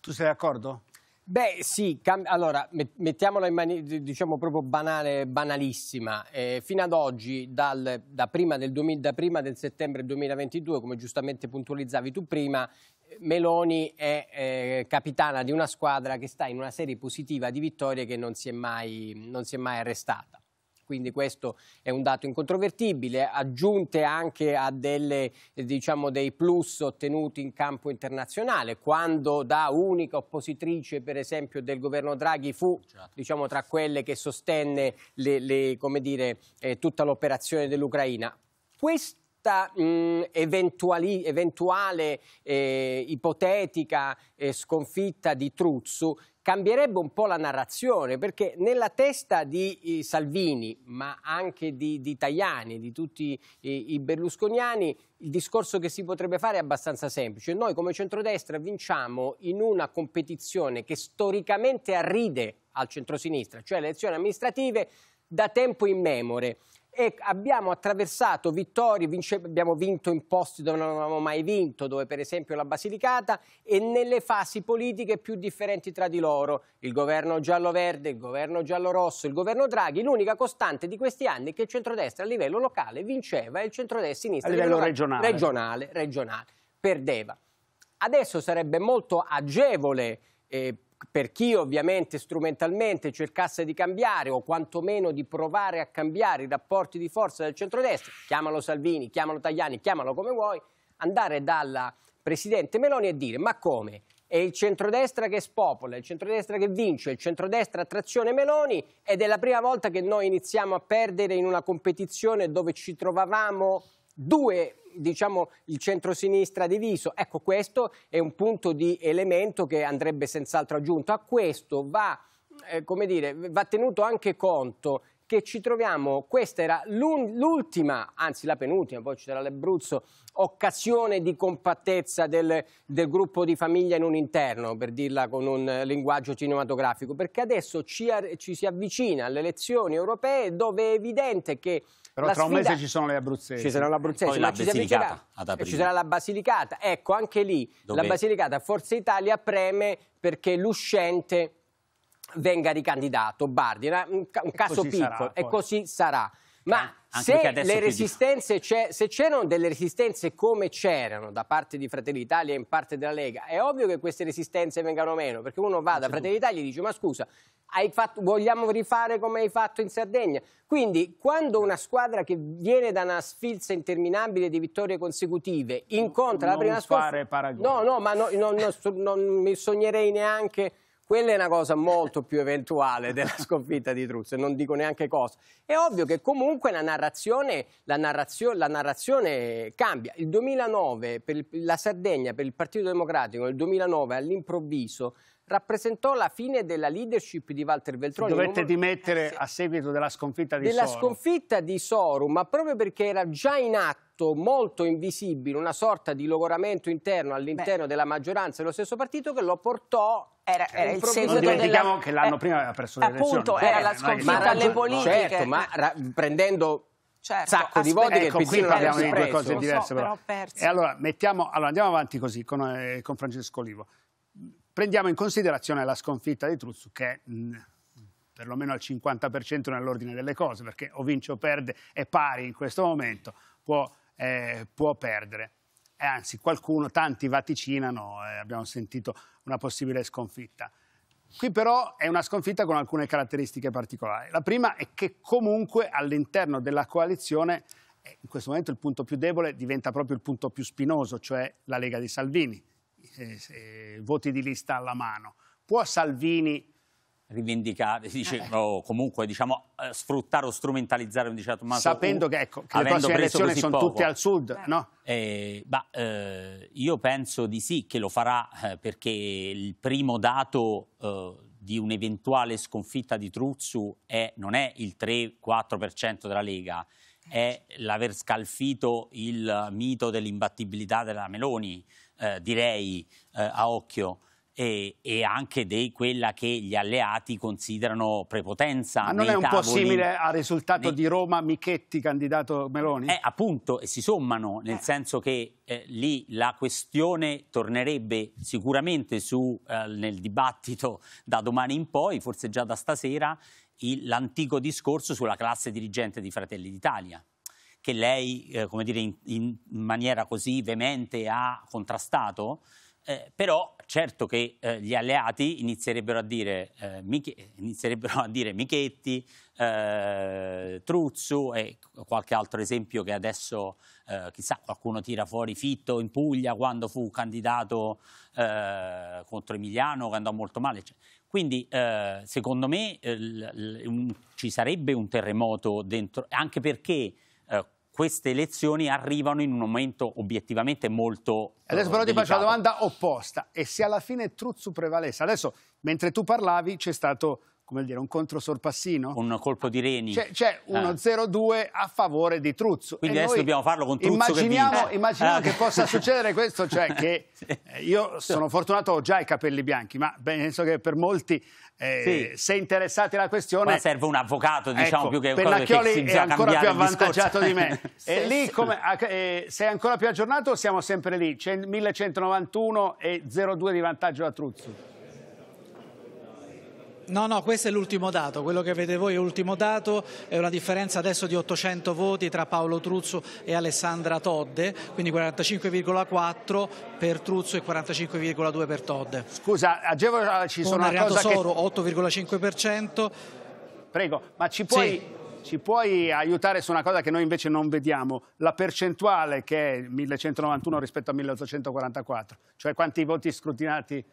Tu
sei d'accordo? Beh sì, allora mettiamola in maniera diciamo proprio banale, banalissima, eh, fino ad oggi dal, da, prima del 2000, da prima del settembre 2022 come giustamente puntualizzavi tu prima Meloni è eh, capitana di una squadra che sta in una serie positiva di vittorie che non si è mai, si è mai arrestata quindi questo è un dato incontrovertibile, aggiunte anche a delle, eh, diciamo, dei plus ottenuti in campo internazionale, quando da unica oppositrice per esempio del governo Draghi fu certo. diciamo, tra quelle che sostenne le, le, dire, eh, tutta l'operazione dell'Ucraina. Questo questa mm, eventuale eh, ipotetica eh, sconfitta di Truzzu cambierebbe un po' la narrazione, perché nella testa di eh, Salvini, ma anche di, di Tajani, di tutti i, i berlusconiani, il discorso che si potrebbe fare è abbastanza semplice. Noi come centrodestra vinciamo in una competizione che storicamente arride al centrosinistra, cioè le elezioni amministrative, da tempo immemore e abbiamo attraversato vittorie, vince, abbiamo vinto in posti dove non avevamo mai vinto, dove per esempio la Basilicata, e nelle fasi politiche più differenti tra di loro, il governo giallo-verde, il governo giallo-rosso, il governo Draghi, l'unica costante di questi anni è che il centrodestra a livello locale vinceva e il centrodestra sinistra a livello regionale. regionale, regionale perdeva. Adesso sarebbe molto agevole eh, per chi ovviamente strumentalmente cercasse di cambiare o quantomeno di provare a cambiare i rapporti di forza del centrodestra, chiamalo Salvini, chiamalo Tagliani, chiamalo come vuoi, andare dalla Presidente Meloni e dire ma come? È il centrodestra che spopola, è il centrodestra che vince, è il centrodestra a trazione Meloni ed è la prima volta che noi iniziamo a perdere in una competizione dove ci trovavamo due diciamo, il centrosinistra diviso. Ecco, questo è un punto di elemento che andrebbe senz'altro aggiunto. A questo va, eh, come dire, va tenuto anche conto che ci troviamo, questa era l'ultima, anzi la penultima, poi ci sarà l'Ebruzzo, occasione di compattezza del, del, gruppo di famiglia in un interno, per dirla con un linguaggio cinematografico, perché adesso ci, ci si avvicina alle elezioni europee dove è evidente che però tra un mese ci sono
le abruzzesi. Ci saranno le abruzzesi, Poi ci Basilicata Ci sarà la
Basilicata. Ecco, anche lì Dove? la Basilicata Forza Italia preme perché l'uscente venga ricandidato, Bardi. Un, ca un caso piccolo sarà, e così sarà. Ma se, le resistenze se c'erano delle resistenze come c'erano da parte di Fratelli d'Italia e in parte della Lega, è ovvio che queste resistenze vengano meno, perché uno va da Fratelli d'Italia e dice ma scusa, fatto, vogliamo rifare come hai fatto in Sardegna? Quindi quando una squadra che viene da una sfilza interminabile di vittorie consecutive incontra non la prima squadra... Non No, no, ma no, no, non mi sognerei neanche quella è una cosa molto più eventuale della sconfitta di Truzzo, non dico neanche cosa. È ovvio che comunque la narrazione, la narrazio, la narrazione cambia. Il 2009, per il, la Sardegna, per il Partito Democratico, nel 2009 all'improvviso rappresentò la fine della leadership di Walter Veltroni. Dovette dimettere eh, a seguito della sconfitta di della Sorum. Della sconfitta di Soru, ma proprio perché era già in atto molto invisibile, una sorta di logoramento interno all'interno della maggioranza dello stesso partito che lo portò era,
era il seguito dimentichiamo
della... che l'anno eh, prima aveva perso le appunto, elezioni. era la sconfitta che... alle politiche. Certo, ma prendendo
certo, sacco di voti ecco, che qui abbiamo due cose diverse. So, però. Però e
allora, mettiamo, allora, andiamo avanti così con, eh, con Francesco Olivo. Prendiamo in considerazione la sconfitta di Truzzu che mm, perlomeno al 50% nell'ordine delle cose, perché o vince o perde è pari in questo momento, può, eh, può perdere. E eh, anzi, qualcuno, tanti vaticinano, eh, abbiamo sentito una possibile sconfitta. Qui però è una sconfitta con alcune caratteristiche particolari. La prima è che comunque all'interno della coalizione eh, in questo momento il punto più debole diventa proprio il punto più spinoso, cioè la Lega di Salvini, eh, eh, voti di lista alla mano, può Salvini
rivendicare, dice, eh. o comunque diciamo, eh, sfruttare o strumentalizzare un diciamo, Tommaso Sapendo U, che, ecco, che le prossime elezioni sono poco. tutte al
sud, eh. no?
Eh, bah, eh, io penso di sì che lo farà perché il primo dato di un'eventuale sconfitta di Truzzu è, non è il 3-4% della Lega, è l'aver scalfito il mito dell'imbattibilità della Meloni, eh, direi eh, a occhio e, e, anche di quella che gli alleati considerano prepotenza. Ma non è un tavoli... po' simile
al risultato nei... di Roma Michetti candidato Meloni? Eh, appunto, e si sommano, nel eh. senso che
eh, lì la questione tornerebbe sicuramente su, eh, nel dibattito da domani in poi, forse già da stasera, l'antico discorso sulla classe dirigente di Fratelli d'Italia che lei, eh, come dire, in, in, maniera così veemente ha contrastato, eh, però certo che eh, gli alleati inizierebbero a dire, eh, Mich inizierebbero a dire Michetti, eh, Truzzu e qualche altro esempio che adesso eh, chissà qualcuno tira fuori Fitto in Puglia quando fu candidato eh, contro Emiliano che andò molto male. Cioè, quindi eh, secondo me un, ci sarebbe un terremoto dentro, anche perché queste elezioni arrivano in un momento obiettivamente molto eh, Adesso però ti faccio la
domanda opposta. E se alla fine Truzzu prevalesse? Adesso, mentre tu parlavi, c'è stato come dire, un controsorpassino.
Un colpo di reni. C'è, eh. uno ah.
0-2 a favore di Truzzo. Quindi e adesso dobbiamo farlo con Truzzo immaginiamo, che Immaginiamo ah. che possa succedere questo, cioè che io sono fortunato, ho già i capelli bianchi, ma penso che per molti eh, sì. Se interessati alla questione, Qua serve un avvocato, diciamo ecco, più che un Pennacchioli che si è ancora più avvantaggiato di me. sì, e lì, come, eh, se ancora più aggiornato, siamo sempre lì: 1191 e 02 di vantaggio da Truzzo.
No, no, questo è l'ultimo dato, quello che vedete voi è l'ultimo dato, è una differenza adesso di 800 voti tra Paolo Truzzo e Alessandra Todde, quindi 45,4 per Truzzo e 45,2 per Todde. Scusa, agevolaci ah, sono una cosa Soro, che... 8,5%. Prego, ma ci puoi... Sì ci
puoi aiutare su una cosa che noi invece non vediamo, la percentuale che è 1191 rispetto a 1844, cioè quanti voti scrutinati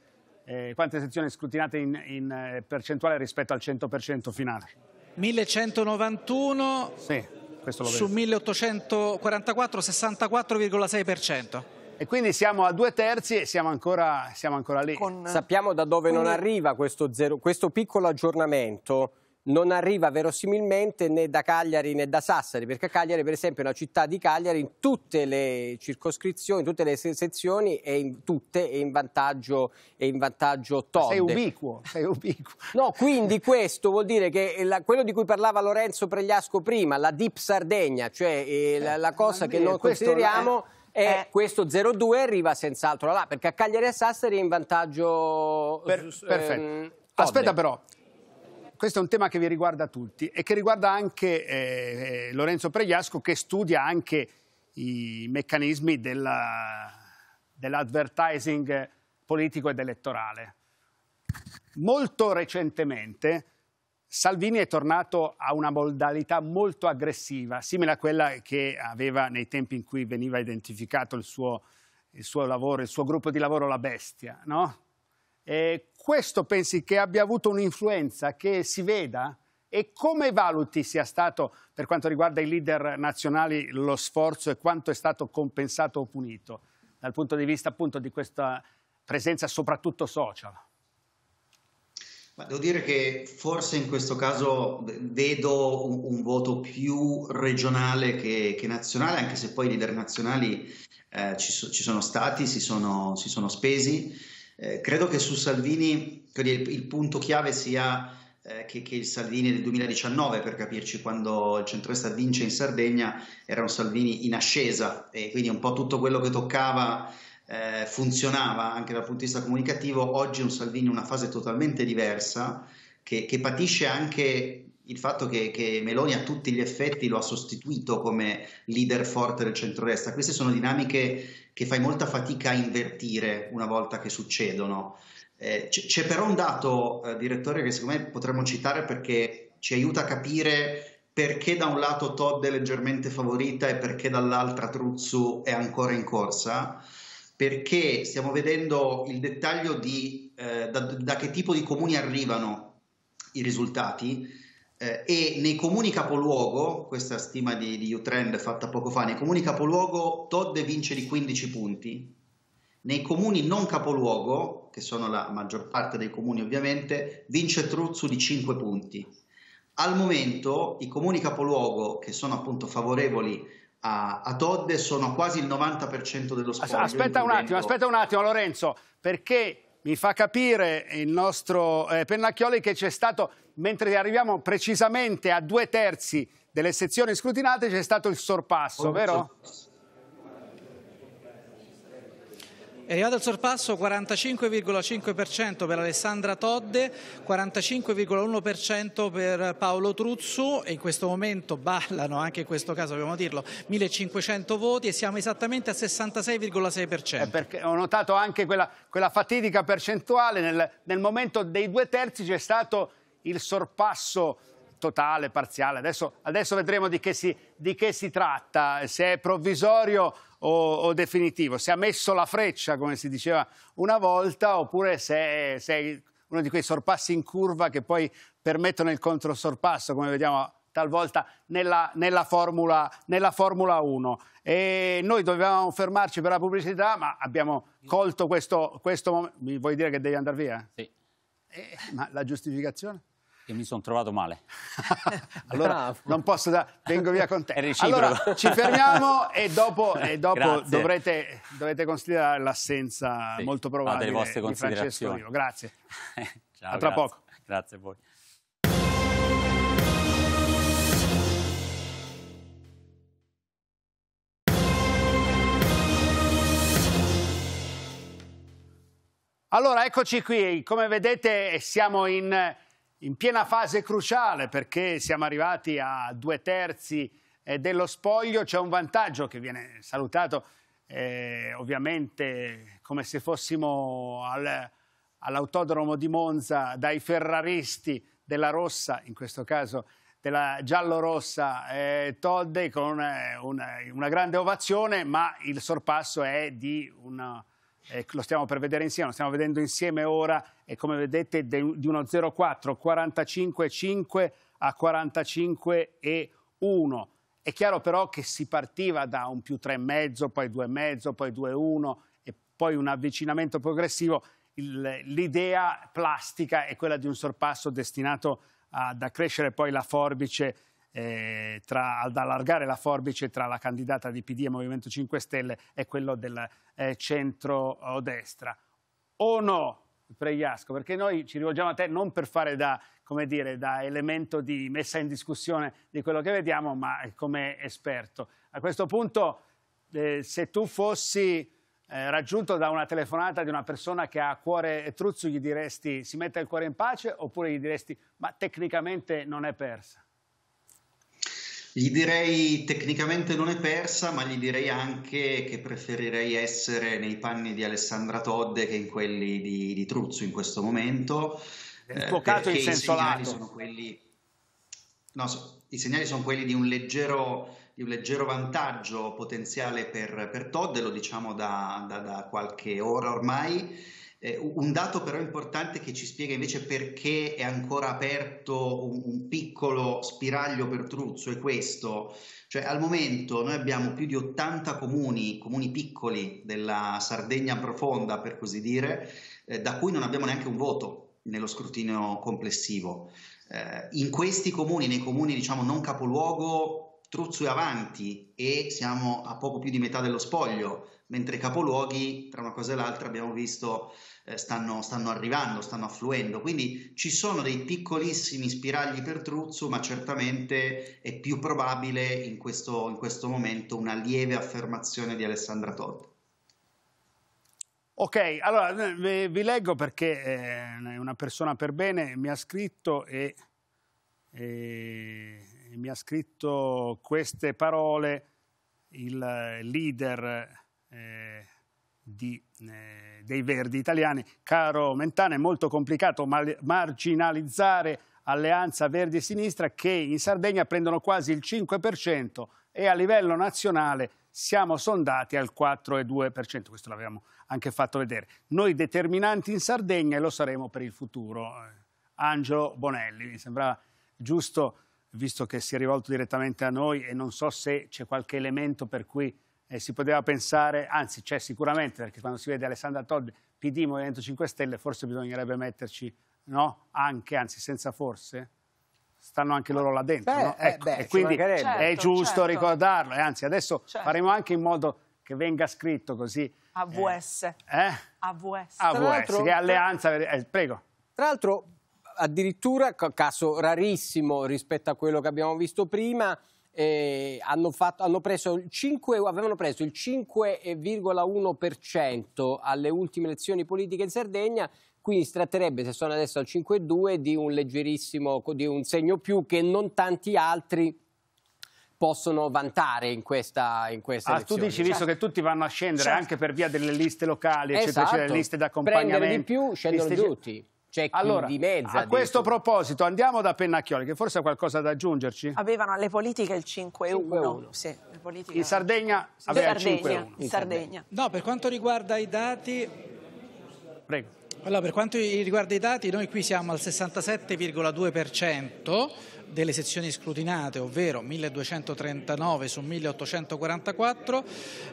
eh, quante sezioni scrutinate in, in eh, percentuale rispetto al 100% finale?
1191 sì, su 1844, 64,6%.
E quindi siamo a due terzi e siamo ancora, siamo ancora lì. Con... Sappiamo da dove Con... non arriva questo, zero, questo piccolo aggiornamento non arriva verosimilmente né da Cagliari né da Sassari, perché Cagliari per esempio è una città di Cagliari in tutte le circoscrizioni, in tutte le sezioni e in tutte è in vantaggio, è in vantaggio Todd. Sei ubiquo,
sei ubiquo.
No, quindi questo vuol dire che eh, la, quello di cui parlava Lorenzo Pregliasco prima, la Deep Sardegna, cioè eh, la, eh, la, cosa eh, che noi consideriamo... È... E eh. questo 0-2 arriva senz'altro là, perché a Cagliari e Sassari è in vantaggio... Per, perfetto. Ehm, Aspetta però, questo è un tema che vi riguarda tutti e che riguarda anche
eh, eh Lorenzo Pregliasco che studia anche i meccanismi dell'advertising politico ed elettorale. Molto recentemente Salvini è tornato a una modalità molto aggressiva, simile a quella che aveva nei tempi in cui veniva identificato il suo, il suo lavoro, il suo gruppo di lavoro La Bestia. No? questo pensi che abbia avuto un'influenza, che si veda? E come valuti sia stato, per quanto riguarda i leader nazionali, lo sforzo e quanto è stato compensato o punito dal punto di vista appunto di questa presenza soprattutto social?
Ma devo dire che forse in questo caso vedo un, un voto più regionale che, che, nazionale, anche se poi i leader nazionali eh, ci, so, ci, sono stati, si sono, si sono spesi. Eh, credo che su Salvini il, il punto chiave sia eh, che, che, il Salvini del 2019, per capirci, quando il centrodestra vince in Sardegna, era un Salvini in ascesa e quindi un po' tutto quello che toccava eh, funzionava anche dal punto di vista comunicativo. Oggi è un Salvini in una fase totalmente diversa che, che patisce anche il fatto che, che, Meloni a tutti gli effetti lo ha sostituito come leader forte del centrodestra. Queste sono dinamiche che fai molta fatica a invertire una volta che succedono. Eh, c- c'è però un dato, eh, direttore, che secondo me potremmo citare perché ci aiuta a capire perché da un lato Todd è leggermente favorita e perché dall'altra Truzzu è ancora in corsa, perché stiamo vedendo il dettaglio di eh, da, da che tipo di comuni arrivano i risultati eh, e nei comuni capoluogo, questa stima di, di Utrend fatta poco fa, nei comuni capoluogo Todd vince di 15 punti, nei comuni non capoluogo, che sono la maggior parte dei comuni ovviamente, vince Truzzu di 5 punti. Al momento i comuni capoluogo, che sono appunto favorevoli a, a Todd, sono quasi il 90% dello spazio. Aspetta un attimo, aspetta
un attimo Lorenzo, perché mi fa capire il nostro eh, Pennacchioli che c'è stato mentre arriviamo precisamente a due terzi delle sezioni scrutinate c'è stato il sorpasso, oh, vero?
È arrivato il sorpasso 45,5% per Alessandra Todde, 45,1% per Paolo Truzzu e in questo momento ballano, anche in questo caso dobbiamo dirlo, 1500 voti e siamo esattamente a 66,6%. Eh, ho notato anche quella, quella fatidica percentuale, nel, nel momento
dei due terzi c'è stato il sorpasso totale, parziale. Adesso, adesso vedremo di che, si, di che, si, tratta, se è provvisorio o, o, definitivo, se ha messo la freccia, come si diceva una volta, oppure se, se è uno di quei sorpassi in curva che poi permettono il controsorpasso, come vediamo talvolta nella, nella, formula, nella, Formula, 1. E noi dovevamo fermarci per la pubblicità, ma abbiamo colto questo, questo momento. Mi vuoi dire che devi andare via? Sì. Eh, ma la giustificazione? E mi sono trovato male. allora, Bravo. non posso da... vengo via con te. Allora, ci fermiamo e dopo, e dopo dovrete, dovete considerare l'assenza sì, molto probabile delle vostre di Francesco Rio. Grazie. Ciao, a tra grazie. poco. Grazie a voi. Allora, eccoci qui. Come vedete siamo in in piena fase cruciale perché siamo arrivati a due terzi eh, dello spoglio, c'è un vantaggio che viene salutato eh, ovviamente come se fossimo al, all'autodromo di Monza dai ferraristi della rossa, in questo caso della giallo-rossa eh, Todde con eh, una, una, grande ovazione, ma il sorpasso è di una eh, lo stiamo per vedere insieme, lo stiamo vedendo insieme ora e come vedete de, di uno 0-4, 45-5 a 45-1. 45,1. È chiaro però che si partiva da un più 3,5, poi 2,5, poi 2-1 e poi un avvicinamento progressivo. L'idea plastica è quella di un sorpasso destinato ad accrescere poi la forbice eh, tra, ad allargare la forbice tra la candidata di PD e Movimento 5 Stelle e quello del eh, centro-destra. Eh, o no, Pregliasco, perché noi ci rivolgiamo a te non per fare da, dire, da, elemento di messa in discussione di quello che vediamo, ma eh, come esperto. A questo punto, eh, se tu fossi eh, raggiunto da una telefonata di una persona che ha a cuore Truzzu, gli diresti si mette il cuore in pace oppure gli diresti ma tecnicamente non è persa?
Gli direi tecnicamente non è persa, ma gli direi anche che preferirei essere nei panni di Alessandra Todde che in quelli di, di Truzzo in questo momento. Nel eh, tuo eh, in senso lato. Sono quelli, no, so, I segnali sono quelli di un leggero, di un leggero vantaggio potenziale per, per Todd, lo diciamo da, da, da qualche ora ormai eh, un dato però importante che ci spiega invece perché è ancora aperto un, un piccolo spiraglio per Truzzo è questo, cioè al momento noi abbiamo più di 80 comuni, comuni piccoli della Sardegna profonda per così dire, eh, da cui non abbiamo neanche un voto nello scrutinio complessivo. Eh, in questi comuni, nei comuni diciamo non capoluogo, Truzzo è avanti e siamo a poco più di metà dello spoglio mentre i capoluoghi, tra una cosa e l'altra, abbiamo visto eh, stanno, stanno, arrivando, stanno affluendo. Quindi ci sono dei piccolissimi spiragli per Truzzo, ma certamente è più probabile in questo, in questo momento una lieve affermazione di Alessandra Todd.
Ok, allora eh, vi leggo perché eh, una persona per bene mi ha scritto e, e, eh, e mi ha scritto queste parole il leader eh, di, eh, dei Verdi italiani. Caro Mentana, è molto complicato marginalizzare Alleanza Verdi e Sinistra che in Sardegna prendono quasi il 5% e a livello nazionale siamo sondati al 4,2%, questo l'avevamo anche fatto vedere. Noi determinanti in Sardegna e lo saremo per il futuro. Angelo Bonelli, mi sembrava giusto, visto che si è rivolto direttamente a noi e non so se c'è qualche elemento per cui eh, si poteva pensare, anzi c'è sicuramente, perché quando si vede Alessandra Todd, PD, Movimento 5 Stelle, forse bisognerebbe metterci no? anche, anzi senza forse, stanno anche loro là dentro. Beh, no? eh, ecco, beh, e quindi certo, è giusto certo. ricordarlo, e anzi adesso certo. faremo anche in modo che venga scritto così.
AVS. Eh? eh? AVS. AVS, che alleanza...
Eh, prego. Tra l'altro addirittura, caso rarissimo rispetto a quello che abbiamo visto prima, eh, hanno fatto, hanno preso 5, avevano preso il 5,1% alle ultime elezioni politiche in Sardegna, quindi si tratterebbe, se sono adesso al 5,2, di un leggerissimo, di un segno più che non tanti altri possono vantare in questa, in questa ah, elezione. Tu dici, visto cioè, che tutti vanno a scendere certo. anche per via delle liste locali, eccetera, cioè esatto. cioè, liste d'accompagnamento. Prendere di più, scendono liste... tutti c'è cioè, allora, di
mezzo. A questo proposito andiamo da Pennacchioli che forse ha qualcosa da aggiungerci. Avevano alle politiche
il
5-1. Sì,
politiche... In
Sardegna sì, aveva il 5-1.
No, per quanto riguarda i dati... Prego. Allora, per quanto riguarda i dati, noi qui siamo al 67,2% delle sezioni scrutinate, ovvero 1239 su 1844.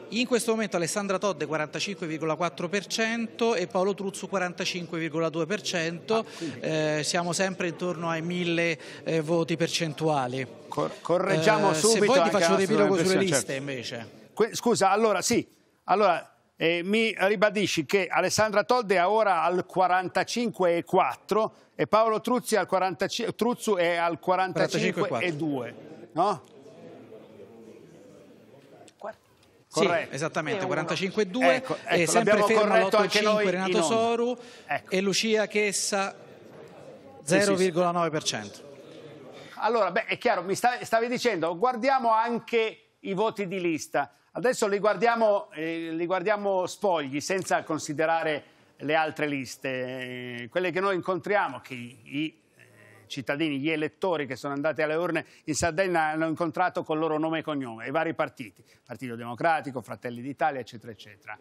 In questo momento Alessandra Todde 45,4% e Paolo Truzzo 45,2%. Ah, eh, siamo sempre intorno ai 1000 eh, voti percentuali. Cor correggiamo eh, subito. Se poi ti faccio un riepilogo sulle liste certo. invece.
Que scusa, allora sì, allora eh, mi ribadisci che Alessandra Tolde è ora al 45,4 e Paolo Truzzi al 45, Truzzu è al 45,2, no? Sì,
esattamente, 45,2 ecco, ecco, sempre fermo all'8,5 Renato Soru ecco. e Lucia Chessa
0,9%. Sì, sì, allora, beh, è chiaro, mi stavi dicendo, guardiamo anche i voti di lista. Adesso li guardiamo, eh, li guardiamo spogli, senza considerare le altre liste, eh, quelle che noi incontriamo, che i eh, cittadini, gli elettori che sono andati alle urne in Sardegna hanno incontrato con il loro nome e cognome, i vari partiti, Partito Democratico, Fratelli d'Italia, eccetera, eccetera.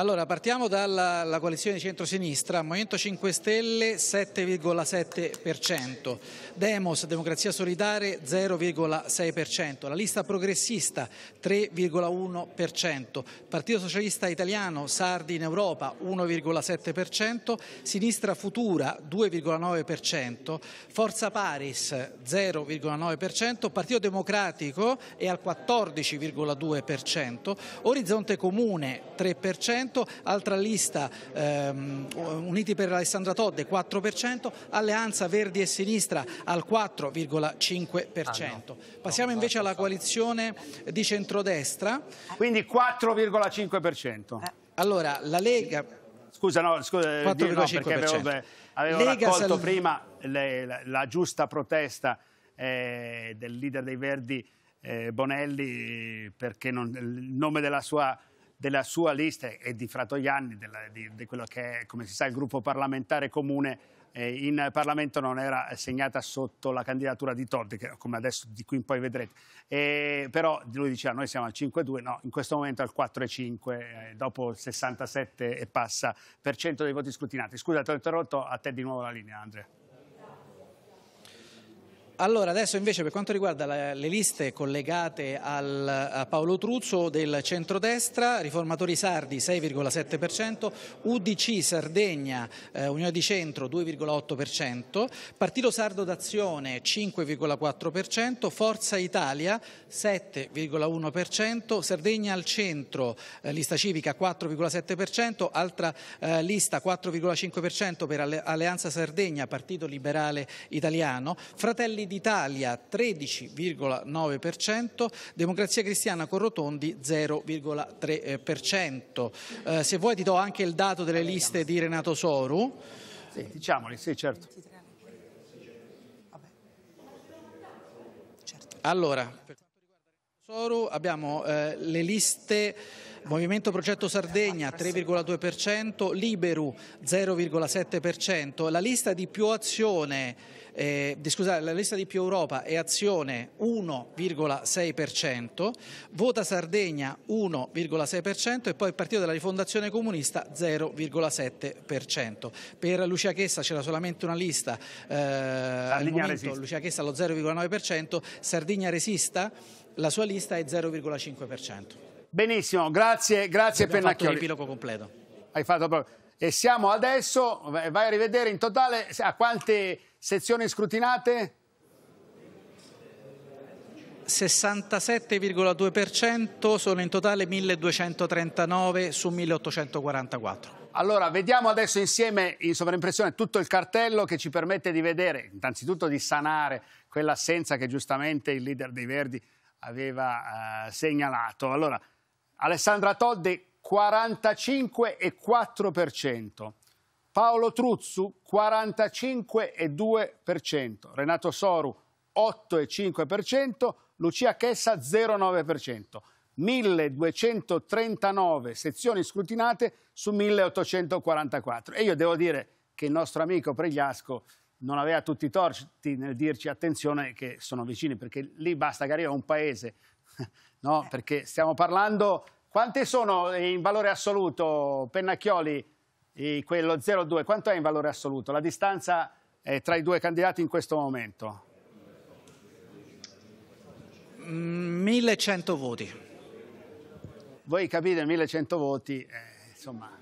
Allora, partiamo dalla coalizione di centrosinistra, Movimento 5 Stelle 7,7%, Demos Democrazia Solidare 0,6%, la lista progressista 3,1%, Partito Socialista Italiano Sardi in Europa 1,7%, Sinistra Futura 2,9%, Forza Paris 0,9%, Partito Democratico è al 14,2%, Orizzonte Comune 3%, 4%, altra lista ehm, Uniti per Alessandra Todde 4%, Alleanza Verdi e Sinistra al 4,5%. Ah, no. Passiamo no, invece alla coalizione di centrodestra. Quindi 4,5%. Eh. Allora, la Lega... Scusa, no, scusa,
4, eh, no perché avevo, beh, avevo raccolto Sal... prima le, la, la, giusta protesta eh, del leader dei Verdi eh, Bonelli perché non, il nome della sua della sua lista e di Frato della, di, di, quello che è, come si sa, il gruppo parlamentare comune eh, in Parlamento non era segnata sotto la candidatura di Toddi, che, come adesso di qui in poi vedrete. E, però lui diceva noi siamo al 5-2, no, in questo momento al 4,5, eh, dopo il 67 e passa per cento dei voti scrutinati. Scusa, ti ho interrotto, a te di nuovo la linea Andrea.
Allora, adesso invece per quanto riguarda la, le liste collegate al, a Paolo Truzzo del centrodestra, Riformatori Sardi 6,7%, UDC Sardegna eh, Unione di Centro 2,8%, Partito Sardo d'Azione 5,4%, Forza Italia 7,1%, Sardegna al Centro eh, lista civica 4,7%, altra eh, lista 4,5% per Alleanza Sardegna, Partito Liberale Italiano, Fratelli d'Italia 13,9%, Democrazia Cristiana con Rotondi 0,3%. Eh, se vuoi ti do anche il dato delle liste di Renato Soru. Sì, diciamoli, sì certo. Allora, per quanto riguarda Soru abbiamo eh, le liste... Movimento Progetto Sardegna 3,2%, Liberu 0,7%, la lista di più azione eh, scusate, la lista di Più Europa è Azione 1,6%, Vota Sardegna 1,6% e poi il Partito della Rifondazione Comunista 0,7%. Per Lucia Chessa c'era solamente una lista, eh, al momento resiste. Lucia Chessa lo 0,9%, Sardegna Resista la sua lista è 0,5%. Benissimo, grazie, grazie Pennacchioli. Hai fatto l'epilogo completo. Hai fatto proprio... E siamo
adesso, vai a rivedere in totale a quante sezioni scrutinate?
67,2% sono in totale 1239 su 1844. Allora, vediamo adesso
insieme in sovraimpressione tutto il cartello che ci permette di vedere, innanzitutto di sanare quell'assenza che giustamente il leader dei Verdi aveva eh, segnalato. Allora, Alessandra Toddi 45,4%. Paolo Truzzu 45,2%, Renato Soru 8,5%, Lucia Chessa 0,9%. 1239 sezioni scrutinate su 1844. E io devo dire che il nostro amico Pregliasco non aveva tutti i torti nel dirci attenzione che sono vicini, perché lì basta che arriva un paese, no? Perché stiamo parlando quante sono in valore assoluto, Pennacchioli, quello 0-2? Quanto è in valore assoluto? La distanza tra i due candidati in questo momento? 1100 mm, voti. Voi capite, 1100 voti, eh, insomma,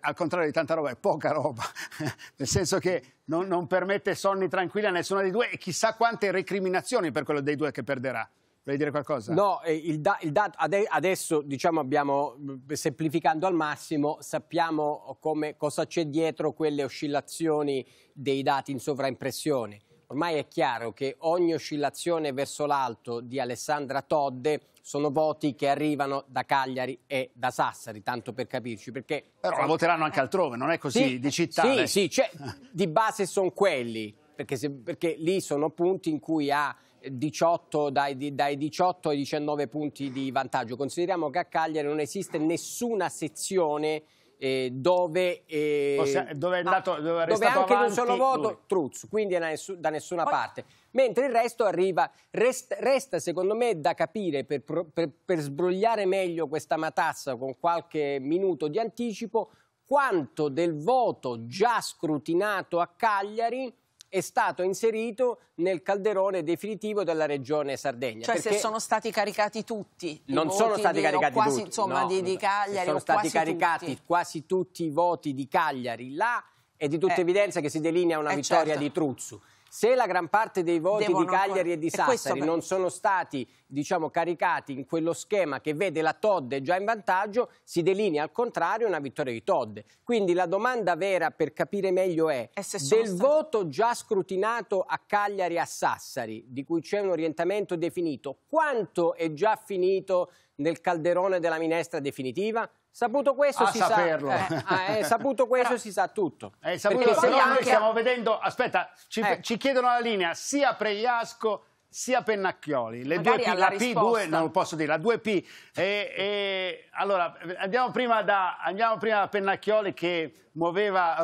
al contrario di tanta roba, è poca roba, nel senso che non, non permette sonni tranquilli a nessuno dei
due e chissà quante recriminazioni per quello dei due che perderà. Vuoi dire qualcosa? No, il da, il da, adesso diciamo abbiamo, semplificando al massimo, sappiamo come, cosa c'è dietro quelle oscillazioni dei dati in sovraimpressione. Ormai è chiaro che ogni oscillazione verso l'alto di Alessandra Todde sono voti che arrivano da Cagliari e da Sassari, tanto per capirci. Perché... Però la voteranno anche altrove, non è così sì, di città? Sì, eh. sì, cioè, di base sono quelli, perché, se, perché lì sono punti in cui ha 18, dai, dai 18 ai 19 punti di vantaggio. Consideriamo che a Cagliari non esiste nessuna sezione eh, dove, eh, Ossia, eh,
dove, è andato, dove, è dove anche un solo voto
Truzzo, quindi da, nessu da nessuna Poi, parte. Mentre il resto arriva, rest resta secondo me da capire per, per, per sbrogliare meglio questa matassa con qualche minuto di anticipo quanto del voto già scrutinato a Cagliari è stato inserito nel calderone definitivo della regione Sardegna. Cioè se sono
stati caricati tutti Non sono stati di, caricati tutti. Insomma, di, Cagliari Sono stati caricati
quasi tutti i voti di Cagliari là è di tutta eh, evidenza che si delinea una eh, vittoria certo. di Truzzu. Se la gran parte dei voti Devono di Cagliari e di Sassari e non sono stati diciamo, caricati in quello schema che vede la Todde già in vantaggio, si delinea al contrario una vittoria di Todde. Quindi la domanda vera per capire meglio è del stati... voto già scrutinato a Cagliari e a Sassari, di cui c'è un orientamento definito, quanto è già finito nel calderone della minestra definitiva? Saputo questo, si sa, eh, ah, eh, saputo questo si sa tutto. Eh, saputo, se no anche... stiamo vedendo, aspetta, ci, ecco. ci, chiedono la linea
sia Pregliasco sia Pennacchioli. Le due P, la risposta. P2, non lo posso dire, la 2P. E, e, allora, andiamo prima, da, andiamo prima da Pennacchioli che muoveva,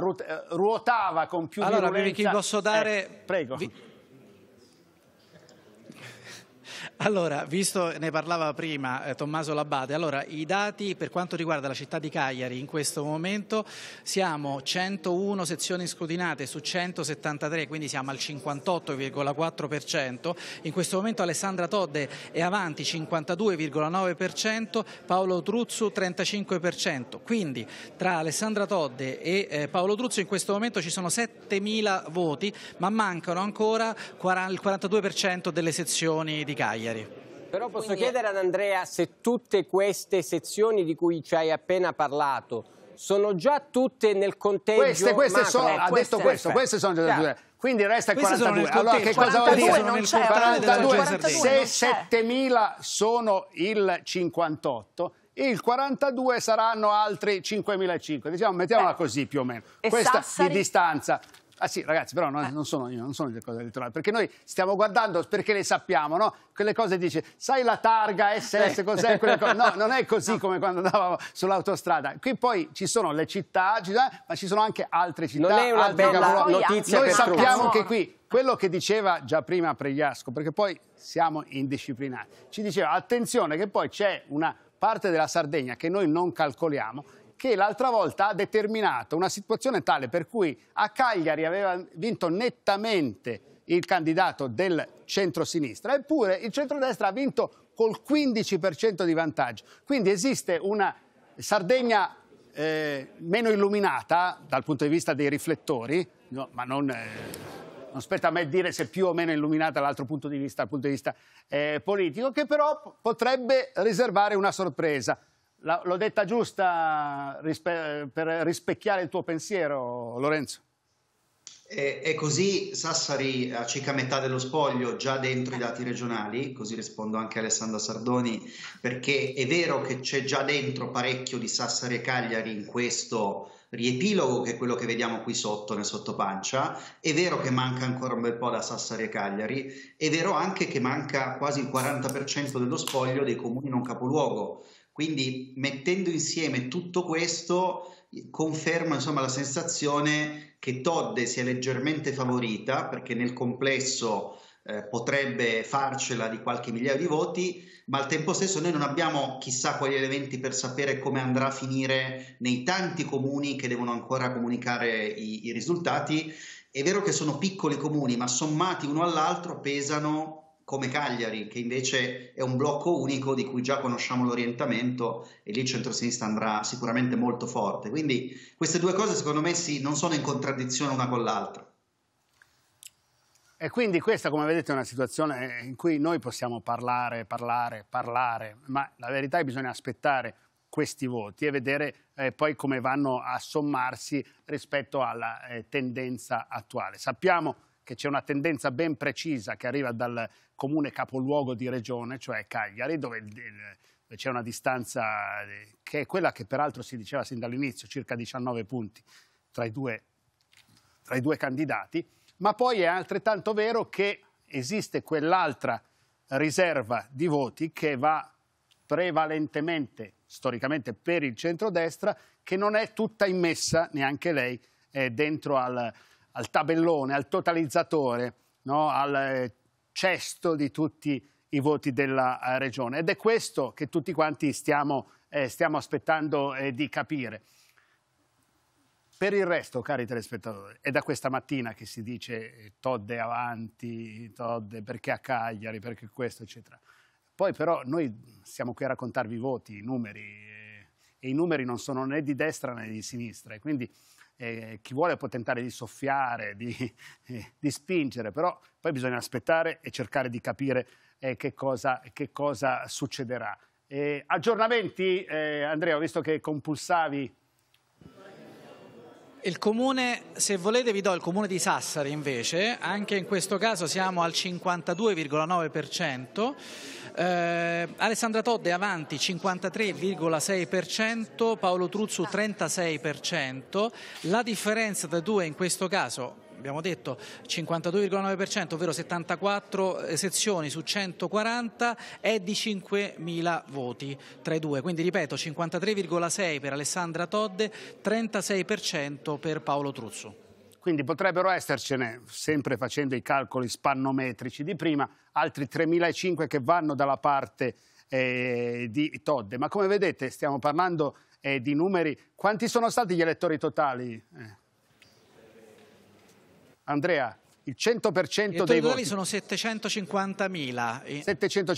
ruotava con più allora, violenza. Allora, vi posso dare... Eh, prego. Vi
Allora, visto ne parlava prima eh, Tommaso Labbate, allora i dati per quanto riguarda la città di Cagliari in questo momento siamo 101 sezioni scrutinate su 173, quindi siamo al 58,4%. In questo momento Alessandra Todde è avanti 52,9%, Paolo Truzzu 35%. Quindi tra Alessandra Todde e eh, Paolo Truzzu in questo momento ci sono 7.000 voti, ma mancano ancora il 42% delle sezioni di Cagliari ieri.
Però posso Quindi... chiedere ad Andrea se tutte queste sezioni di cui ci hai appena parlato sono già tutte nel conteggio queste, queste macro. sono, ha ecco, queste, detto questo, perfetto. queste sono già tutte.
Quindi resta il 42. Allora che cosa vuol dire? 42, 42 certo, se 7000 cioè. sono il 58 il 42 saranno altri 5.500, diciamo, mettiamola Beh. così più o meno. E Questa Sassari... di distanza Ah sì, ragazzi, però no, eh. non, sono io, non sono delle cose elettorali, perché noi stiamo guardando perché le sappiamo, no? Quelle cose dice, sai la targa SS, eh. cos'è quelle cose? No, non è così come quando andavamo sull'autostrada. Qui poi ci sono le città, ma ci sono anche altre città. Non è una bella capolo... notizia Noi sappiamo Trump. che qui quello che diceva già prima Pregliasco, perché poi siamo indisciplinati, ci diceva attenzione che poi c'è una parte della Sardegna che noi non calcoliamo che l'altra volta ha determinato una situazione tale per cui a Cagliari aveva vinto nettamente il candidato del centro-sinistra, eppure il centro-destra ha vinto col 15% di vantaggio. Quindi esiste una Sardegna eh, meno illuminata dal punto di vista dei riflettori, no, ma non... Eh non spetta a me dire se più o meno illuminata dall'altro punto di vista, dal punto di vista eh, politico, che però potrebbe riservare una sorpresa. L'ho detta giusta rispe per rispecchiare il
tuo pensiero, Lorenzo. E, e così Sassari a circa metà dello spoglio già dentro i dati regionali, così rispondo anche a Alessandro Sardoni, perché è vero che c'è già dentro parecchio di Sassari e Cagliari in questo riepilogo che è quello che vediamo qui sotto nel sottopancia, è vero che manca ancora un bel po' da Sassari e Cagliari, è vero anche che manca quasi il 40% dello spoglio dei comuni non capoluogo, quindi mettendo insieme tutto questo conferma insomma, la sensazione che Todde sia leggermente favorita perché nel complesso eh, potrebbe farcela di qualche migliaio di voti, ma al tempo stesso noi non abbiamo chissà quali elementi per sapere come andrà a finire nei tanti comuni che devono ancora comunicare i, i risultati. È vero che sono piccoli comuni, ma sommati uno all'altro pesano come Cagliari, che invece è un blocco unico di cui già conosciamo l'orientamento e lì il centrosinistra andrà sicuramente molto forte. Quindi queste due cose secondo me sì, non sono in contraddizione una con l'altra.
E quindi questa, come vedete, è una situazione in cui noi possiamo parlare, parlare, parlare, ma la verità è che bisogna aspettare questi voti e vedere eh, poi come vanno a sommarsi rispetto alla eh, tendenza attuale. Sappiamo che c'è una tendenza ben precisa che arriva dal comune capoluogo di regione, cioè Cagliari, dove c'è una distanza eh, che è quella che peraltro si diceva sin dall'inizio, circa 19 punti tra i, due, tra i due, candidati, ma poi è altrettanto vero che esiste quell'altra riserva di voti che va prevalentemente, storicamente, per il centrodestra, che non è tutta immessa, neanche lei, eh, dentro al, al tabellone, al totalizzatore, no? al eh, cesto di tutti i voti della eh, regione. Ed è questo che tutti quanti stiamo, eh, stiamo aspettando eh, di capire. Per il resto, cari telespettatori, è da questa mattina che si dice eh, Todde avanti, Todde perché a Cagliari, perché questo, eccetera. Poi però noi siamo qui a raccontarvi i voti, i numeri, e i numeri non sono né di destra né di sinistra, e quindi eh, chi vuole può tentare di soffiare, di, eh, di, spingere, però poi bisogna aspettare e cercare di capire eh, che, cosa, che, cosa, succederà. aggiornamenti, eh, Andrea, ho visto che compulsavi.
Il comune, se volete vi do il comune di Sassari invece, anche in questo caso siamo al 52,9%. Eh, Alessandra Todde avanti 53,6%, Paolo Truzzu 36%, la differenza tra i due in questo caso abbiamo detto 52,9%, ovvero 74 sezioni su 140, è di 5.000 voti tra i due. Quindi ripeto, 53,6 per Alessandra Todde, 36% per Paolo Truzzu.
Quindi potrebbero essercene, sempre facendo i calcoli spannometrici di prima, altri 3.500 che vanno dalla parte eh, di Todde. Ma come vedete stiamo parlando eh, di numeri. Quanti sono stati gli elettori totali? Eh. Andrea? il 100% dei voti. sono
750.000. 750.000.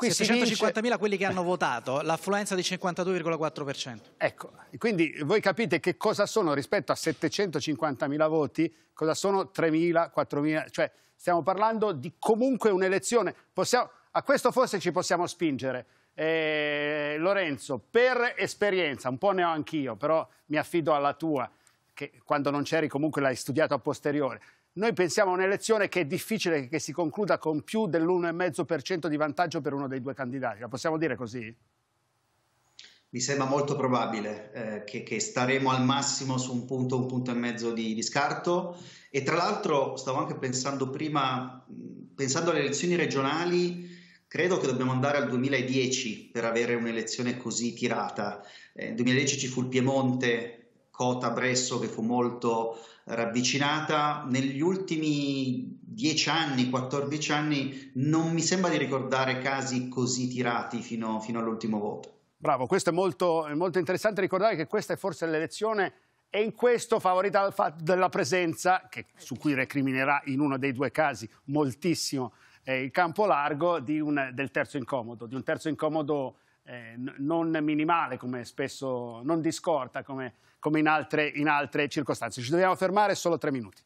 750.000 vince... quelli che eh. hanno votato, l'affluenza di 52,4%. Ecco, quindi voi capite
che cosa sono rispetto a 750.000 voti, cosa sono 3.000, 4.000, cioè stiamo parlando di comunque un'elezione. Possiamo... A questo forse ci possiamo spingere. Eh, Lorenzo, per esperienza, un po' ne ho anch'io, però mi affido alla tua, che quando non c'eri comunque l'hai studiato a posteriore. Noi pensiamo a un'elezione che è difficile che si concluda con più dell'1,5% di vantaggio per uno dei due candidati. La possiamo dire così?
Mi sembra molto probabile eh, che, che, staremo al massimo su un punto, un punto e mezzo di, di scarto e tra l'altro stavo anche pensando prima, pensando alle elezioni regionali, credo che dobbiamo andare al 2010 per avere un'elezione così tirata. Eh, nel 2010 ci fu il Piemonte, Cota, Bresso che fu molto ravvicinata negli ultimi 10 anni, 14 anni, non mi sembra di ricordare casi così tirati fino, fino all'ultimo voto.
Bravo, questo è molto, è molto, interessante ricordare che questa è forse l'elezione e in questo favorita dal fatto della presenza, che, su cui recriminerà in uno dei due casi moltissimo eh, il campo largo, un, del terzo incomodo, di un terzo incomodo eh, non minimale come spesso, non di scorta come come in altre, in altre circostanze. Ci dobbiamo fermare solo tre minuti.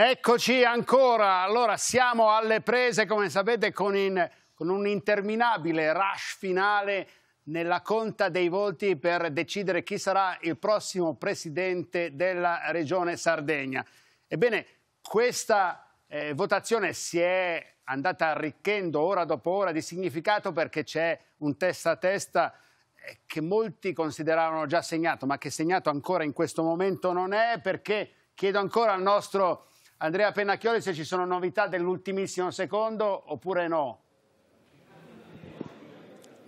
Eccoci ancora, allora siamo alle prese come sapete con, in, con un interminabile rush finale nella conta dei voti per decidere chi sarà il prossimo presidente della regione Sardegna. Ebbene, questa eh, votazione si è andata arricchendo ora dopo ora di significato perché c'è un testa a testa eh, che molti consideravano già segnato, ma che segnato ancora in questo momento non è, perché chiedo ancora al nostro Andrea Pennacchioli se ci sono novità dell'ultimissimo secondo oppure no.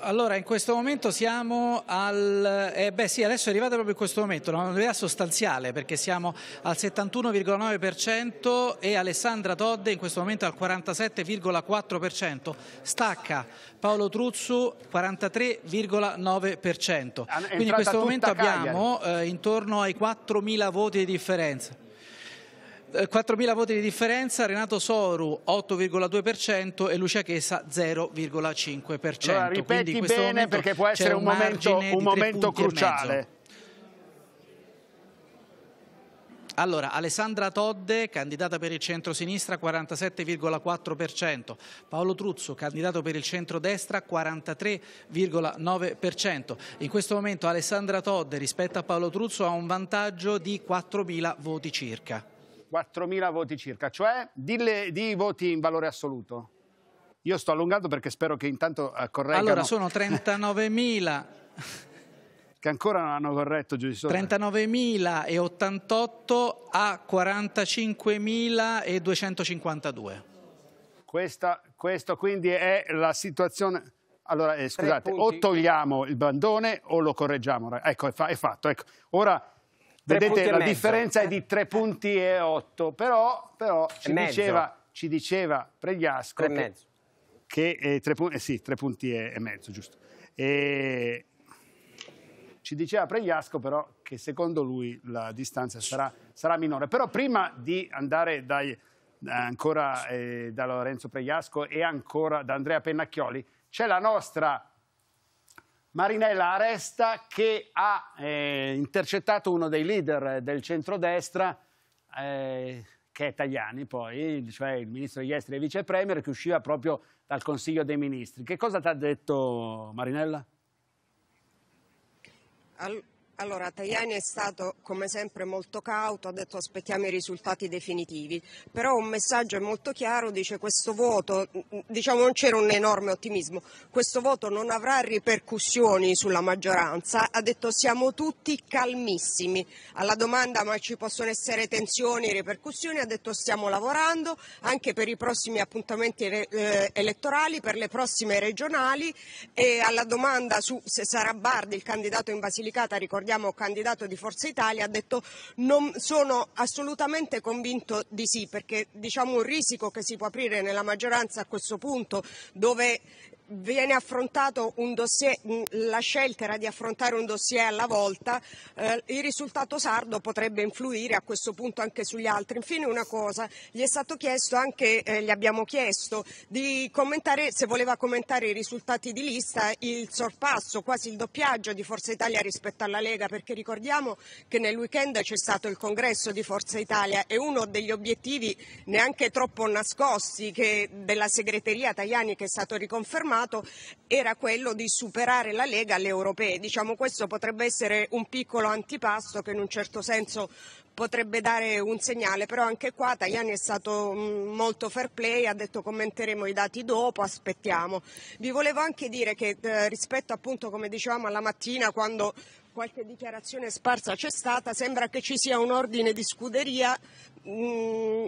Allora, in questo momento siamo al... Eh beh sì, adesso è arrivata proprio in questo momento, una novità sostanziale perché siamo al 71,9% e Alessandra Todde in questo momento al 47,4%, stacca Paolo Truzzu 43,9%. Quindi in questo momento abbiamo eh, intorno ai 4.000 voti di differenza. 4.000 eh, voti di differenza, Renato Soru 8,2% e Lucia Chiesa 0,5%. Allora, ripeti bene perché può essere un, un momento, un momento cruciale. Allora, Alessandra Todde, candidata per il centro-sinistra, 47,4%. Paolo Truzzo, candidato per il centro-destra, 43,9%. In questo momento Alessandra Todde rispetto a Paolo Truzzo ha un vantaggio di 4.000 voti circa.
4.000 voti circa, cioè dille, di voti in valore assoluto. Io sto allungando perché spero che intanto eh, correggano. Allora sono
39.000. che ancora non hanno corretto, giudizio. 39.088 a 45.252. Questa,
questo quindi è la situazione... Allora, eh, scusate, o togliamo il bandone o lo correggiamo. Ecco, è, fa è fatto. Ecco. Ora Vedete, la differenza è di 3 punti e 8, però, però ci, diceva, ci, diceva, Pregliasco che, che eh, tre, eh, sì, 3 punti e, e, mezzo, giusto. E, ci diceva Pregliasco però che secondo lui la distanza sarà, sarà minore. Però prima di andare dai, ancora eh, da Lorenzo Pregliasco e ancora da Andrea Pennacchioli, c'è la nostra Marinella Aresta che ha eh, intercettato uno dei leader del centrodestra, eh, che è Tajani poi, cioè il ministro degli esteri e vice che usciva proprio dal Consiglio dei Ministri. Che cosa ti ha detto Marinella?
All allora, Tajani è stato come sempre molto cauto, ha detto aspettiamo i risultati definitivi, però un messaggio è molto chiaro, dice questo voto, diciamo non c'era un enorme ottimismo, questo voto non avrà ripercussioni sulla maggioranza, ha detto siamo tutti calmissimi, alla domanda ma ci possono essere tensioni, ripercussioni, ha detto stiamo lavorando anche per i prossimi appuntamenti eh, elettorali, per le prossime regionali e alla domanda su se sarà Bardi il candidato in Basilicata ricordiamo abbiamo candidato di Forza Italia, ha detto non sono assolutamente convinto di sì, perché diciamo un risico che si può aprire nella maggioranza a questo punto dove viene affrontato un dossier, la scelta era di affrontare un dossier alla volta, eh, il risultato sardo potrebbe influire a questo punto anche sugli altri. Infine una cosa, gli è stato chiesto anche, eh, gli abbiamo chiesto di commentare, se voleva commentare i risultati di lista, il sorpasso, quasi il doppiaggio di Forza Italia rispetto alla Lega, perché ricordiamo che nel weekend c'è stato il congresso di Forza Italia e uno degli obiettivi neanche troppo nascosti della segreteria Tajani che è stato riconfermato passato era quello di superare la Lega alle europee. Diciamo questo potrebbe essere un piccolo antipasto che in un certo senso potrebbe dare un segnale, però anche qua Tajani è stato mm, molto fair play, ha detto commenteremo i dati dopo, aspettiamo. Vi volevo anche dire che eh, rispetto appunto come dicevamo alla mattina quando qualche dichiarazione sparsa c'è stata, sembra che ci sia un ordine di scuderia Mm,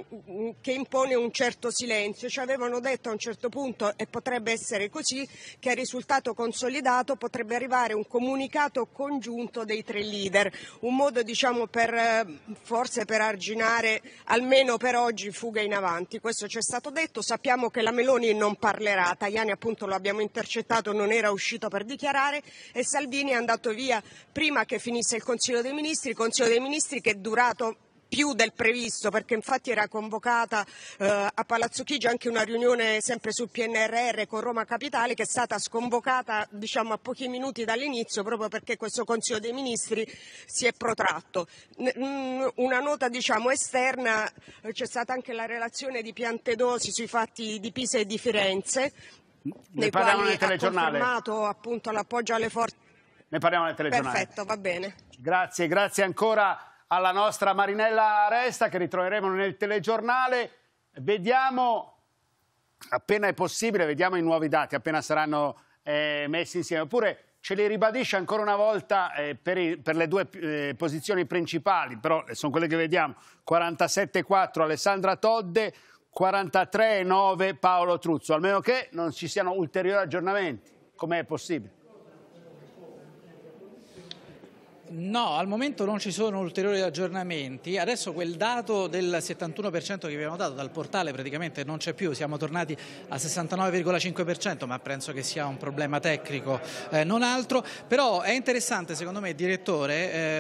che impone un certo silenzio. Ci avevano detto a un certo punto, e potrebbe essere così, che a risultato consolidato potrebbe arrivare un comunicato congiunto dei tre leader, un modo diciamo, per, forse per arginare almeno per oggi fuga in avanti. Questo ci è stato detto, sappiamo che la Meloni non parlerà, Tajani appunto lo abbiamo intercettato, non era uscito per dichiarare e Salvini è andato via prima che finisse il Consiglio dei Ministri, il Consiglio dei Ministri che è durato più del previsto, perché infatti era convocata eh, a Palazzo Chigi anche una riunione sempre sul PNRR con Roma Capitale che è stata sconvocata diciamo, a pochi minuti dall'inizio proprio perché questo Consiglio dei Ministri si è protratto. Mm, una nota diciamo, esterna, eh, c'è stata anche la relazione di Piantedosi sui fatti di Pisa e di Firenze, ne parliamo nel telegiornale. Appunto, ne
parliamo nel telegiornale. Perfetto, va bene. Grazie, grazie ancora alla nostra Marinella Resta che ritroveremo nel telegiornale. Vediamo, appena è possibile, vediamo i nuovi dati, appena saranno eh, messi insieme. Oppure ce li ribadisce ancora una volta eh, per, i, per, le due eh, posizioni principali, però eh, sono quelle che vediamo, 47-4 Alessandra Todde, 43-9 Paolo Truzzo, almeno che non ci siano ulteriori aggiornamenti, Com'è possibile?
No, al momento non ci sono ulteriori aggiornamenti. Adesso quel dato del 71% che vi avevamo dato dal portale praticamente non c'è più, siamo tornati al 69,5%, ma penso che sia un problema tecnico, eh, non altro. Però è interessante secondo me, direttore,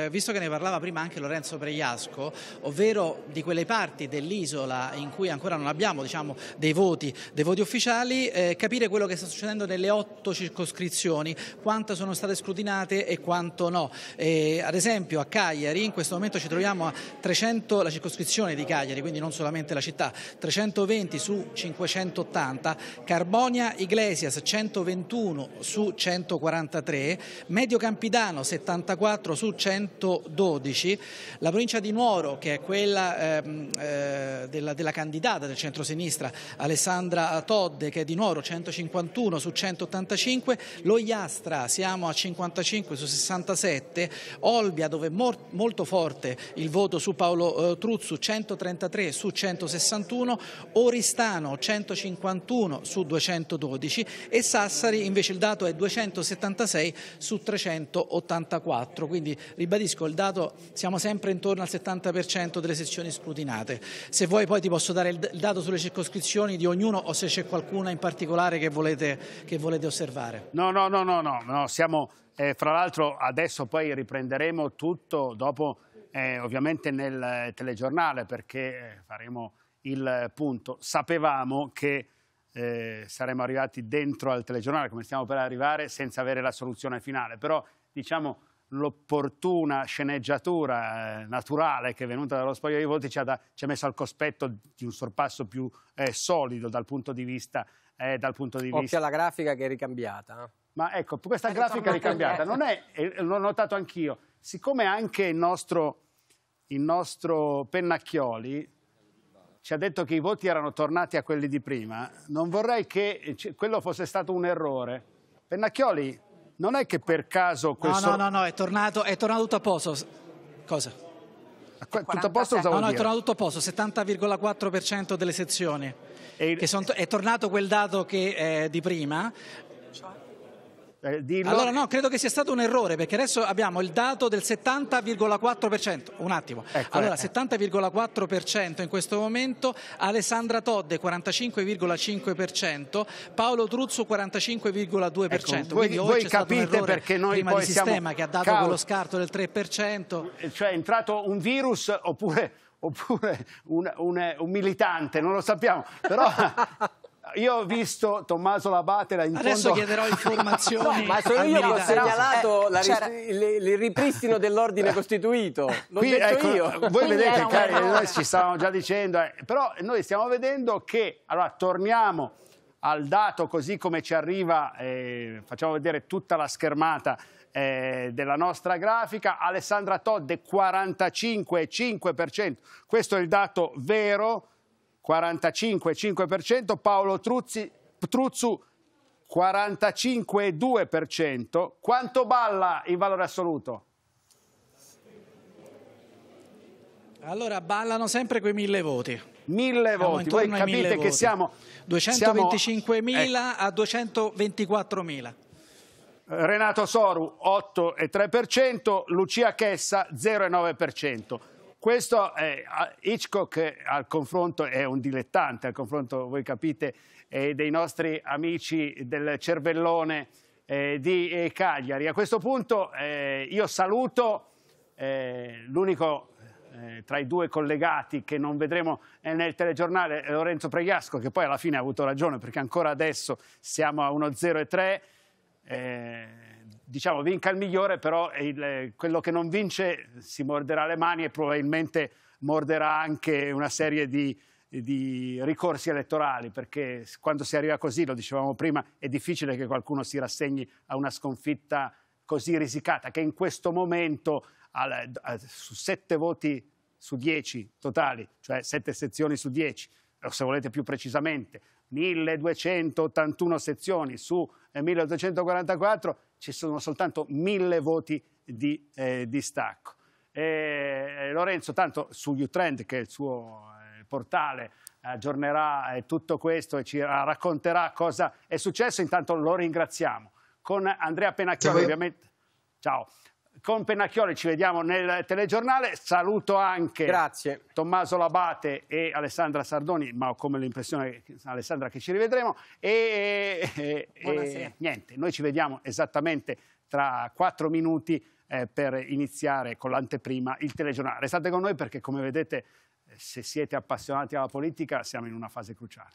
eh, visto che ne parlava prima anche Lorenzo Pregliasco, ovvero di quelle parti dell'isola in cui ancora non abbiamo diciamo, dei, voti, dei, voti, ufficiali, eh, capire quello che sta succedendo nelle otto circoscrizioni, quante sono state scrutinate e quanto no. E eh, eh, ad esempio a Cagliari in questo momento ci troviamo a 300, la circoscrizione di Cagliari, quindi non solamente la città, 320 su 580, Carbonia Iglesias 121 su 143, Medio Campidano 74 su 112, la provincia di Nuoro che è quella ehm, eh, della, della candidata del centrosinistra Alessandra Todde che è di Nuoro 151 su 185, lo Iastra siamo a 55 su 67, Olbia dove è molto forte il voto su Paolo eh, Truzzu 133 su 161, Oristano 151 su 212 e Sassari invece il dato è 276 su 384, quindi ribadisco il dato siamo sempre intorno al 70% delle sezioni scrutinate. Se vuoi poi ti posso dare il dato sulle circoscrizioni di ognuno o se c'è qualcuna in particolare che volete, che volete osservare.
No, no, no, no, no, no. Siamo, eh, fra l'altro adesso poi riprenderemo tutto dopo eh, ovviamente nel eh, telegiornale perché eh, faremo il punto. Sapevamo che eh, saremmo arrivati dentro al telegiornale come stiamo per arrivare senza avere la soluzione finale, però diciamo l'opportuna sceneggiatura eh, naturale che è venuta dallo spoglio di voti ci ha, da, ci ha messo al cospetto di un sorpasso più solido dal punto di vista... Eh, dal punto di Occhio vista... alla grafica che è ricambiata. Ma ecco, questa ma grafica ricambiata non è, eh. eh, l'ho notato anch'io, siccome anche il nostro, il nostro Pennacchioli ci ha detto che i voti erano tornati a quelli di prima, non vorrei che eh, quello fosse stato un errore. Pennacchioli, non è che per caso
questo... No, no, no, no è, tornato, è tornato tutto a posto. Cosa? tutto a posto cosa No, no, dire? è tornato tutto a posto, 70,4% delle sezioni. E il... è tornato quel dato che, eh, di prima, eh, dillo. Allora no, credo che sia stato un errore perché adesso abbiamo il dato del 70,4%. Un attimo. Ecco, eh. allora, eh. 70,4% in questo momento, Alessandra Todde 45,5%, Paolo Truzzo 45,2%. Ecco, voi, voi capite perché noi prima poi di sistema siamo... che ha dato Cal... quello
scarto del 3%. Eh, cioè è entrato un virus oppure oppure un, un, un militante, non lo sappiamo, però io ho visto Tommaso Labate in incontro... Adesso chiederò informazioni. no, ma sono io che ho segnalato eh,
il, il, ripristino dell'ordine eh, costituito. L'ho Qui, ecco, io. Voi vedete, cari, noi
ci stavamo già dicendo, eh, però noi stiamo vedendo che, allora torniamo al dato così come ci arriva, eh, facciamo vedere tutta la schermata eh, della nostra grafica, Alessandra Todde 45,5%, questo è il dato vero, 45,5%, Paolo Truzzi, Truzzu 45,2%. Quanto balla in valore assoluto?
Allora ballano sempre quei mille voti. Mille siamo voti, voi capite che siamo... 225.000 eh. a 224.000.
Renato Soru 8,3%, Lucia Chessa 0,9%. Questo è, Hitchcock al confronto è un dilettante, al confronto, voi capite, dei nostri amici del cervellone eh, di eh, Cagliari. A questo punto eh, io saluto l'unico tra i due collegati che non vedremo nel telegiornale, Lorenzo Pregliasco, che poi alla fine ha avuto ragione perché ancora adesso siamo a 1-0 e 3 diciamo vinca il migliore, però il, eh, quello che non vince si morderà le mani e probabilmente morderà anche una serie di, di ricorsi elettorali, perché quando si arriva così, lo dicevamo prima, è difficile che qualcuno si rassegni a una sconfitta così risicata, che in questo momento su sette voti su dieci totali, cioè sette sezioni su dieci, o se volete più precisamente, 1281 sezioni su 1244, eh, ci sono soltanto mille voti di eh, distacco. E eh, Lorenzo, tanto su Utrend, che è il suo eh, portale, aggiornerà eh, tutto questo e ci racconterà cosa è successo. Intanto lo ringraziamo. Con Andrea Penacchioni, ovviamente. Ciao con Pennacchioli ci vediamo nel telegiornale. Saluto anche Grazie. Tommaso Labate e Alessandra Sardoni, ma ho come l'impressione, Alessandra, che ci rivedremo. E, e, e, niente, noi ci vediamo esattamente tra quattro minuti eh, per iniziare con l'anteprima il telegiornale. Restate con noi perché, come vedete, eh, se siete appassionati alla politica, siamo in una fase cruciale.